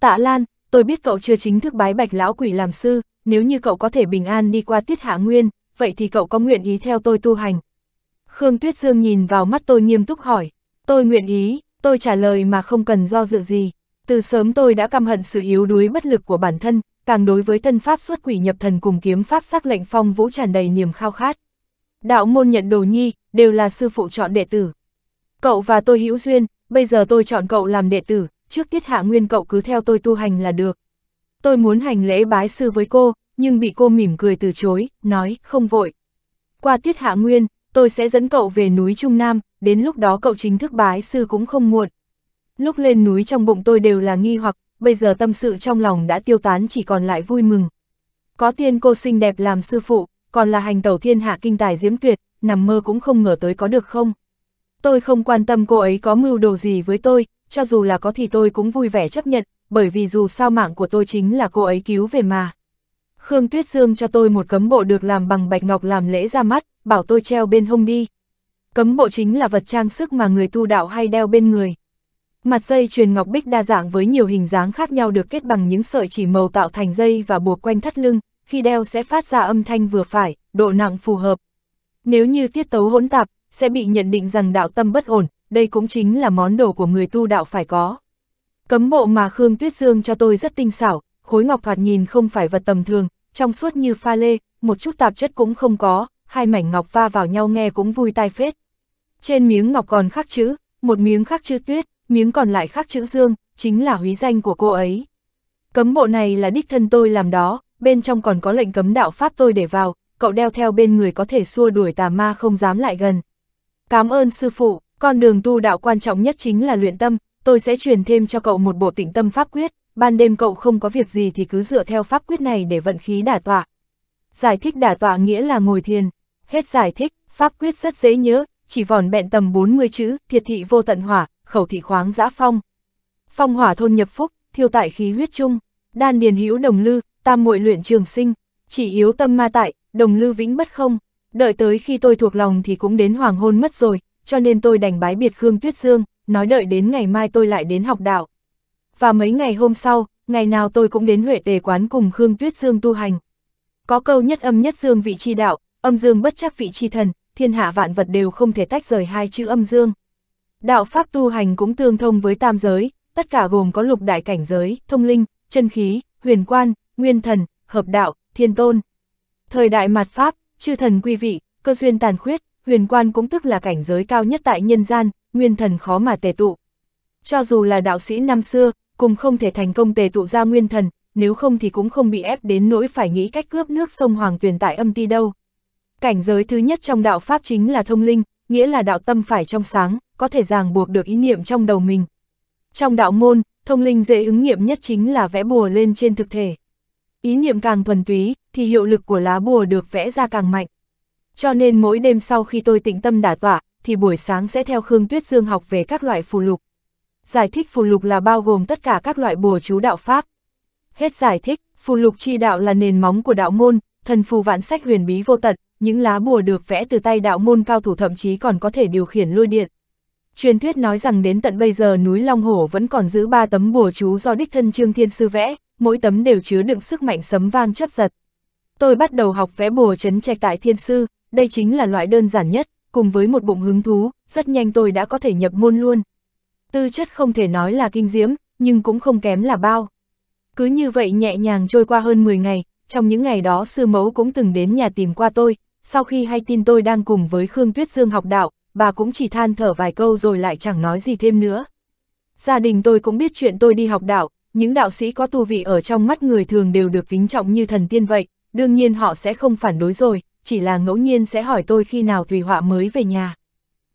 Tạ Lan, tôi biết cậu chưa chính thức bái bạch lão quỷ làm sư, nếu như cậu có thể bình an đi qua tiết hạ nguyên, vậy thì cậu có nguyện ý theo tôi tu hành. Khương Tuyết Dương nhìn vào mắt tôi nghiêm túc hỏi, tôi nguyện ý, tôi trả lời mà không cần do dự gì. Từ sớm tôi đã căm hận sự yếu đuối bất lực của bản thân, càng đối với thân pháp xuất quỷ nhập thần cùng kiếm pháp sắc lệnh phong vũ tràn đầy niềm khao khát đạo môn nhận đồ nhi, đều là sư phụ chọn đệ tử. Cậu và tôi hữu duyên, bây giờ tôi chọn cậu làm đệ tử, trước tiết hạ nguyên cậu cứ theo tôi tu hành là được. Tôi muốn hành lễ bái sư với cô, nhưng bị cô mỉm cười từ chối, nói, không vội. Qua tiết hạ nguyên, tôi sẽ dẫn cậu về núi Trung Nam, đến lúc đó cậu chính thức bái sư cũng không muộn. Lúc lên núi trong bụng tôi đều là nghi hoặc, bây giờ tâm sự trong lòng đã tiêu tán chỉ còn lại vui mừng. Có tiên cô xinh đẹp làm sư phụ, còn là hành tẩu thiên hạ kinh tài diễm tuyệt, nằm mơ cũng không ngờ tới có được không. Tôi không quan tâm cô ấy có mưu đồ gì với tôi, cho dù là có thì tôi cũng vui vẻ chấp nhận, bởi vì dù sao mạng của tôi chính là cô ấy cứu về mà. Khương Tuyết Dương cho tôi một cấm bộ được làm bằng bạch ngọc làm lễ ra mắt, bảo tôi treo bên hông đi. Cấm bộ chính là vật trang sức mà người tu đạo hay đeo bên người. Mặt dây truyền ngọc bích đa dạng với nhiều hình dáng khác nhau được kết bằng những sợi chỉ màu tạo thành dây và buộc quanh thắt lưng, khi đeo sẽ phát ra âm thanh vừa phải, độ nặng phù hợp. Nếu như tiết tấu hỗn tạp, sẽ bị nhận định rằng đạo tâm bất ổn, đây cũng chính là món đồ của người tu đạo phải có. Cấm bộ mà Khương Tuyết Dương cho tôi rất tinh xảo, khối ngọc thoạt nhìn không phải vật tầm thường, trong suốt như pha lê, một chút tạp chất cũng không có, hai mảnh ngọc va vào nhau nghe cũng vui tai phết. Trên miếng ngọc còn khắc chữ, một miếng khắc chữ tuyết, miếng còn lại khắc chữ dương, chính là húy danh của cô ấy. Cấm bộ này là đích thân tôi làm đó, bên trong còn có lệnh cấm đạo pháp tôi để vào, cậu đeo theo bên người có thể xua đuổi tà ma không dám lại gần. Cảm ơn sư phụ, con đường tu đạo quan trọng nhất chính là luyện tâm, tôi sẽ truyền thêm cho cậu một bộ tịnh tâm pháp quyết, ban đêm cậu không có việc gì thì cứ dựa theo pháp quyết này để vận khí đả tọa. Giải thích đả tọa nghĩa là ngồi thiền. Hết giải thích, pháp quyết rất dễ nhớ, chỉ vòn bẹn tầm 40 chữ, thiệt thị vô tận hỏa, khẩu thị khoáng giã phong. Phong hỏa thôn nhập phúc, thiêu tại khí huyết chung, đan điền hữu đồng lư, tam muội luyện trường sinh, chỉ yếu tâm ma tại, đồng lưu vĩnh bất không, đợi tới khi tôi thuộc lòng thì cũng đến hoàng hôn mất rồi, cho nên tôi đành bái biệt Khương Tuyết Dương, nói đợi đến ngày mai tôi lại đến học đạo. Và mấy ngày hôm sau, ngày nào tôi cũng đến Huệ Tề quán cùng Khương Tuyết Dương tu hành. Có câu nhất âm nhất dương vị chi đạo, âm dương bất chắc vị chi thần, thiên hạ vạn vật đều không thể tách rời hai chữ âm dương. Đạo pháp tu hành cũng tương thông với tam giới, tất cả gồm có lục đại cảnh giới, thông linh, chân khí, huyền quan, nguyên thần, hợp đạo, thiên tôn. Thời đại mạt Pháp, chư thần quy vị, cơ duyên tàn khuyết, huyền quan cũng tức là cảnh giới cao nhất tại nhân gian, nguyên thần khó mà tề tụ. Cho dù là đạo sĩ năm xưa, cùng không thể thành công tề tụ ra nguyên thần, nếu không thì cũng không bị ép đến nỗi phải nghĩ cách cướp nước sông Hoàng Tuyền tại âm ti đâu. Cảnh giới thứ nhất trong đạo Pháp chính là thông linh, nghĩa là đạo tâm phải trong sáng, có thể ràng buộc được ý niệm trong đầu mình. Trong đạo môn, thông linh dễ ứng nghiệm nhất chính là vẽ bùa lên trên thực thể ý niệm càng thuần túy, thì hiệu lực của lá bùa được vẽ ra càng mạnh. Cho nên mỗi đêm sau khi tôi tĩnh tâm đả tỏa, thì buổi sáng sẽ theo Khương Tuyết Dương học về các loại phù lục. Giải thích phù lục là bao gồm tất cả các loại bùa chú đạo Pháp. Hết giải thích, phù lục chi đạo là nền móng của đạo môn, thần phù vạn sách huyền bí vô tận, những lá bùa được vẽ từ tay đạo môn cao thủ thậm chí còn có thể điều khiển lôi điện. Truyền thuyết nói rằng đến tận bây giờ núi Long Hổ vẫn còn giữ ba tấm bùa chú do đích thân Trương Thiên Sư vẽ, mỗi tấm đều chứa đựng sức mạnh sấm vang chấp giật. Tôi bắt đầu học vẽ bùa chấn trạch tại Thiên Sư, đây chính là loại đơn giản nhất, cùng với một bụng hứng thú, rất nhanh tôi đã có thể nhập môn luôn. Tư chất không thể nói là kinh diễm, nhưng cũng không kém là bao. Cứ như vậy nhẹ nhàng trôi qua hơn 10 ngày, trong những ngày đó sư mẫu cũng từng đến nhà tìm qua tôi, sau khi hay tin tôi đang cùng với Khương Tuyết Dương học đạo, bà cũng chỉ than thở vài câu rồi lại chẳng nói gì thêm nữa. Gia đình tôi cũng biết chuyện tôi đi học đạo, những đạo sĩ có tu vị ở trong mắt người thường đều được kính trọng như thần tiên vậy, đương nhiên họ sẽ không phản đối rồi, chỉ là ngẫu nhiên sẽ hỏi tôi khi nào thủy Họa mới về nhà.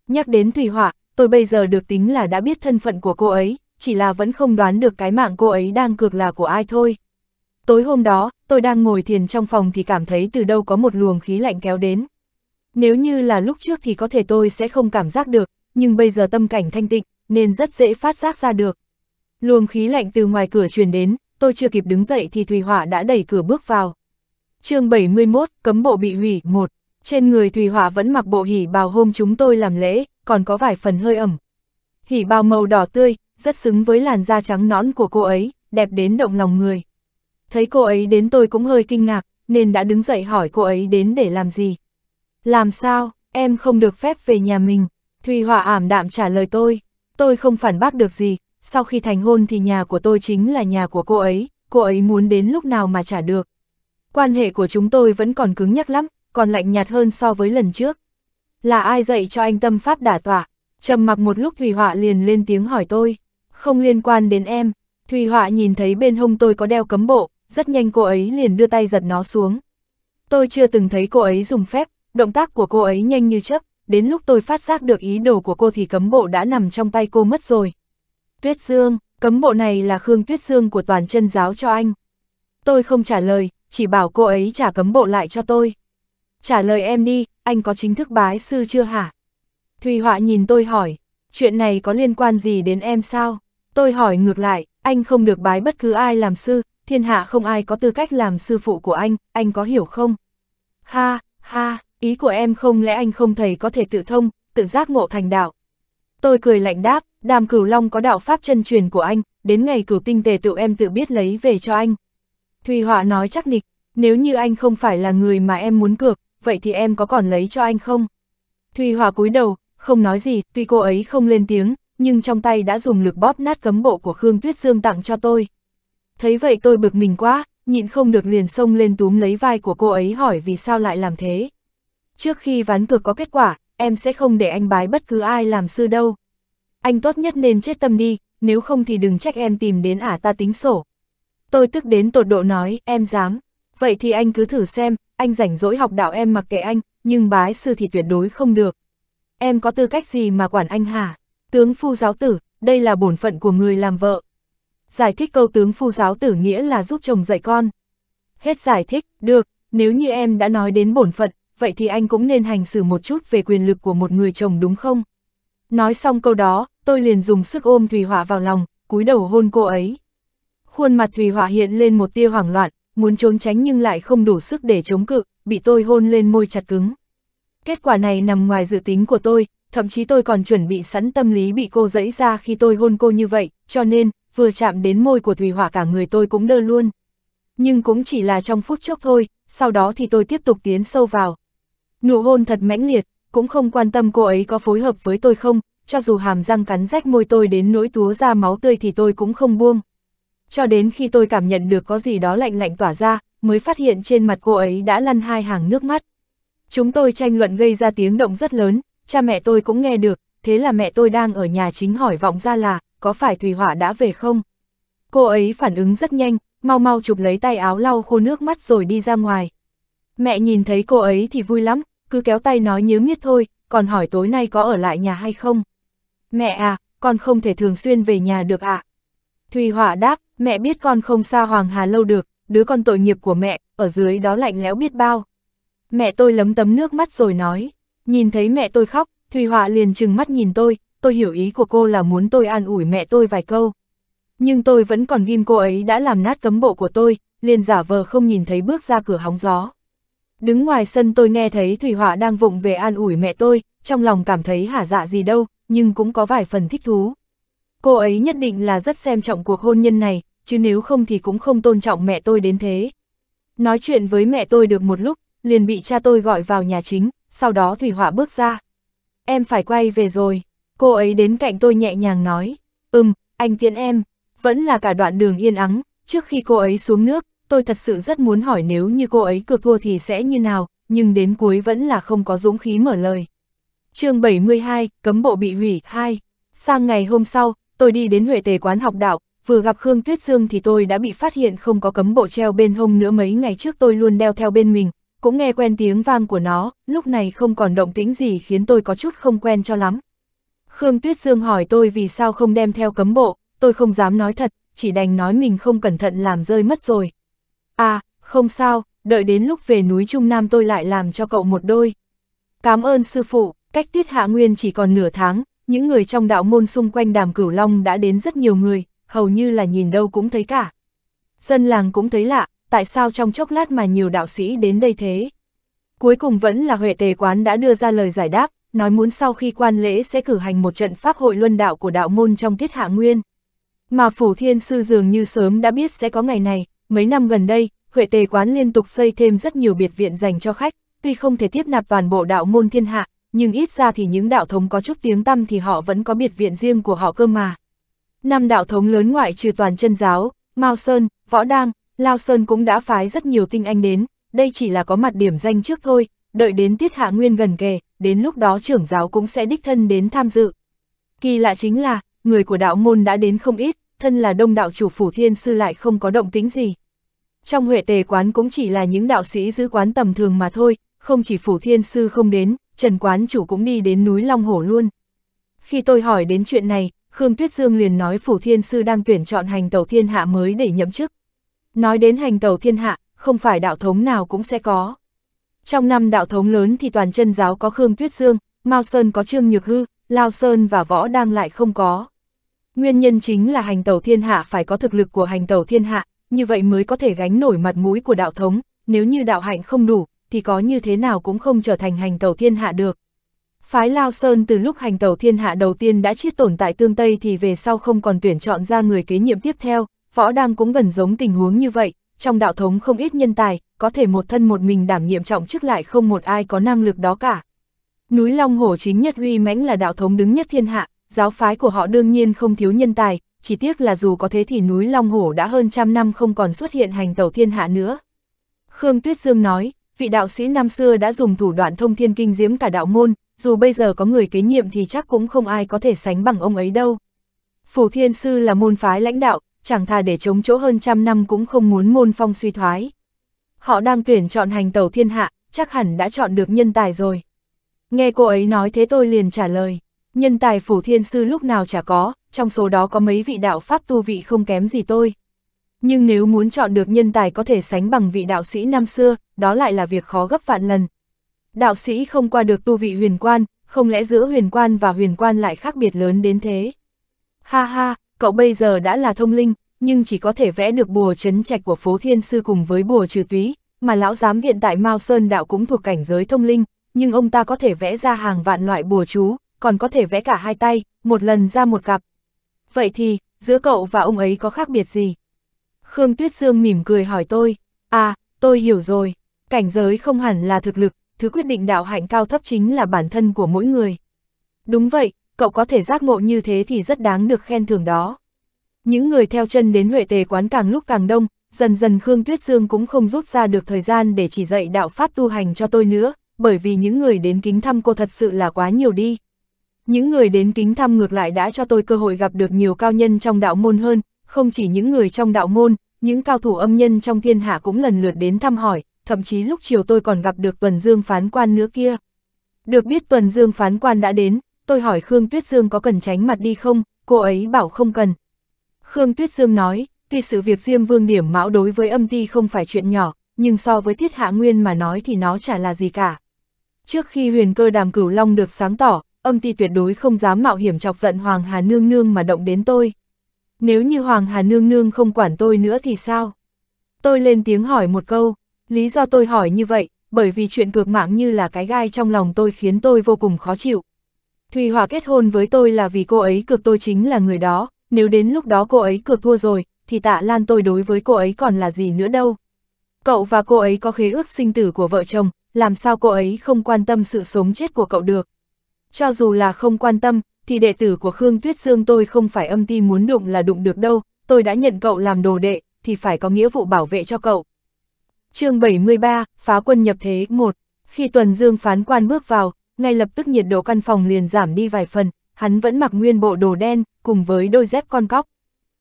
Nhắc đến thủy Họa, tôi bây giờ được tính là đã biết thân phận của cô ấy, chỉ là vẫn không đoán được cái mạng cô ấy đang cược là của ai thôi. Tối hôm đó, tôi đang ngồi thiền trong phòng thì cảm thấy từ đâu có một luồng khí lạnh kéo đến. Nếu như là lúc trước thì có thể tôi sẽ không cảm giác được, nhưng bây giờ tâm cảnh thanh tịnh, nên rất dễ phát giác ra được. Luồng khí lạnh từ ngoài cửa truyền đến, tôi chưa kịp đứng dậy thì Thùy Hỏa đã đẩy cửa bước vào. chương 71, cấm bộ bị hủy, 1. Trên người Thùy Hỏa vẫn mặc bộ hỉ bào hôm chúng tôi làm lễ, còn có vài phần hơi ẩm. Hỉ bào màu đỏ tươi, rất xứng với làn da trắng nõn của cô ấy, đẹp đến động lòng người. Thấy cô ấy đến tôi cũng hơi kinh ngạc, nên đã đứng dậy hỏi cô ấy đến để làm gì. Làm sao, em không được phép về nhà mình? Thùy Hòa ảm đạm trả lời tôi. Tôi không phản bác được gì, sau khi thành hôn thì nhà của tôi chính là nhà của cô ấy, cô ấy muốn đến lúc nào mà trả được. Quan hệ của chúng tôi vẫn còn cứng nhắc lắm, còn lạnh nhạt hơn so với lần trước. Là ai dạy cho anh tâm pháp đả tỏa? Trầm mặc một lúc Thùy Họa liền lên tiếng hỏi tôi. Không liên quan đến em. Thùy Họa nhìn thấy bên hông tôi có đeo cấm bộ, rất nhanh cô ấy liền đưa tay giật nó xuống. Tôi chưa từng thấy cô ấy dùng phép, Động tác của cô ấy nhanh như chớp, đến lúc tôi phát giác được ý đồ của cô thì cấm bộ đã nằm trong tay cô mất rồi. Tuyết Dương, cấm bộ này là Khương Tuyết Dương của toàn chân giáo cho anh. Tôi không trả lời, chỉ bảo cô ấy trả cấm bộ lại cho tôi. Trả lời em đi, anh có chính thức bái sư chưa hả? Thùy Họa nhìn tôi hỏi, chuyện này có liên quan gì đến em sao? Tôi hỏi ngược lại, anh không được bái bất cứ ai làm sư, thiên hạ không ai có tư cách làm sư phụ của anh, anh có hiểu không? Ha, ha, ý của em không lẽ anh không thầy có thể tự thông, tự giác ngộ thành đạo. Tôi cười lạnh đáp, đàm cửu long có đạo pháp chân truyền của anh, đến ngày cửu tinh tề tự em tự biết lấy về cho anh. Thùy Họa nói chắc nịch, nếu như anh không phải là người mà em muốn cược, vậy thì em có còn lấy cho anh không? Thùy Họa cúi đầu, không nói gì, tuy cô ấy không lên tiếng, nhưng trong tay đã dùng lực bóp nát cấm bộ của Khương Tuyết Dương tặng cho tôi. Thấy vậy tôi bực mình quá, nhịn không được liền xông lên túm lấy vai của cô ấy hỏi vì sao lại làm thế trước khi ván cược có kết quả, em sẽ không để anh bái bất cứ ai làm sư đâu. Anh tốt nhất nên chết tâm đi, nếu không thì đừng trách em tìm đến ả ta tính sổ. Tôi tức đến tột độ nói, em dám. Vậy thì anh cứ thử xem, anh rảnh rỗi học đạo em mặc kệ anh, nhưng bái sư thì tuyệt đối không được. Em có tư cách gì mà quản anh hả? Tướng phu giáo tử, đây là bổn phận của người làm vợ. Giải thích câu tướng phu giáo tử nghĩa là giúp chồng dạy con. Hết giải thích, được, nếu như em đã nói đến bổn phận, vậy thì anh cũng nên hành xử một chút về quyền lực của một người chồng đúng không? Nói xong câu đó, tôi liền dùng sức ôm Thùy Họa vào lòng, cúi đầu hôn cô ấy. Khuôn mặt Thùy Họa hiện lên một tia hoảng loạn, muốn trốn tránh nhưng lại không đủ sức để chống cự, bị tôi hôn lên môi chặt cứng. Kết quả này nằm ngoài dự tính của tôi, thậm chí tôi còn chuẩn bị sẵn tâm lý bị cô dẫy ra khi tôi hôn cô như vậy, cho nên, vừa chạm đến môi của Thùy Hỏa cả người tôi cũng đơ luôn. Nhưng cũng chỉ là trong phút chốc thôi, sau đó thì tôi tiếp tục tiến sâu vào, Nụ hôn thật mãnh liệt, cũng không quan tâm cô ấy có phối hợp với tôi không, cho dù hàm răng cắn rách môi tôi đến nỗi túa ra máu tươi thì tôi cũng không buông. Cho đến khi tôi cảm nhận được có gì đó lạnh lạnh tỏa ra, mới phát hiện trên mặt cô ấy đã lăn hai hàng nước mắt. Chúng tôi tranh luận gây ra tiếng động rất lớn, cha mẹ tôi cũng nghe được, thế là mẹ tôi đang ở nhà chính hỏi vọng ra là, có phải Thùy Hỏa đã về không? Cô ấy phản ứng rất nhanh, mau mau chụp lấy tay áo lau khô nước mắt rồi đi ra ngoài. Mẹ nhìn thấy cô ấy thì vui lắm, cứ kéo tay nói nhớ miết thôi, còn hỏi tối nay có ở lại nhà hay không. Mẹ à, con không thể thường xuyên về nhà được ạ. À? Thùy Hỏa đáp, mẹ biết con không xa Hoàng Hà lâu được, đứa con tội nghiệp của mẹ, ở dưới đó lạnh lẽo biết bao. Mẹ tôi lấm tấm nước mắt rồi nói, nhìn thấy mẹ tôi khóc, Thùy Hỏa liền trừng mắt nhìn tôi, tôi hiểu ý của cô là muốn tôi an ủi mẹ tôi vài câu. Nhưng tôi vẫn còn ghim cô ấy đã làm nát cấm bộ của tôi, liền giả vờ không nhìn thấy bước ra cửa hóng gió. Đứng ngoài sân tôi nghe thấy Thủy Họa đang vụng về an ủi mẹ tôi, trong lòng cảm thấy hả dạ gì đâu, nhưng cũng có vài phần thích thú. Cô ấy nhất định là rất xem trọng cuộc hôn nhân này, chứ nếu không thì cũng không tôn trọng mẹ tôi đến thế. Nói chuyện với mẹ tôi được một lúc, liền bị cha tôi gọi vào nhà chính, sau đó Thủy Họa bước ra. Em phải quay về rồi, cô ấy đến cạnh tôi nhẹ nhàng nói, ừm, anh tiễn em, vẫn là cả đoạn đường yên ắng, trước khi cô ấy xuống nước, tôi thật sự rất muốn hỏi nếu như cô ấy cược thua thì sẽ như nào, nhưng đến cuối vẫn là không có dũng khí mở lời. chương 72, cấm bộ bị hủy, 2. Sang ngày hôm sau, tôi đi đến Huệ Tề quán học đạo, vừa gặp Khương Tuyết Dương thì tôi đã bị phát hiện không có cấm bộ treo bên hông nữa mấy ngày trước tôi luôn đeo theo bên mình, cũng nghe quen tiếng vang của nó, lúc này không còn động tĩnh gì khiến tôi có chút không quen cho lắm. Khương Tuyết Dương hỏi tôi vì sao không đem theo cấm bộ, tôi không dám nói thật, chỉ đành nói mình không cẩn thận làm rơi mất rồi. À, không sao, đợi đến lúc về núi Trung Nam tôi lại làm cho cậu một đôi. Cảm ơn sư phụ, cách tiết hạ nguyên chỉ còn nửa tháng, những người trong đạo môn xung quanh đàm cửu long đã đến rất nhiều người, hầu như là nhìn đâu cũng thấy cả. Dân làng cũng thấy lạ, tại sao trong chốc lát mà nhiều đạo sĩ đến đây thế? Cuối cùng vẫn là Huệ Tề Quán đã đưa ra lời giải đáp, nói muốn sau khi quan lễ sẽ cử hành một trận pháp hội luân đạo của đạo môn trong tiết hạ nguyên. Mà Phủ Thiên Sư dường như sớm đã biết sẽ có ngày này, mấy năm gần đây, Huệ Tề Quán liên tục xây thêm rất nhiều biệt viện dành cho khách, tuy không thể tiếp nạp toàn bộ đạo môn thiên hạ, nhưng ít ra thì những đạo thống có chút tiếng tăm thì họ vẫn có biệt viện riêng của họ cơ mà. Năm đạo thống lớn ngoại trừ toàn chân giáo, Mao Sơn, Võ Đang, Lao Sơn cũng đã phái rất nhiều tinh anh đến, đây chỉ là có mặt điểm danh trước thôi, đợi đến tiết hạ nguyên gần kề, đến lúc đó trưởng giáo cũng sẽ đích thân đến tham dự. Kỳ lạ chính là, người của đạo môn đã đến không ít, thân là đông đạo chủ phủ thiên sư lại không có động tính gì. Trong huệ tề quán cũng chỉ là những đạo sĩ giữ quán tầm thường mà thôi, không chỉ phủ thiên sư không đến, trần quán chủ cũng đi đến núi Long Hổ luôn. Khi tôi hỏi đến chuyện này, Khương Tuyết Dương liền nói phủ thiên sư đang tuyển chọn hành tàu thiên hạ mới để nhậm chức. Nói đến hành tàu thiên hạ, không phải đạo thống nào cũng sẽ có. Trong năm đạo thống lớn thì toàn chân giáo có Khương Tuyết Dương, Mao Sơn có Trương Nhược Hư, Lao Sơn và Võ đang lại không có. Nguyên nhân chính là hành tẩu thiên hạ phải có thực lực của hành tẩu thiên hạ, như vậy mới có thể gánh nổi mặt mũi của đạo thống, nếu như đạo hạnh không đủ, thì có như thế nào cũng không trở thành hành tẩu thiên hạ được. Phái Lao Sơn từ lúc hành tẩu thiên hạ đầu tiên đã chiết tổn tại tương Tây thì về sau không còn tuyển chọn ra người kế nhiệm tiếp theo, võ đang cũng gần giống tình huống như vậy, trong đạo thống không ít nhân tài, có thể một thân một mình đảm nhiệm trọng chức lại không một ai có năng lực đó cả. Núi Long Hổ chính nhất uy mãnh là đạo thống đứng nhất thiên hạ, giáo phái của họ đương nhiên không thiếu nhân tài, chỉ tiếc là dù có thế thì núi Long Hổ đã hơn trăm năm không còn xuất hiện hành tẩu thiên hạ nữa. Khương Tuyết Dương nói, vị đạo sĩ năm xưa đã dùng thủ đoạn thông thiên kinh diễm cả đạo môn, dù bây giờ có người kế nhiệm thì chắc cũng không ai có thể sánh bằng ông ấy đâu. Phủ Thiên Sư là môn phái lãnh đạo, chẳng thà để chống chỗ hơn trăm năm cũng không muốn môn phong suy thoái. Họ đang tuyển chọn hành tẩu thiên hạ, chắc hẳn đã chọn được nhân tài rồi. Nghe cô ấy nói thế tôi liền trả lời. Nhân tài phủ thiên sư lúc nào chả có, trong số đó có mấy vị đạo pháp tu vị không kém gì tôi. Nhưng nếu muốn chọn được nhân tài có thể sánh bằng vị đạo sĩ năm xưa, đó lại là việc khó gấp vạn lần. Đạo sĩ không qua được tu vị huyền quan, không lẽ giữa huyền quan và huyền quan lại khác biệt lớn đến thế? Ha ha, cậu bây giờ đã là thông linh, nhưng chỉ có thể vẽ được bùa chấn trạch của phố thiên sư cùng với bùa trừ túy, mà lão giám viện tại Mao Sơn đạo cũng thuộc cảnh giới thông linh, nhưng ông ta có thể vẽ ra hàng vạn loại bùa chú, còn có thể vẽ cả hai tay, một lần ra một cặp. Vậy thì, giữa cậu và ông ấy có khác biệt gì? Khương Tuyết Dương mỉm cười hỏi tôi, à, tôi hiểu rồi, cảnh giới không hẳn là thực lực, thứ quyết định đạo hạnh cao thấp chính là bản thân của mỗi người. Đúng vậy, cậu có thể giác ngộ như thế thì rất đáng được khen thưởng đó. Những người theo chân đến Huệ Tề quán càng lúc càng đông, dần dần Khương Tuyết Dương cũng không rút ra được thời gian để chỉ dạy đạo pháp tu hành cho tôi nữa, bởi vì những người đến kính thăm cô thật sự là quá nhiều đi. Những người đến kính thăm ngược lại đã cho tôi cơ hội gặp được nhiều cao nhân trong đạo môn hơn, không chỉ những người trong đạo môn, những cao thủ âm nhân trong thiên hạ cũng lần lượt đến thăm hỏi, thậm chí lúc chiều tôi còn gặp được Tuần Dương phán quan nữa kia. Được biết Tuần Dương phán quan đã đến, tôi hỏi Khương Tuyết Dương có cần tránh mặt đi không, cô ấy bảo không cần. Khương Tuyết Dương nói, tuy sự việc Diêm Vương điểm mão đối với âm ti không phải chuyện nhỏ, nhưng so với Thiết Hạ Nguyên mà nói thì nó chả là gì cả. Trước khi huyền cơ đàm cửu long được sáng tỏ, âm ti tuyệt đối không dám mạo hiểm chọc giận Hoàng Hà Nương Nương mà động đến tôi. Nếu như Hoàng Hà Nương Nương không quản tôi nữa thì sao? Tôi lên tiếng hỏi một câu, lý do tôi hỏi như vậy, bởi vì chuyện cược mạng như là cái gai trong lòng tôi khiến tôi vô cùng khó chịu. Thùy Hòa kết hôn với tôi là vì cô ấy cược tôi chính là người đó, nếu đến lúc đó cô ấy cược thua rồi, thì tạ lan tôi đối với cô ấy còn là gì nữa đâu. Cậu và cô ấy có khế ước sinh tử của vợ chồng, làm sao cô ấy không quan tâm sự sống chết của cậu được. Cho dù là không quan tâm, thì đệ tử của Khương Tuyết Dương tôi không phải âm ti muốn đụng là đụng được đâu, tôi đã nhận cậu làm đồ đệ, thì phải có nghĩa vụ bảo vệ cho cậu. chương 73, Phá quân nhập thế 1 Khi Tuần Dương phán quan bước vào, ngay lập tức nhiệt độ căn phòng liền giảm đi vài phần, hắn vẫn mặc nguyên bộ đồ đen, cùng với đôi dép con cóc.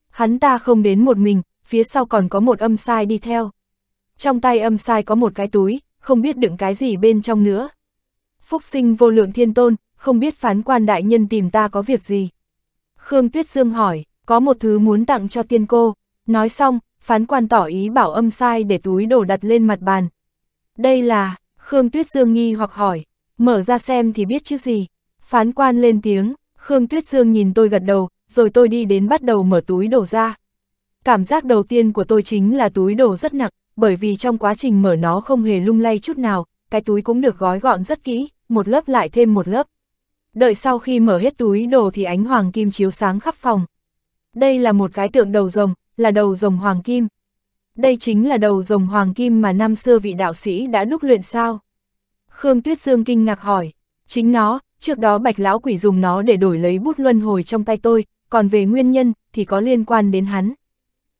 Hắn ta không đến một mình, phía sau còn có một âm sai đi theo. Trong tay âm sai có một cái túi, không biết đựng cái gì bên trong nữa. Phúc sinh vô lượng thiên tôn, không biết phán quan đại nhân tìm ta có việc gì. Khương Tuyết Dương hỏi, có một thứ muốn tặng cho tiên cô, nói xong, phán quan tỏ ý bảo âm sai để túi đồ đặt lên mặt bàn. Đây là, Khương Tuyết Dương nghi hoặc hỏi, mở ra xem thì biết chứ gì. Phán quan lên tiếng, Khương Tuyết Dương nhìn tôi gật đầu, rồi tôi đi đến bắt đầu mở túi đồ ra. Cảm giác đầu tiên của tôi chính là túi đồ rất nặng, bởi vì trong quá trình mở nó không hề lung lay chút nào, cái túi cũng được gói gọn rất kỹ, một lớp lại thêm một lớp đợi sau khi mở hết túi đồ thì ánh hoàng kim chiếu sáng khắp phòng. Đây là một cái tượng đầu rồng, là đầu rồng hoàng kim. Đây chính là đầu rồng hoàng kim mà năm xưa vị đạo sĩ đã đúc luyện sao. Khương Tuyết Dương kinh ngạc hỏi, chính nó, trước đó bạch lão quỷ dùng nó để đổi lấy bút luân hồi trong tay tôi, còn về nguyên nhân thì có liên quan đến hắn.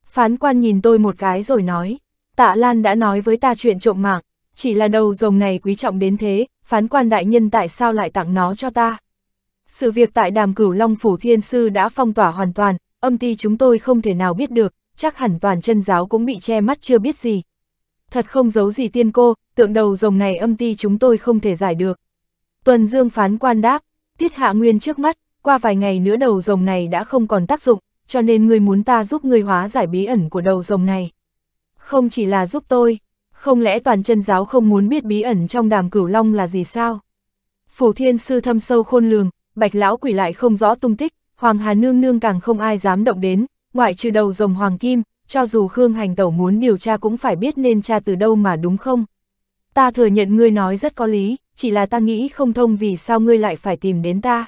Phán quan nhìn tôi một cái rồi nói, tạ Lan đã nói với ta chuyện trộm mạng, chỉ là đầu rồng này quý trọng đến thế, phán quan đại nhân tại sao lại tặng nó cho ta. Sự việc tại đàm cửu Long Phủ Thiên Sư đã phong tỏa hoàn toàn, âm ti chúng tôi không thể nào biết được, chắc hẳn toàn chân giáo cũng bị che mắt chưa biết gì. Thật không giấu gì tiên cô, tượng đầu rồng này âm ti chúng tôi không thể giải được. Tuần Dương phán quan đáp, tiết hạ nguyên trước mắt, qua vài ngày nữa đầu rồng này đã không còn tác dụng, cho nên người muốn ta giúp người hóa giải bí ẩn của đầu rồng này. Không chỉ là giúp tôi, không lẽ toàn chân giáo không muốn biết bí ẩn trong đàm cửu long là gì sao? Phủ thiên sư thâm sâu khôn lường, bạch lão quỷ lại không rõ tung tích, Hoàng Hà Nương Nương càng không ai dám động đến, ngoại trừ đầu rồng Hoàng Kim, cho dù Khương Hành Tẩu muốn điều tra cũng phải biết nên tra từ đâu mà đúng không. Ta thừa nhận ngươi nói rất có lý, chỉ là ta nghĩ không thông vì sao ngươi lại phải tìm đến ta.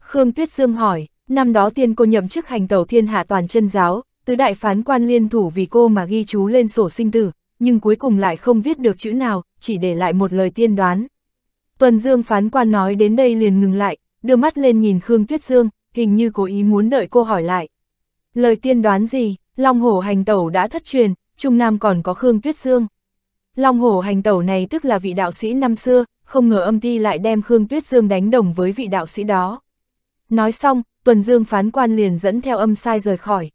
Khương Tuyết Dương hỏi, năm đó tiên cô nhậm chức hành tẩu thiên hạ toàn chân giáo, tứ đại phán quan liên thủ vì cô mà ghi chú lên sổ sinh tử, nhưng cuối cùng lại không viết được chữ nào, chỉ để lại một lời tiên đoán. Tuần Dương phán quan nói đến đây liền ngừng lại, đưa mắt lên nhìn Khương Tuyết Dương, hình như cố ý muốn đợi cô hỏi lại. Lời tiên đoán gì, Long Hổ hành tẩu đã thất truyền, Trung Nam còn có Khương Tuyết Dương. Long Hổ hành tẩu này tức là vị đạo sĩ năm xưa, không ngờ âm ti lại đem Khương Tuyết Dương đánh đồng với vị đạo sĩ đó. Nói xong, Tuần Dương phán quan liền dẫn theo âm sai rời khỏi.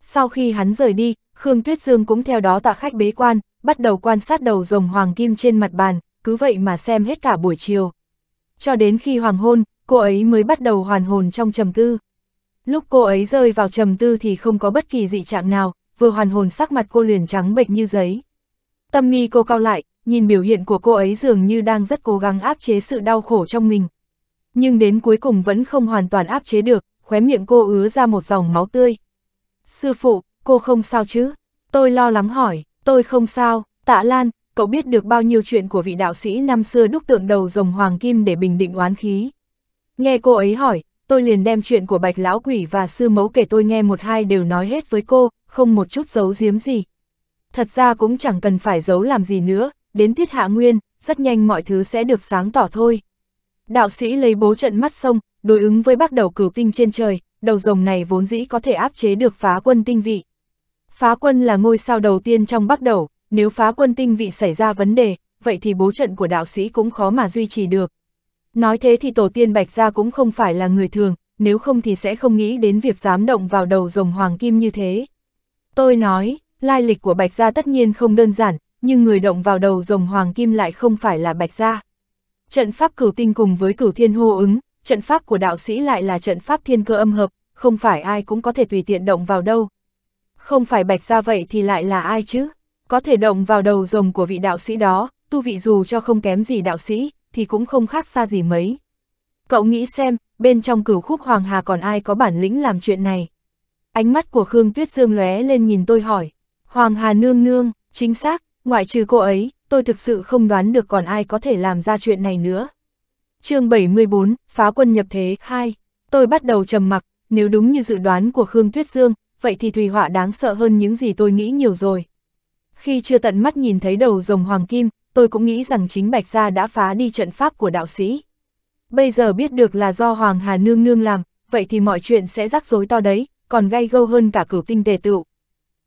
Sau khi hắn rời đi, Khương Tuyết Dương cũng theo đó tạ khách bế quan, bắt đầu quan sát đầu rồng hoàng kim trên mặt bàn, cứ vậy mà xem hết cả buổi chiều. Cho đến khi hoàng hôn, cô ấy mới bắt đầu hoàn hồn trong trầm tư. Lúc cô ấy rơi vào trầm tư thì không có bất kỳ dị trạng nào, vừa hoàn hồn sắc mặt cô liền trắng bệch như giấy. Tâm mi cô cao lại, nhìn biểu hiện của cô ấy dường như đang rất cố gắng áp chế sự đau khổ trong mình. Nhưng đến cuối cùng vẫn không hoàn toàn áp chế được, khóe miệng cô ứa ra một dòng máu tươi. Sư phụ, cô không sao chứ? Tôi lo lắng hỏi, tôi không sao, tạ Lan, cậu biết được bao nhiêu chuyện của vị đạo sĩ năm xưa đúc tượng đầu rồng hoàng kim để bình định oán khí. Nghe cô ấy hỏi, tôi liền đem chuyện của bạch lão quỷ và sư mẫu kể tôi nghe một hai đều nói hết với cô, không một chút giấu giếm gì. Thật ra cũng chẳng cần phải giấu làm gì nữa, đến tiết hạ nguyên, rất nhanh mọi thứ sẽ được sáng tỏ thôi. Đạo sĩ lấy bố trận mắt sông, đối ứng với bắt đầu cửu tinh trên trời, đầu rồng này vốn dĩ có thể áp chế được phá quân tinh vị. Phá quân là ngôi sao đầu tiên trong bắt đầu, nếu phá quân tinh vị xảy ra vấn đề, vậy thì bố trận của đạo sĩ cũng khó mà duy trì được. Nói thế thì tổ tiên Bạch Gia cũng không phải là người thường, nếu không thì sẽ không nghĩ đến việc dám động vào đầu rồng hoàng kim như thế. Tôi nói, lai lịch của Bạch Gia tất nhiên không đơn giản, nhưng người động vào đầu rồng hoàng kim lại không phải là Bạch Gia. Trận pháp cửu tinh cùng với cửu thiên hô ứng, trận pháp của đạo sĩ lại là trận pháp thiên cơ âm hợp, không phải ai cũng có thể tùy tiện động vào đâu. Không phải Bạch Gia vậy thì lại là ai chứ? Có thể động vào đầu rồng của vị đạo sĩ đó, tu vị dù cho không kém gì đạo sĩ, thì cũng không khác xa gì mấy. Cậu nghĩ xem, bên trong cửu khúc Hoàng Hà còn ai có bản lĩnh làm chuyện này? Ánh mắt của Khương Tuyết Dương lóe lên nhìn tôi hỏi, Hoàng Hà nương nương, chính xác, ngoại trừ cô ấy, tôi thực sự không đoán được còn ai có thể làm ra chuyện này nữa. chương 74, Phá quân nhập thế 2, tôi bắt đầu trầm mặc, nếu đúng như dự đoán của Khương Tuyết Dương, vậy thì Thùy Họa đáng sợ hơn những gì tôi nghĩ nhiều rồi. Khi chưa tận mắt nhìn thấy đầu rồng hoàng kim, tôi cũng nghĩ rằng chính Bạch Gia đã phá đi trận pháp của đạo sĩ. Bây giờ biết được là do Hoàng Hà Nương Nương làm, vậy thì mọi chuyện sẽ rắc rối to đấy, còn gay gâu hơn cả cửu tinh tề tựu.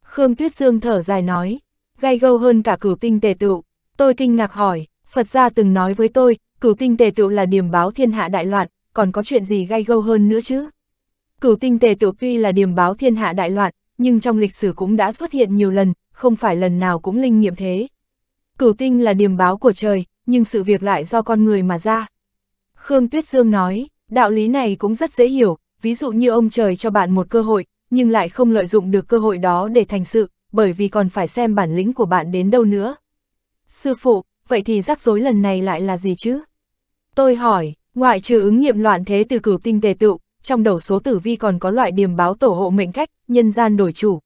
Khương Tuyết Dương thở dài nói, gay gâu hơn cả cửu tinh tề tựu. Tôi kinh ngạc hỏi, Phật gia từng nói với tôi, cửu tinh tề tựu là điểm báo thiên hạ đại loạn, còn có chuyện gì gay gâu hơn nữa chứ? Cửu tinh tề tựu tuy là điểm báo thiên hạ đại loạn, nhưng trong lịch sử cũng đã xuất hiện nhiều lần, không phải lần nào cũng linh nghiệm thế. Cửu tinh là điềm báo của trời, nhưng sự việc lại do con người mà ra. Khương Tuyết Dương nói, đạo lý này cũng rất dễ hiểu, ví dụ như ông trời cho bạn một cơ hội, nhưng lại không lợi dụng được cơ hội đó để thành sự, bởi vì còn phải xem bản lĩnh của bạn đến đâu nữa. Sư phụ, vậy thì rắc rối lần này lại là gì chứ? Tôi hỏi, ngoại trừ ứng nghiệm loạn thế từ cửu tinh tề tựu, trong đầu số tử vi còn có loại điềm báo tổ hộ mệnh cách, nhân gian đổi chủ.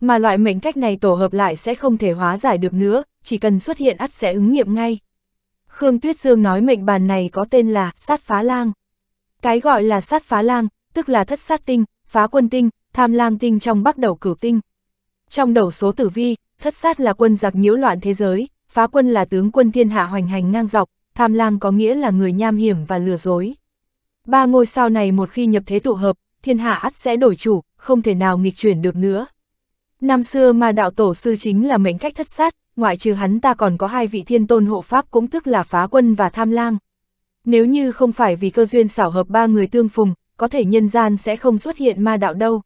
Mà loại mệnh cách này tổ hợp lại sẽ không thể hóa giải được nữa, chỉ cần xuất hiện ắt sẽ ứng nghiệm ngay. Khương Tuyết Dương nói mệnh bàn này có tên là sát phá lang. Cái gọi là sát phá lang, tức là thất sát tinh, phá quân tinh, tham lang tinh trong bắc đầu cửu tinh. Trong đầu số tử vi, thất sát là quân giặc nhiễu loạn thế giới, phá quân là tướng quân thiên hạ hoành hành ngang dọc, tham lang có nghĩa là người nham hiểm và lừa dối. Ba ngôi sao này một khi nhập thế tụ hợp, thiên hạ ắt sẽ đổi chủ, không thể nào nghịch chuyển được nữa. Năm xưa mà đạo tổ sư chính là mệnh cách thất sát, ngoại trừ hắn ta còn có hai vị thiên tôn hộ pháp cũng tức là phá quân và tham lang. Nếu như không phải vì cơ duyên xảo hợp ba người tương phùng, có thể nhân gian sẽ không xuất hiện ma đạo đâu.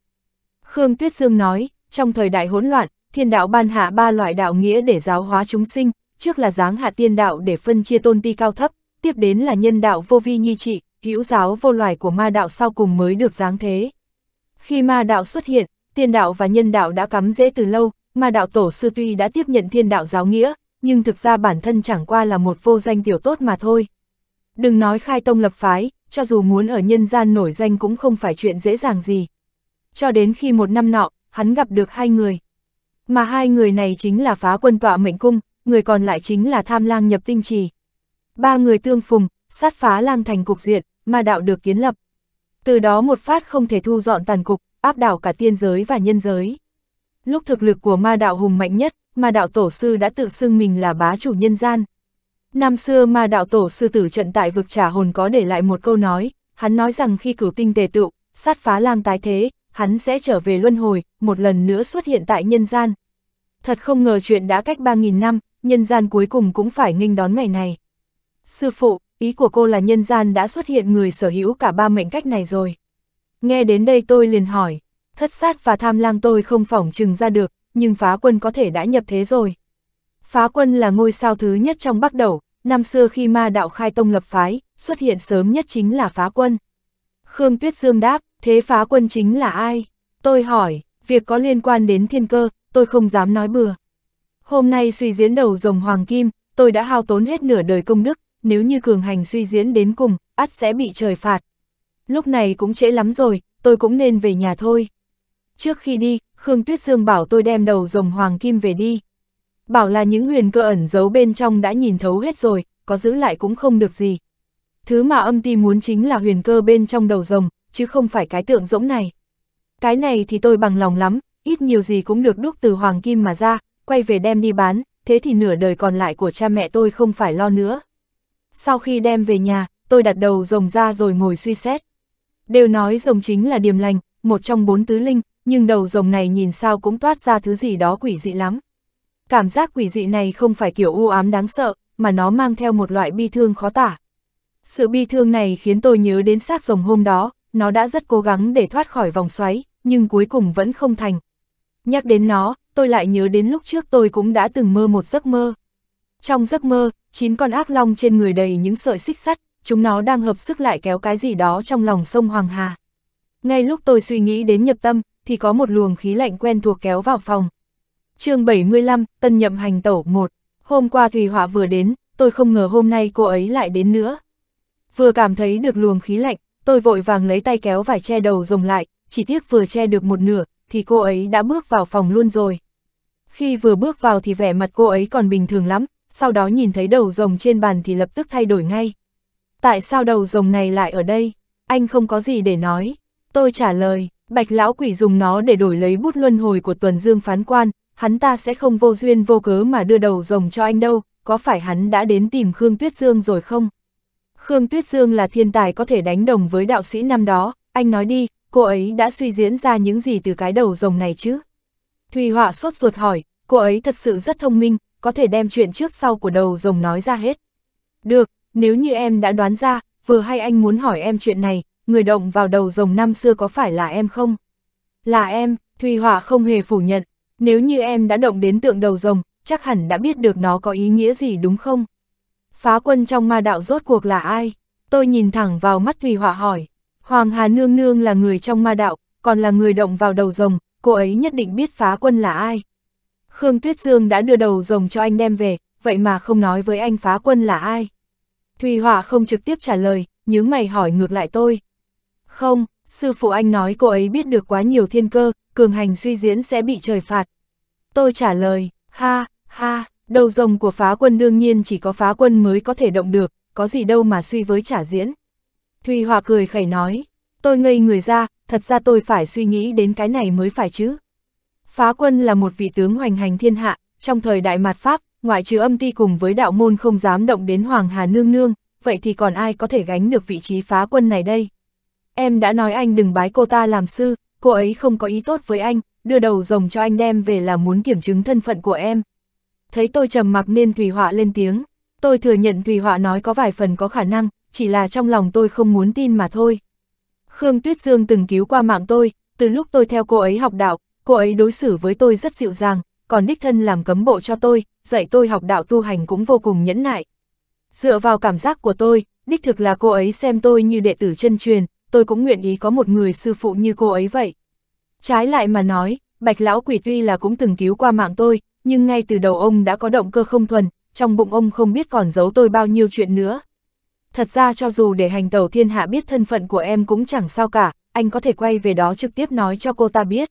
Khương Tuyết Dương nói, trong thời đại hỗn loạn, thiên đạo ban hạ ba loại đạo nghĩa để giáo hóa chúng sinh, trước là giáng hạ tiên đạo để phân chia tôn ti cao thấp, tiếp đến là nhân đạo vô vi nhi trị, hữu giáo vô loài của ma đạo sau cùng mới được giáng thế. Khi ma đạo xuất hiện, tiên đạo và nhân đạo đã cắm rễ từ lâu, mà đạo tổ sư tuy đã tiếp nhận thiên đạo giáo nghĩa, nhưng thực ra bản thân chẳng qua là một vô danh tiểu tốt mà thôi. Đừng nói khai tông lập phái, cho dù muốn ở nhân gian nổi danh cũng không phải chuyện dễ dàng gì. Cho đến khi một năm nọ, hắn gặp được hai người. Mà hai người này chính là phá quân tọa mệnh cung, người còn lại chính là tham lang nhập tinh trì. Ba người tương phùng, sát phá lang thành cục diện, mà đạo được kiến lập. Từ đó một phát không thể thu dọn tàn cục, áp đảo cả tiên giới và nhân giới. Lúc thực lực của ma đạo hùng mạnh nhất, ma đạo tổ sư đã tự xưng mình là bá chủ nhân gian. Năm xưa ma đạo tổ sư tử trận tại vực trả hồn có để lại một câu nói, hắn nói rằng khi cửu tinh tề tự sát phá lang tái thế, hắn sẽ trở về luân hồi, một lần nữa xuất hiện tại nhân gian. Thật không ngờ chuyện đã cách 3.000 năm, nhân gian cuối cùng cũng phải nghênh đón ngày này. Sư phụ, ý của cô là nhân gian đã xuất hiện người sở hữu cả ba mệnh cách này rồi. Nghe đến đây tôi liền hỏi, thất sát và tham lang tôi không phỏng chừng ra được, nhưng phá quân có thể đã nhập thế rồi. Phá quân là ngôi sao thứ nhất trong Bắc đầu năm xưa khi ma đạo khai tông lập phái, xuất hiện sớm nhất chính là phá quân. Khương Tuyết Dương đáp, thế phá quân chính là ai? Tôi hỏi, việc có liên quan đến thiên cơ, tôi không dám nói bừa. Hôm nay suy diễn đầu rồng hoàng kim, tôi đã hao tốn hết nửa đời công đức, nếu như cường hành suy diễn đến cùng, ắt sẽ bị trời phạt. Lúc này cũng trễ lắm rồi, tôi cũng nên về nhà thôi. Trước khi đi, Khương Tuyết Dương bảo tôi đem đầu rồng hoàng kim về đi. Bảo là những huyền cơ ẩn giấu bên trong đã nhìn thấu hết rồi, có giữ lại cũng không được gì. Thứ mà âm ti muốn chính là huyền cơ bên trong đầu rồng, chứ không phải cái tượng rỗng này. Cái này thì tôi bằng lòng lắm, ít nhiều gì cũng được đúc từ hoàng kim mà ra, quay về đem đi bán, thế thì nửa đời còn lại của cha mẹ tôi không phải lo nữa. Sau khi đem về nhà, tôi đặt đầu rồng ra rồi ngồi suy xét. Đều nói rồng chính là điềm lành, một trong bốn tứ linh, nhưng đầu rồng này nhìn sao cũng toát ra thứ gì đó quỷ dị lắm. Cảm giác quỷ dị này không phải kiểu u ám đáng sợ, mà nó mang theo một loại bi thương khó tả. Sự bi thương này khiến tôi nhớ đến xác rồng hôm đó, nó đã rất cố gắng để thoát khỏi vòng xoáy, nhưng cuối cùng vẫn không thành. Nhắc đến nó, tôi lại nhớ đến lúc trước tôi cũng đã từng mơ một giấc mơ. Trong giấc mơ, chín con ác long trên người đầy những sợi xích sắt, chúng nó đang hợp sức lại kéo cái gì đó trong lòng sông Hoàng Hà. Ngay lúc tôi suy nghĩ đến nhập tâm, thì có một luồng khí lạnh quen thuộc kéo vào phòng. chương 75, Tân Nhậm Hành Tẩu 1 Hôm qua Thùy Họa vừa đến, tôi không ngờ hôm nay cô ấy lại đến nữa. Vừa cảm thấy được luồng khí lạnh, tôi vội vàng lấy tay kéo vải che đầu rồng lại, chỉ tiếc vừa che được một nửa, thì cô ấy đã bước vào phòng luôn rồi. Khi vừa bước vào thì vẻ mặt cô ấy còn bình thường lắm, sau đó nhìn thấy đầu rồng trên bàn thì lập tức thay đổi ngay. Tại sao đầu rồng này lại ở đây? Anh không có gì để nói. Tôi trả lời, Bạch lão quỷ dùng nó để đổi lấy bút luân hồi của tuần dương phán quan, hắn ta sẽ không vô duyên vô cớ mà đưa đầu rồng cho anh đâu, có phải hắn đã đến tìm Khương Tuyết Dương rồi không? Khương Tuyết Dương là thiên tài có thể đánh đồng với đạo sĩ năm đó, anh nói đi, cô ấy đã suy diễn ra những gì từ cái đầu rồng này chứ? Thùy Họa sốt ruột hỏi, cô ấy thật sự rất thông minh, có thể đem chuyện trước sau của đầu rồng nói ra hết. Được, nếu như em đã đoán ra, vừa hay anh muốn hỏi em chuyện này, người động vào đầu rồng năm xưa có phải là em không? Là em, Thùy Hỏa không hề phủ nhận, nếu như em đã động đến tượng đầu rồng, chắc hẳn đã biết được nó có ý nghĩa gì đúng không? Phá quân trong ma đạo rốt cuộc là ai? Tôi nhìn thẳng vào mắt Thùy Hỏa hỏi, Hoàng Hà Nương Nương là người trong ma đạo, còn là người động vào đầu rồng, cô ấy nhất định biết phá quân là ai. Khương Tuyết Dương đã đưa đầu rồng cho anh đem về, vậy mà không nói với anh phá quân là ai. Thùy Hỏa không trực tiếp trả lời, nhướng mày hỏi ngược lại tôi. Không, sư phụ anh nói cô ấy biết được quá nhiều thiên cơ, cường hành suy diễn sẽ bị trời phạt. Tôi trả lời, ha, ha, đầu rồng của phá quân đương nhiên chỉ có phá quân mới có thể động được, có gì đâu mà suy với trả diễn. Thùy Hòa cười khẩy nói, tôi ngây người ra, thật ra tôi phải suy nghĩ đến cái này mới phải chứ. Phá quân là một vị tướng hoành hành thiên hạ, trong thời đại mạt Pháp, ngoại trừ âm ti cùng với đạo môn không dám động đến Hoàng Hà Nương Nương, vậy thì còn ai có thể gánh được vị trí phá quân này đây? em đã nói anh đừng bái cô ta làm sư, cô ấy không có ý tốt với anh, đưa đầu rồng cho anh đem về là muốn kiểm chứng thân phận của em. Thấy tôi trầm mặc nên Thùy Họa lên tiếng, tôi thừa nhận Thùy Họa nói có vài phần có khả năng, chỉ là trong lòng tôi không muốn tin mà thôi. Khương Tuyết Dương từng cứu qua mạng tôi, từ lúc tôi theo cô ấy học đạo, cô ấy đối xử với tôi rất dịu dàng, còn đích thân làm cấm bộ cho tôi, dạy tôi học đạo tu hành cũng vô cùng nhẫn nại. Dựa vào cảm giác của tôi, đích thực là cô ấy xem tôi như đệ tử chân truyền, tôi cũng nguyện ý có một người sư phụ như cô ấy vậy. Trái lại mà nói, bạch lão quỷ tuy là cũng từng cứu qua mạng tôi, nhưng ngay từ đầu ông đã có động cơ không thuần, trong bụng ông không biết còn giấu tôi bao nhiêu chuyện nữa. Thật ra cho dù để hành tàu thiên hạ biết thân phận của em cũng chẳng sao cả, anh có thể quay về đó trực tiếp nói cho cô ta biết.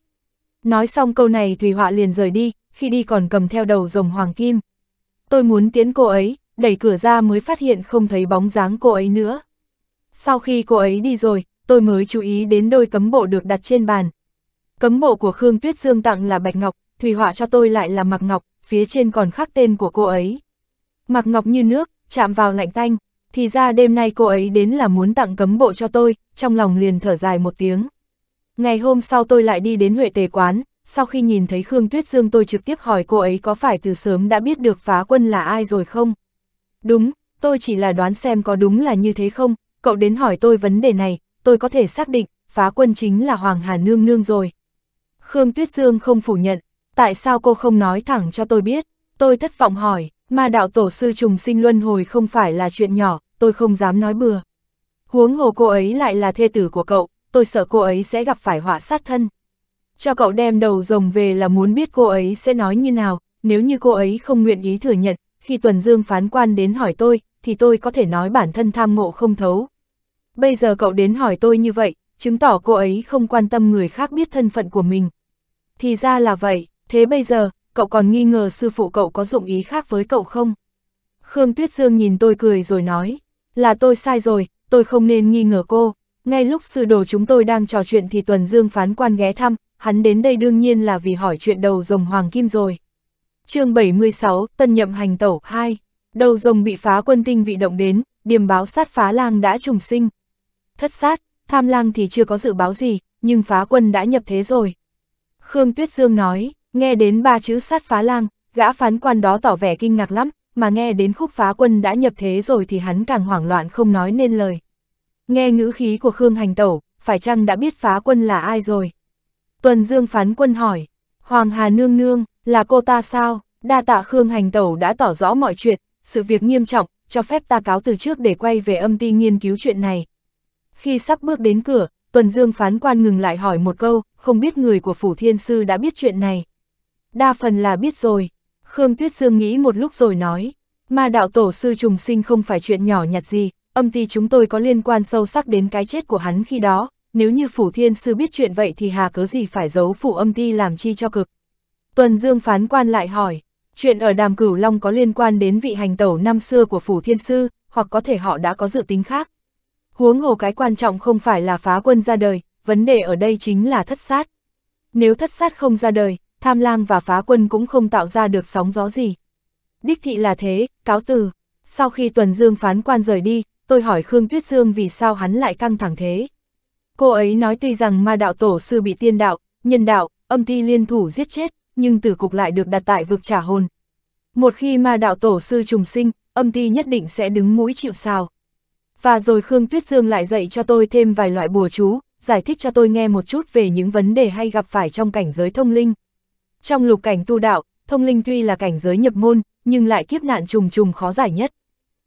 Nói xong câu này Thùy Họa liền rời đi, khi đi còn cầm theo đầu rồng hoàng kim. Tôi muốn tiến cô ấy, đẩy cửa ra mới phát hiện không thấy bóng dáng cô ấy nữa. Sau khi cô ấy đi rồi, tôi mới chú ý đến đôi cấm bộ được đặt trên bàn. Cấm bộ của Khương Tuyết Dương tặng là Bạch Ngọc, thủy Họa cho tôi lại là Mạc Ngọc, phía trên còn khắc tên của cô ấy. Mạc Ngọc như nước, chạm vào lạnh tanh, thì ra đêm nay cô ấy đến là muốn tặng cấm bộ cho tôi, trong lòng liền thở dài một tiếng. Ngày hôm sau tôi lại đi đến Huệ Tề Quán, sau khi nhìn thấy Khương Tuyết Dương tôi trực tiếp hỏi cô ấy có phải từ sớm đã biết được phá quân là ai rồi không? Đúng, tôi chỉ là đoán xem có đúng là như thế không, cậu đến hỏi tôi vấn đề này, tôi có thể xác định, phá quân chính là Hoàng Hà Nương Nương rồi. Khương Tuyết Dương không phủ nhận, tại sao cô không nói thẳng cho tôi biết, tôi thất vọng hỏi, mà đạo tổ sư trùng sinh luân hồi không phải là chuyện nhỏ, tôi không dám nói bừa. Huống hồ cô ấy lại là thê tử của cậu, tôi sợ cô ấy sẽ gặp phải họa sát thân. Cho cậu đem đầu rồng về là muốn biết cô ấy sẽ nói như nào, nếu như cô ấy không nguyện ý thừa nhận, khi Tuần Dương phán quan đến hỏi tôi, thì tôi có thể nói bản thân tham ngộ không thấu bây giờ cậu đến hỏi tôi như vậy, chứng tỏ cô ấy không quan tâm người khác biết thân phận của mình. Thì ra là vậy, thế bây giờ, cậu còn nghi ngờ sư phụ cậu có dụng ý khác với cậu không? Khương Tuyết Dương nhìn tôi cười rồi nói, là tôi sai rồi, tôi không nên nghi ngờ cô. Ngay lúc sư đồ chúng tôi đang trò chuyện thì Tuần Dương phán quan ghé thăm, hắn đến đây đương nhiên là vì hỏi chuyện đầu rồng Hoàng Kim rồi. chương 76, Tân Nhậm Hành Tẩu 2 Đầu rồng bị phá quân tinh vị động đến, điềm báo sát phá lang đã trùng sinh thất sát, tham lang thì chưa có dự báo gì, nhưng phá quân đã nhập thế rồi. Khương Tuyết Dương nói, nghe đến ba chữ sát phá lang, gã phán quan đó tỏ vẻ kinh ngạc lắm, mà nghe đến khúc phá quân đã nhập thế rồi thì hắn càng hoảng loạn không nói nên lời. Nghe ngữ khí của Khương Hành Tẩu, phải chăng đã biết phá quân là ai rồi? Tuần Dương phán quân hỏi, Hoàng Hà Nương Nương, là cô ta sao? Đa tạ Khương Hành Tẩu đã tỏ rõ mọi chuyện, sự việc nghiêm trọng, cho phép ta cáo từ trước để quay về âm ti nghiên cứu chuyện này. Khi sắp bước đến cửa, Tuần Dương phán quan ngừng lại hỏi một câu, không biết người của Phủ Thiên Sư đã biết chuyện này. Đa phần là biết rồi. Khương Tuyết Dương nghĩ một lúc rồi nói, mà đạo tổ sư trùng sinh không phải chuyện nhỏ nhặt gì, âm ty chúng tôi có liên quan sâu sắc đến cái chết của hắn khi đó, nếu như Phủ Thiên Sư biết chuyện vậy thì hà cớ gì phải giấu Phủ âm ty làm chi cho cực. Tuần Dương phán quan lại hỏi, chuyện ở Đàm Cửu Long có liên quan đến vị hành tẩu năm xưa của Phủ Thiên Sư, hoặc có thể họ đã có dự tính khác. Huống hồ cái quan trọng không phải là phá quân ra đời, vấn đề ở đây chính là thất sát. Nếu thất sát không ra đời, tham lang và phá quân cũng không tạo ra được sóng gió gì. Đích thị là thế, cáo từ. Sau khi Tuần Dương phán quan rời đi, tôi hỏi Khương Tuyết Dương vì sao hắn lại căng thẳng thế. Cô ấy nói tuy rằng ma đạo tổ sư bị tiên đạo, nhân đạo, âm thi liên thủ giết chết, nhưng tử cục lại được đặt tại vực trả hồn. Một khi ma đạo tổ sư trùng sinh, âm thi nhất định sẽ đứng mũi chịu sào và rồi Khương Tuyết Dương lại dạy cho tôi thêm vài loại bùa chú, giải thích cho tôi nghe một chút về những vấn đề hay gặp phải trong cảnh giới thông linh. Trong lục cảnh tu đạo, thông linh tuy là cảnh giới nhập môn, nhưng lại kiếp nạn trùng trùng khó giải nhất.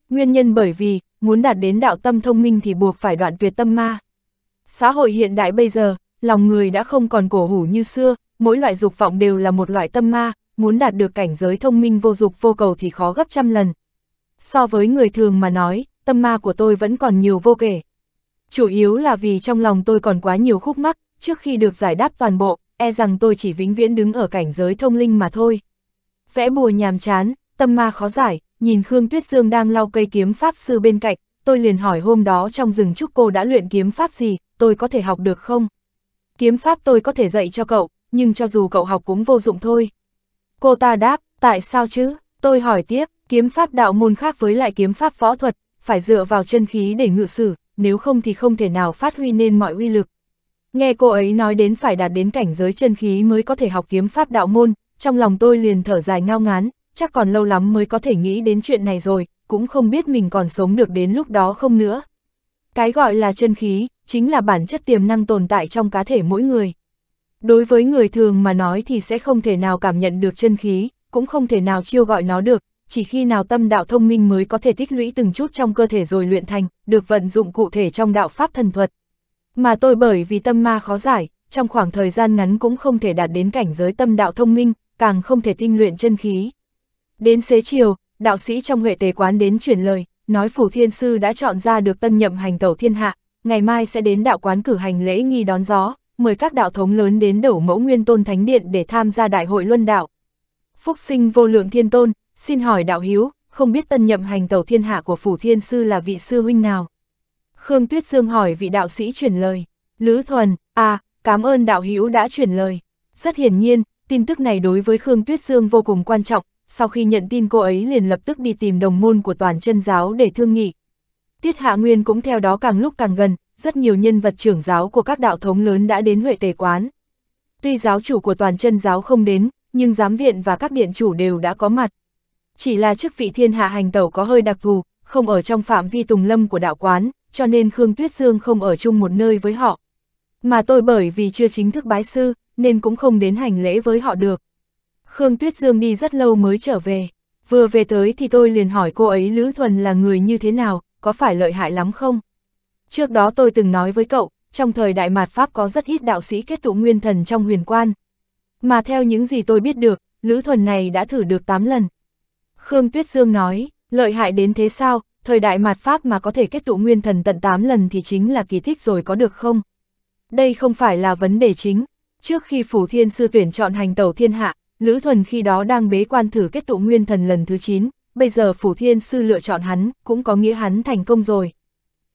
Nguyên nhân bởi vì, muốn đạt đến đạo tâm thông minh thì buộc phải đoạn tuyệt tâm ma. Xã hội hiện đại bây giờ, lòng người đã không còn cổ hủ như xưa, mỗi loại dục vọng đều là một loại tâm ma, muốn đạt được cảnh giới thông minh vô dục vô cầu thì khó gấp trăm lần. So với người thường mà nói, tâm ma của tôi vẫn còn nhiều vô kể. Chủ yếu là vì trong lòng tôi còn quá nhiều khúc mắc, trước khi được giải đáp toàn bộ, e rằng tôi chỉ vĩnh viễn đứng ở cảnh giới thông linh mà thôi. Vẽ bùa nhàm chán, tâm ma khó giải, nhìn Khương Tuyết Dương đang lau cây kiếm pháp sư bên cạnh, tôi liền hỏi hôm đó trong rừng trúc cô đã luyện kiếm pháp gì, tôi có thể học được không? Kiếm pháp tôi có thể dạy cho cậu, nhưng cho dù cậu học cũng vô dụng thôi. Cô ta đáp, tại sao chứ? Tôi hỏi tiếp, kiếm pháp đạo môn khác với lại kiếm pháp võ thuật, phải dựa vào chân khí để ngự sử, nếu không thì không thể nào phát huy nên mọi uy lực. Nghe cô ấy nói đến phải đạt đến cảnh giới chân khí mới có thể học kiếm pháp đạo môn, trong lòng tôi liền thở dài ngao ngán, chắc còn lâu lắm mới có thể nghĩ đến chuyện này rồi, cũng không biết mình còn sống được đến lúc đó không nữa. Cái gọi là chân khí, chính là bản chất tiềm năng tồn tại trong cá thể mỗi người. Đối với người thường mà nói thì sẽ không thể nào cảm nhận được chân khí, cũng không thể nào chiêu gọi nó được, chỉ khi nào tâm đạo thông minh mới có thể tích lũy từng chút trong cơ thể rồi luyện thành, được vận dụng cụ thể trong đạo pháp thần thuật. Mà tôi bởi vì tâm ma khó giải, trong khoảng thời gian ngắn cũng không thể đạt đến cảnh giới tâm đạo thông minh, càng không thể tinh luyện chân khí. Đến xế chiều, đạo sĩ trong huệ tế quán đến truyền lời, nói phủ thiên sư đã chọn ra được tân nhậm hành tẩu thiên hạ, ngày mai sẽ đến đạo quán cử hành lễ nghi đón gió, mời các đạo thống lớn đến đổ mẫu nguyên tôn thánh điện để tham gia đại hội luân đạo. Phúc sinh vô lượng thiên tôn, Xin hỏi đạo hiếu, không biết tân nhậm hành tàu thiên hạ của phủ thiên sư là vị sư huynh nào? Khương Tuyết Dương hỏi vị đạo sĩ chuyển lời. Lữ Thuần, à, cảm ơn đạo hiếu đã chuyển lời. Rất hiển nhiên, tin tức này đối với Khương Tuyết Dương vô cùng quan trọng, sau khi nhận tin cô ấy liền lập tức đi tìm đồng môn của toàn chân giáo để thương nghị. Tiết Hạ Nguyên cũng theo đó càng lúc càng gần, rất nhiều nhân vật trưởng giáo của các đạo thống lớn đã đến Huệ Tề Quán. Tuy giáo chủ của toàn chân giáo không đến, nhưng giám viện và các điện chủ đều đã có mặt. Chỉ là chức vị thiên hạ hành tẩu có hơi đặc thù, không ở trong phạm vi tùng lâm của đạo quán, cho nên Khương Tuyết Dương không ở chung một nơi với họ. Mà tôi bởi vì chưa chính thức bái sư, nên cũng không đến hành lễ với họ được. Khương Tuyết Dương đi rất lâu mới trở về. Vừa về tới thì tôi liền hỏi cô ấy Lữ Thuần là người như thế nào, có phải lợi hại lắm không? Trước đó tôi từng nói với cậu, trong thời Đại Mạt Pháp có rất ít đạo sĩ kết tụ nguyên thần trong huyền quan. Mà theo những gì tôi biết được, Lữ Thuần này đã thử được 8 lần, Khương Tuyết Dương nói, lợi hại đến thế sao, thời đại mạt Pháp mà có thể kết tụ nguyên thần tận 8 lần thì chính là kỳ thích rồi có được không? Đây không phải là vấn đề chính. Trước khi Phủ Thiên Sư tuyển chọn hành tẩu thiên hạ, Lữ Thuần khi đó đang bế quan thử kết tụ nguyên thần lần thứ 9, bây giờ Phủ Thiên Sư lựa chọn hắn, cũng có nghĩa hắn thành công rồi.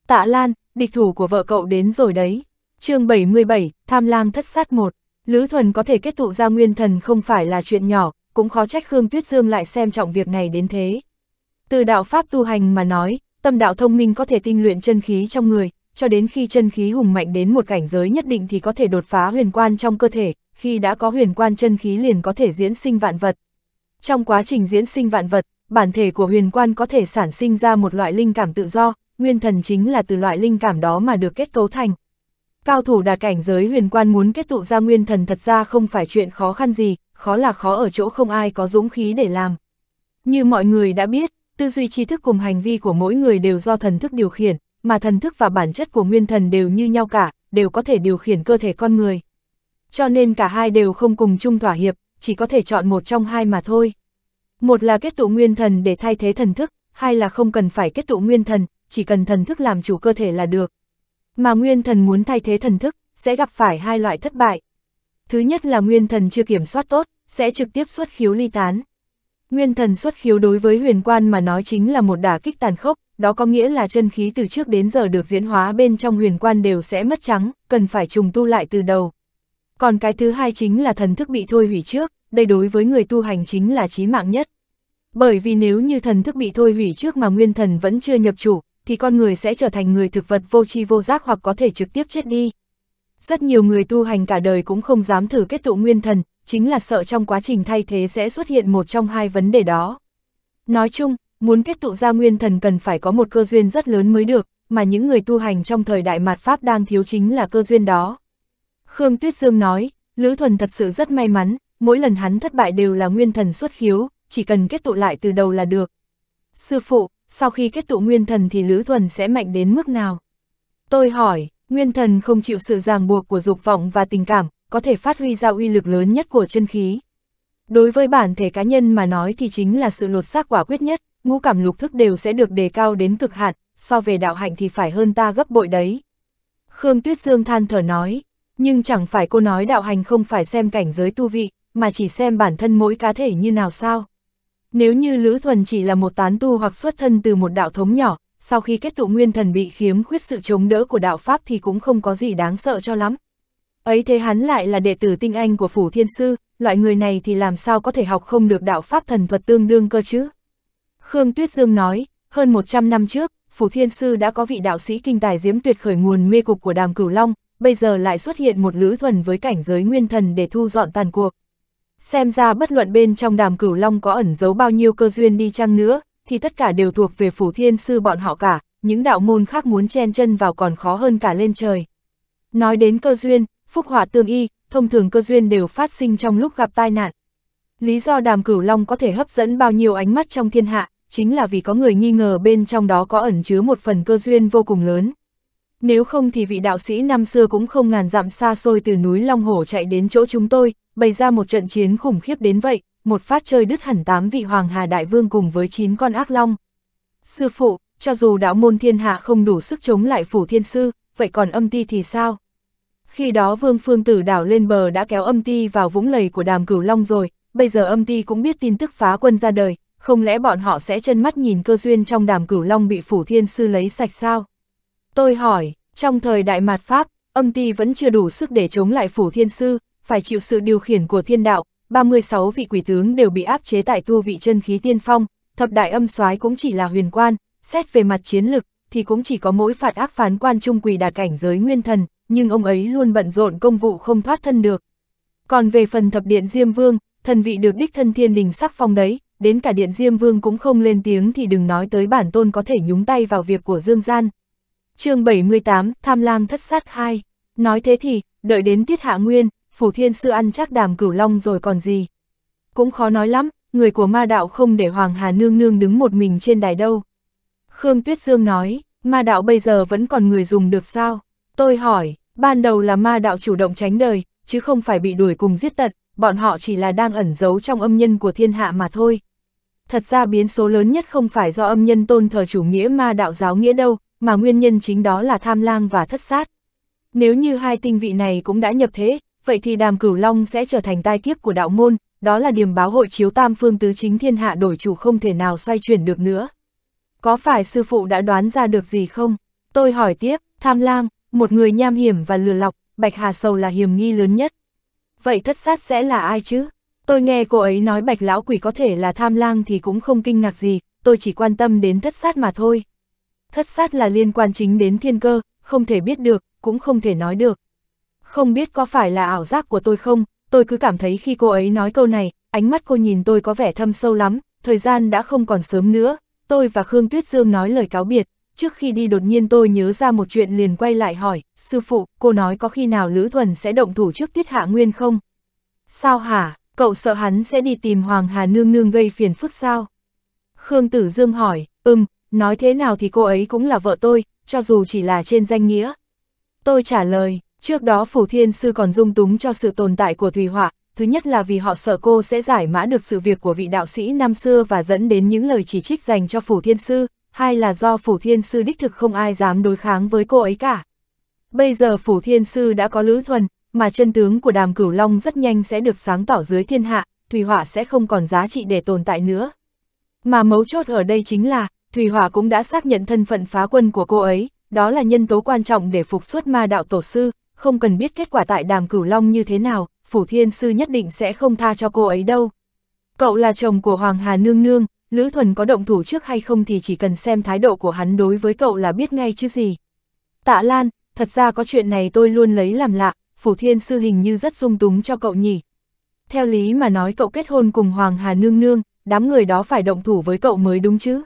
Tạ Lan, địch thủ của vợ cậu đến rồi đấy. chương 77, Tham lam Thất Sát 1, Lữ Thuần có thể kết tụ ra nguyên thần không phải là chuyện nhỏ, cũng khó trách Khương Tuyết Dương lại xem trọng việc này đến thế. Từ đạo Pháp tu hành mà nói, tâm đạo thông minh có thể tinh luyện chân khí trong người, cho đến khi chân khí hùng mạnh đến một cảnh giới nhất định thì có thể đột phá huyền quan trong cơ thể, khi đã có huyền quan chân khí liền có thể diễn sinh vạn vật. Trong quá trình diễn sinh vạn vật, bản thể của huyền quan có thể sản sinh ra một loại linh cảm tự do, nguyên thần chính là từ loại linh cảm đó mà được kết cấu thành. Cao thủ đạt cảnh giới huyền quan muốn kết tụ ra nguyên thần thật ra không phải chuyện khó khăn gì, khó là khó ở chỗ không ai có dũng khí để làm. Như mọi người đã biết, tư duy tri thức cùng hành vi của mỗi người đều do thần thức điều khiển, mà thần thức và bản chất của nguyên thần đều như nhau cả, đều có thể điều khiển cơ thể con người. Cho nên cả hai đều không cùng chung thỏa hiệp, chỉ có thể chọn một trong hai mà thôi. Một là kết tụ nguyên thần để thay thế thần thức, hai là không cần phải kết tụ nguyên thần, chỉ cần thần thức làm chủ cơ thể là được. Mà nguyên thần muốn thay thế thần thức, sẽ gặp phải hai loại thất bại. Thứ nhất là nguyên thần chưa kiểm soát tốt, sẽ trực tiếp xuất khiếu ly tán. Nguyên thần xuất khiếu đối với huyền quan mà nói chính là một đả kích tàn khốc, đó có nghĩa là chân khí từ trước đến giờ được diễn hóa bên trong huyền quan đều sẽ mất trắng, cần phải trùng tu lại từ đầu. Còn cái thứ hai chính là thần thức bị thôi hủy trước, đây đối với người tu hành chính là chí mạng nhất. Bởi vì nếu như thần thức bị thôi hủy trước mà nguyên thần vẫn chưa nhập chủ, thì con người sẽ trở thành người thực vật vô tri vô giác hoặc có thể trực tiếp chết đi. Rất nhiều người tu hành cả đời cũng không dám thử kết tụ nguyên thần, chính là sợ trong quá trình thay thế sẽ xuất hiện một trong hai vấn đề đó. Nói chung, muốn kết tụ ra nguyên thần cần phải có một cơ duyên rất lớn mới được, mà những người tu hành trong thời đại mạt Pháp đang thiếu chính là cơ duyên đó. Khương Tuyết Dương nói, Lữ Thuần thật sự rất may mắn, mỗi lần hắn thất bại đều là nguyên thần xuất khiếu, chỉ cần kết tụ lại từ đầu là được. Sư phụ, sau khi kết tụ nguyên thần thì Lữ Thuần sẽ mạnh đến mức nào? Tôi hỏi, Nguyên thần không chịu sự ràng buộc của dục vọng và tình cảm, có thể phát huy ra uy lực lớn nhất của chân khí. Đối với bản thể cá nhân mà nói thì chính là sự lột xác quả quyết nhất, ngũ cảm lục thức đều sẽ được đề cao đến cực hạn, so về đạo hạnh thì phải hơn ta gấp bội đấy. Khương Tuyết Dương than thở nói, nhưng chẳng phải cô nói đạo hành không phải xem cảnh giới tu vị, mà chỉ xem bản thân mỗi cá thể như nào sao. Nếu như Lữ Thuần chỉ là một tán tu hoặc xuất thân từ một đạo thống nhỏ, sau khi kết tụ nguyên thần bị khiếm khuyết sự chống đỡ của đạo Pháp thì cũng không có gì đáng sợ cho lắm. Ấy thế hắn lại là đệ tử tinh anh của Phủ Thiên Sư, loại người này thì làm sao có thể học không được đạo Pháp thần thuật tương đương cơ chứ? Khương Tuyết Dương nói, hơn 100 năm trước, Phủ Thiên Sư đã có vị đạo sĩ kinh tài diễm tuyệt khởi nguồn mê cục của đàm cửu long, bây giờ lại xuất hiện một lữ thuần với cảnh giới nguyên thần để thu dọn tàn cuộc. Xem ra bất luận bên trong đàm cửu long có ẩn giấu bao nhiêu cơ duyên đi chăng nữa, thì tất cả đều thuộc về phủ thiên sư bọn họ cả, những đạo môn khác muốn chen chân vào còn khó hơn cả lên trời. Nói đến cơ duyên, phúc họa tương y, thông thường cơ duyên đều phát sinh trong lúc gặp tai nạn. Lý do đàm cửu long có thể hấp dẫn bao nhiêu ánh mắt trong thiên hạ, chính là vì có người nghi ngờ bên trong đó có ẩn chứa một phần cơ duyên vô cùng lớn. Nếu không thì vị đạo sĩ năm xưa cũng không ngàn dặm xa xôi từ núi Long Hổ chạy đến chỗ chúng tôi, bày ra một trận chiến khủng khiếp đến vậy, một phát chơi đứt hẳn tám vị Hoàng Hà Đại Vương cùng với chín con ác long. Sư phụ, cho dù đạo môn thiên hạ không đủ sức chống lại phủ thiên sư, vậy còn âm ti thì sao? Khi đó vương phương tử đảo lên bờ đã kéo âm ti vào vũng lầy của đàm cửu long rồi, bây giờ âm ti cũng biết tin tức phá quân ra đời, không lẽ bọn họ sẽ chân mắt nhìn cơ duyên trong đàm cửu long bị phủ thiên sư lấy sạch sao? Tôi hỏi, trong thời đại mạt Pháp, âm ti vẫn chưa đủ sức để chống lại phủ thiên sư, phải chịu sự điều khiển của thiên đạo, 36 vị quỷ tướng đều bị áp chế tại tu vị chân khí tiên phong, thập đại âm soái cũng chỉ là huyền quan, xét về mặt chiến lực, thì cũng chỉ có mỗi phạt ác phán quan trung quỷ đạt cảnh giới nguyên thần, nhưng ông ấy luôn bận rộn công vụ không thoát thân được. Còn về phần thập điện Diêm Vương, thần vị được đích thân thiên đình sắc phong đấy, đến cả điện Diêm Vương cũng không lên tiếng thì đừng nói tới bản tôn có thể nhúng tay vào việc của Dương Gian. chương 78, Tham lang thất sát 2. Nói thế thì, đợi đến tiết hạ nguyên, phủ thiên sư ăn chắc đàm cửu long rồi còn gì. Cũng khó nói lắm, người của ma đạo không để Hoàng Hà Nương Nương đứng một mình trên đài đâu. Khương Tuyết Dương nói, ma đạo bây giờ vẫn còn người dùng được sao? Tôi hỏi, ban đầu là ma đạo chủ động tránh đời, chứ không phải bị đuổi cùng giết tận, bọn họ chỉ là đang ẩn giấu trong âm nhân của thiên hạ mà thôi. Thật ra biến số lớn nhất không phải do âm nhân tôn thờ chủ nghĩa ma đạo giáo nghĩa đâu, mà nguyên nhân chính đó là tham lang và thất sát. Nếu như hai tinh vị này cũng đã nhập thế, vậy thì đàm cửu long sẽ trở thành tai kiếp của đạo môn, đó là điểm báo hội chiếu tam phương tứ chính thiên hạ đổi chủ không thể nào xoay chuyển được nữa. Có phải sư phụ đã đoán ra được gì không? Tôi hỏi tiếp, tham lang, một người nham hiểm và lừa lọc, Bạch Hà Sầu là hiểm nghi lớn nhất. Vậy thất sát sẽ là ai chứ? Tôi nghe cô ấy nói bạch lão quỷ có thể là tham lang thì cũng không kinh ngạc gì, tôi chỉ quan tâm đến thất sát mà thôi. Thất sát là liên quan chính đến thiên cơ, không thể biết được, cũng không thể nói được không biết có phải là ảo giác của tôi không, tôi cứ cảm thấy khi cô ấy nói câu này, ánh mắt cô nhìn tôi có vẻ thâm sâu lắm, thời gian đã không còn sớm nữa, tôi và Khương Tuyết Dương nói lời cáo biệt, trước khi đi đột nhiên tôi nhớ ra một chuyện liền quay lại hỏi, sư phụ, cô nói có khi nào Lữ Thuần sẽ động thủ trước tiết hạ nguyên không? Sao hả, cậu sợ hắn sẽ đi tìm Hoàng Hà Nương Nương gây phiền phức sao? Khương Tử Dương hỏi, ừm, nói thế nào thì cô ấy cũng là vợ tôi, cho dù chỉ là trên danh nghĩa. Tôi trả lời, Trước đó Phủ Thiên Sư còn dung túng cho sự tồn tại của Thùy Họa, thứ nhất là vì họ sợ cô sẽ giải mã được sự việc của vị đạo sĩ năm xưa và dẫn đến những lời chỉ trích dành cho Phủ Thiên Sư, hai là do Phủ Thiên Sư đích thực không ai dám đối kháng với cô ấy cả. Bây giờ Phủ Thiên Sư đã có Lữ Thuần, mà chân tướng của đàm cửu long rất nhanh sẽ được sáng tỏ dưới thiên hạ, Thùy Họa sẽ không còn giá trị để tồn tại nữa. Mà mấu chốt ở đây chính là, Thùy Họa cũng đã xác nhận thân phận phá quân của cô ấy, đó là nhân tố quan trọng để phục xuất ma đạo tổ sư, không cần biết kết quả tại đàm cửu long như thế nào, phủ thiên sư nhất định sẽ không tha cho cô ấy đâu. Cậu là chồng của Hoàng Hà Nương Nương, Lữ Thuần có động thủ trước hay không thì chỉ cần xem thái độ của hắn đối với cậu là biết ngay chứ gì. Tạ Lan, thật ra có chuyện này tôi luôn lấy làm lạ, phủ thiên sư hình như rất dung túng cho cậu nhỉ. Theo lý mà nói cậu kết hôn cùng Hoàng Hà Nương Nương, đám người đó phải động thủ với cậu mới đúng chứ.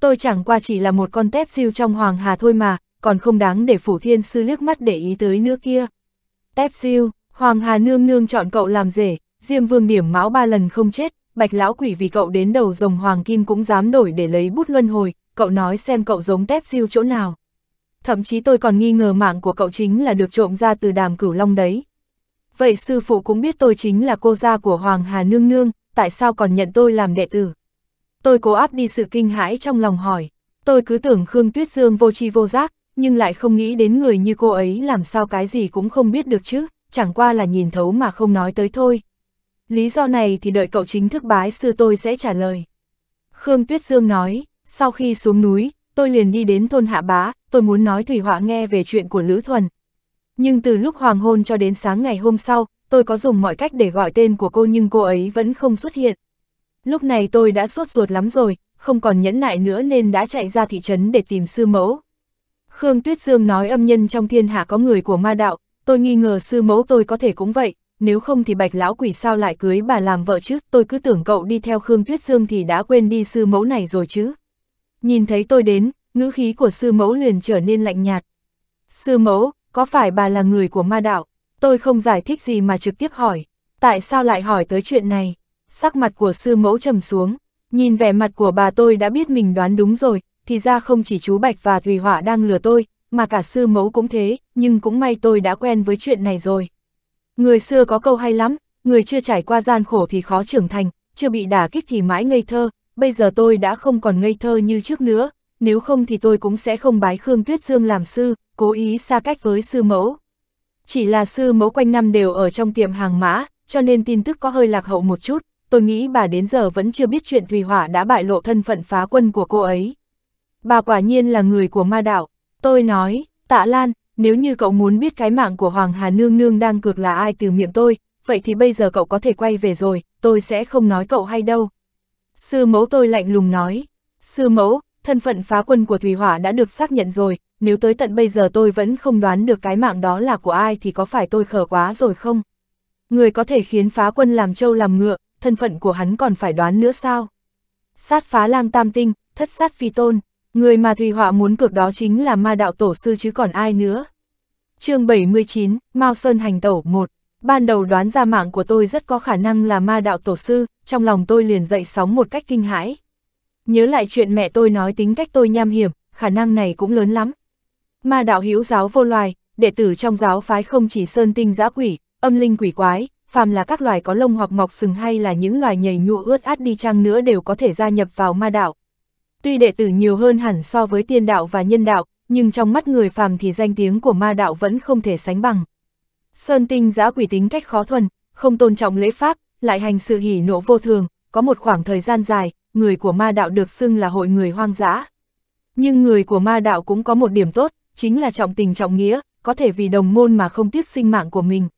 Tôi chẳng qua chỉ là một con tép siêu trong Hoàng Hà thôi mà, còn không đáng để phủ thiên sư liếc mắt để ý tới nữa kia. Tép siêu, Hoàng Hà Nương Nương chọn cậu làm rể, Diêm Vương điểm mão ba lần không chết, bạch lão quỷ vì cậu đến đầu rồng Hoàng Kim cũng dám đổi để lấy bút luân hồi, cậu nói xem cậu giống tép siêu chỗ nào. Thậm chí tôi còn nghi ngờ mạng của cậu chính là được trộm ra từ đàm cửu long đấy. Vậy sư phụ cũng biết tôi chính là cô gia của Hoàng Hà Nương Nương, tại sao còn nhận tôi làm đệ tử? Tôi cố áp đi sự kinh hãi trong lòng hỏi, tôi cứ tưởng Khương Tuyết Dương vô tri vô giác, nhưng lại không nghĩ đến người như cô ấy làm sao cái gì cũng không biết được chứ, chẳng qua là nhìn thấu mà không nói tới thôi. Lý do này thì đợi cậu chính thức bái sư tôi sẽ trả lời. Khương Tuyết Dương nói, sau khi xuống núi, tôi liền đi đến thôn Hạ Bá, tôi muốn nói Thủy Họa nghe về chuyện của Lữ Thuần. Nhưng từ lúc hoàng hôn cho đến sáng ngày hôm sau, tôi có dùng mọi cách để gọi tên của cô nhưng cô ấy vẫn không xuất hiện. Lúc này tôi đã sốt ruột lắm rồi, không còn nhẫn nại nữa nên đã chạy ra thị trấn để tìm sư mẫu. Khương Tuyết Dương nói âm nhân trong thiên hạ có người của ma đạo, tôi nghi ngờ sư mẫu tôi có thể cũng vậy, nếu không thì bạch lão quỷ sao lại cưới bà làm vợ chứ, tôi cứ tưởng cậu đi theo Khương Tuyết Dương thì đã quên đi sư mẫu này rồi chứ. Nhìn thấy tôi đến, ngữ khí của sư mẫu liền trở nên lạnh nhạt. Sư mẫu, có phải bà là người của ma đạo? Tôi không giải thích gì mà trực tiếp hỏi, tại sao lại hỏi tới chuyện này? Sắc mặt của sư mẫu trầm xuống, nhìn vẻ mặt của bà tôi đã biết mình đoán đúng rồi, thì ra không chỉ chú Bạch và Thùy Hỏa đang lừa tôi, mà cả sư mẫu cũng thế, nhưng cũng may tôi đã quen với chuyện này rồi. Người xưa có câu hay lắm, người chưa trải qua gian khổ thì khó trưởng thành, chưa bị đả kích thì mãi ngây thơ, bây giờ tôi đã không còn ngây thơ như trước nữa, nếu không thì tôi cũng sẽ không bái Khương Tuyết Dương làm sư, cố ý xa cách với sư mẫu. Chỉ là sư mẫu quanh năm đều ở trong tiệm hàng mã, cho nên tin tức có hơi lạc hậu một chút, tôi nghĩ bà đến giờ vẫn chưa biết chuyện Thùy Hỏa đã bại lộ thân phận phá quân của cô ấy bà quả nhiên là người của ma đạo. Tôi nói, tạ Lan, nếu như cậu muốn biết cái mạng của Hoàng Hà Nương Nương đang cược là ai từ miệng tôi, vậy thì bây giờ cậu có thể quay về rồi, tôi sẽ không nói cậu hay đâu. Sư mẫu tôi lạnh lùng nói, sư mẫu, thân phận phá quân của Thủy Hỏa đã được xác nhận rồi, nếu tới tận bây giờ tôi vẫn không đoán được cái mạng đó là của ai thì có phải tôi khờ quá rồi không? Người có thể khiến phá quân làm trâu làm ngựa, thân phận của hắn còn phải đoán nữa sao? Sát phá lang tam tinh, thất sát phi tôn. Người mà Thùy Họa muốn cược đó chính là ma đạo tổ sư chứ còn ai nữa. chương 79, Mao Sơn Hành tổ 1 Ban đầu đoán ra mạng của tôi rất có khả năng là ma đạo tổ sư, trong lòng tôi liền dậy sóng một cách kinh hãi. Nhớ lại chuyện mẹ tôi nói tính cách tôi nham hiểm, khả năng này cũng lớn lắm. Ma đạo hiếu giáo vô loài, đệ tử trong giáo phái không chỉ sơn tinh giã quỷ, âm linh quỷ quái, phàm là các loài có lông hoặc mọc sừng hay là những loài nhầy nhụa ướt át đi chăng nữa đều có thể gia nhập vào ma đạo, Tuy đệ tử nhiều hơn hẳn so với tiên đạo và nhân đạo, nhưng trong mắt người phàm thì danh tiếng của ma đạo vẫn không thể sánh bằng. Sơn tinh giã quỷ tính cách khó thuần, không tôn trọng lễ pháp, lại hành sự hỉ nộ vô thường, có một khoảng thời gian dài, người của ma đạo được xưng là hội người hoang dã. Nhưng người của ma đạo cũng có một điểm tốt, chính là trọng tình trọng nghĩa, có thể vì đồng môn mà không tiếc sinh mạng của mình.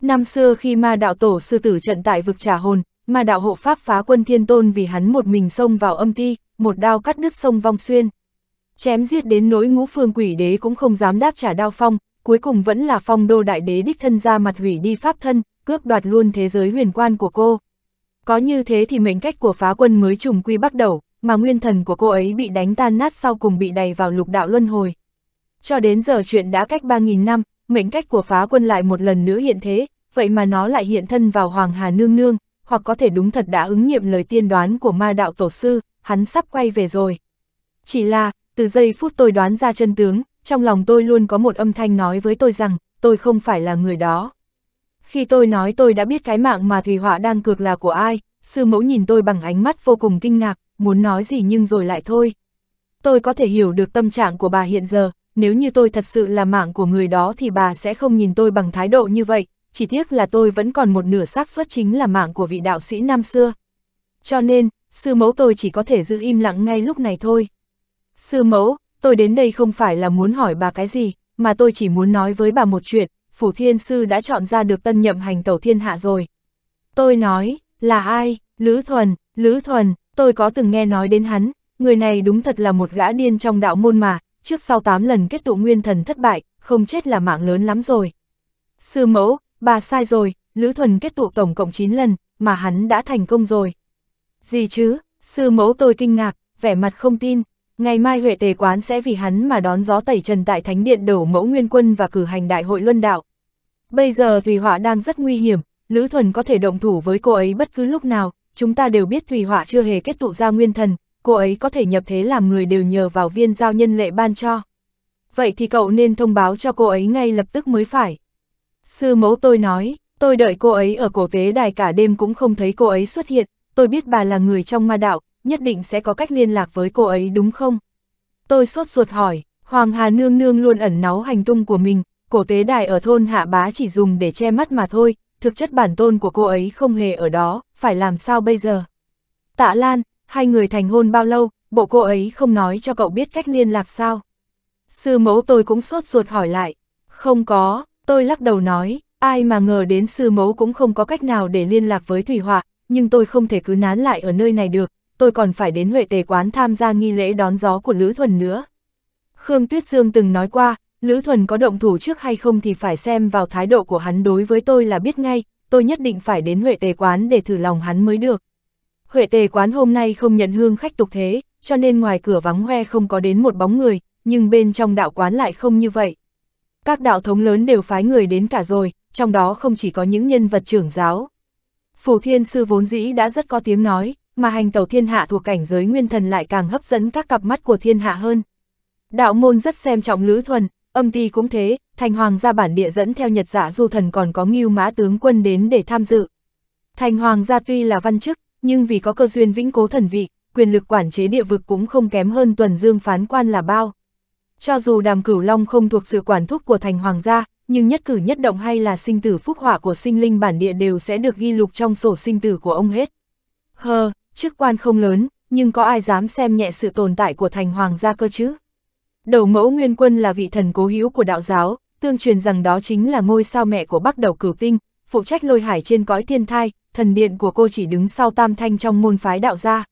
Năm xưa khi ma đạo tổ sư tử trận tại vực trà hồn, ma đạo hộ pháp phá quân thiên tôn vì hắn một mình xông vào âm ti, một đao cắt nước sông Vong Xuyên. Chém giết đến nỗi ngũ phương quỷ đế cũng không dám đáp trả đao phong, cuối cùng vẫn là phong đô đại đế đích thân ra mặt hủy đi pháp thân, cướp đoạt luôn thế giới huyền quan của cô. Có như thế thì mệnh cách của phá quân mới trùng quy bắt đầu, mà nguyên thần của cô ấy bị đánh tan nát sau cùng bị đầy vào lục đạo luân hồi. Cho đến giờ chuyện đã cách 3.000 năm, mệnh cách của phá quân lại một lần nữa hiện thế, vậy mà nó lại hiện thân vào Hoàng Hà Nương Nương, hoặc có thể đúng thật đã ứng nghiệm lời tiên đoán của ma đạo tổ sư, hắn sắp quay về rồi. Chỉ là, từ giây phút tôi đoán ra chân tướng, trong lòng tôi luôn có một âm thanh nói với tôi rằng, tôi không phải là người đó. Khi tôi nói tôi đã biết cái mạng mà Thùy Họa đang cược là của ai, sư mẫu nhìn tôi bằng ánh mắt vô cùng kinh ngạc, muốn nói gì nhưng rồi lại thôi. Tôi có thể hiểu được tâm trạng của bà hiện giờ, nếu như tôi thật sự là mạng của người đó thì bà sẽ không nhìn tôi bằng thái độ như vậy, chỉ tiếc là tôi vẫn còn một nửa xác suất chính là mạng của vị đạo sĩ năm xưa. Cho nên, sư mẫu tôi chỉ có thể giữ im lặng ngay lúc này thôi. Sư mẫu, tôi đến đây không phải là muốn hỏi bà cái gì, mà tôi chỉ muốn nói với bà một chuyện, Phủ Thiên Sư đã chọn ra được tân nhậm hành tẩu thiên hạ rồi. Tôi nói, là ai, Lữ Thuần, Lữ Thuần, tôi có từng nghe nói đến hắn, người này đúng thật là một gã điên trong đạo môn mà, trước sau 8 lần kết tụ nguyên thần thất bại, không chết là mạng lớn lắm rồi. Sư mẫu, bà sai rồi, Lữ Thuần kết tụ tổng cộng 9 lần, mà hắn đã thành công rồi. Gì chứ, sư mẫu tôi kinh ngạc, vẻ mặt không tin, ngày mai Huệ Tề Quán sẽ vì hắn mà đón gió tẩy trần tại Thánh Điện đổ mẫu nguyên quân và cử hành đại hội luân đạo. Bây giờ Thùy Họa đang rất nguy hiểm, Lữ Thuần có thể động thủ với cô ấy bất cứ lúc nào, chúng ta đều biết Thùy Họa chưa hề kết tụ ra nguyên thần, cô ấy có thể nhập thế làm người đều nhờ vào viên giao nhân lệ ban cho. Vậy thì cậu nên thông báo cho cô ấy ngay lập tức mới phải. Sư mẫu tôi nói, tôi đợi cô ấy ở cổ tế đài cả đêm cũng không thấy cô ấy xuất hiện, tôi biết bà là người trong ma đạo, nhất định sẽ có cách liên lạc với cô ấy đúng không? Tôi sốt ruột hỏi, Hoàng Hà Nương Nương luôn ẩn náu hành tung của mình, cổ tế đài ở thôn Hạ Bá chỉ dùng để che mắt mà thôi, thực chất bản tôn của cô ấy không hề ở đó, phải làm sao bây giờ? Tạ Lan, hai người thành hôn bao lâu, bộ cô ấy không nói cho cậu biết cách liên lạc sao? Sư mẫu tôi cũng sốt ruột hỏi lại, không có, Tôi lắc đầu nói, ai mà ngờ đến sư mẫu cũng không có cách nào để liên lạc với Thủy Họa, nhưng tôi không thể cứ nán lại ở nơi này được, tôi còn phải đến Huệ Tề Quán tham gia nghi lễ đón gió của Lữ Thuần nữa. Khương Tuyết Dương từng nói qua, Lữ Thuần có động thủ trước hay không thì phải xem vào thái độ của hắn đối với tôi là biết ngay, tôi nhất định phải đến Huệ Tề Quán để thử lòng hắn mới được. Huệ Tề Quán hôm nay không nhận hương khách tục thế, cho nên ngoài cửa vắng hoe không có đến một bóng người, nhưng bên trong đạo quán lại không như vậy các đạo thống lớn đều phái người đến cả rồi, trong đó không chỉ có những nhân vật trưởng giáo. Phù Thiên Sư vốn dĩ đã rất có tiếng nói, mà hành tàu thiên hạ thuộc cảnh giới nguyên thần lại càng hấp dẫn các cặp mắt của thiên hạ hơn. Đạo môn rất xem trọng lữ thuần, âm ti cũng thế, thành hoàng gia bản địa dẫn theo nhật giả dạ du thần còn có nghiêu mã tướng quân đến để tham dự. Thành hoàng gia tuy là văn chức, nhưng vì có cơ duyên vĩnh cố thần vị, quyền lực quản chế địa vực cũng không kém hơn tuần dương phán quan là bao. Cho dù đàm cửu long không thuộc sự quản thúc của thành hoàng gia, nhưng nhất cử nhất động hay là sinh tử phúc họa của sinh linh bản địa đều sẽ được ghi lục trong sổ sinh tử của ông hết. Hờ, chức quan không lớn, nhưng có ai dám xem nhẹ sự tồn tại của thành hoàng gia cơ chứ? Đầu mẫu Nguyên Quân là vị thần cố hữu của đạo giáo, tương truyền rằng đó chính là ngôi sao mẹ của bắc đầu cửu tinh, phụ trách lôi hải trên cõi thiên thai, thần điện của cô chỉ đứng sau tam thanh trong môn phái đạo gia.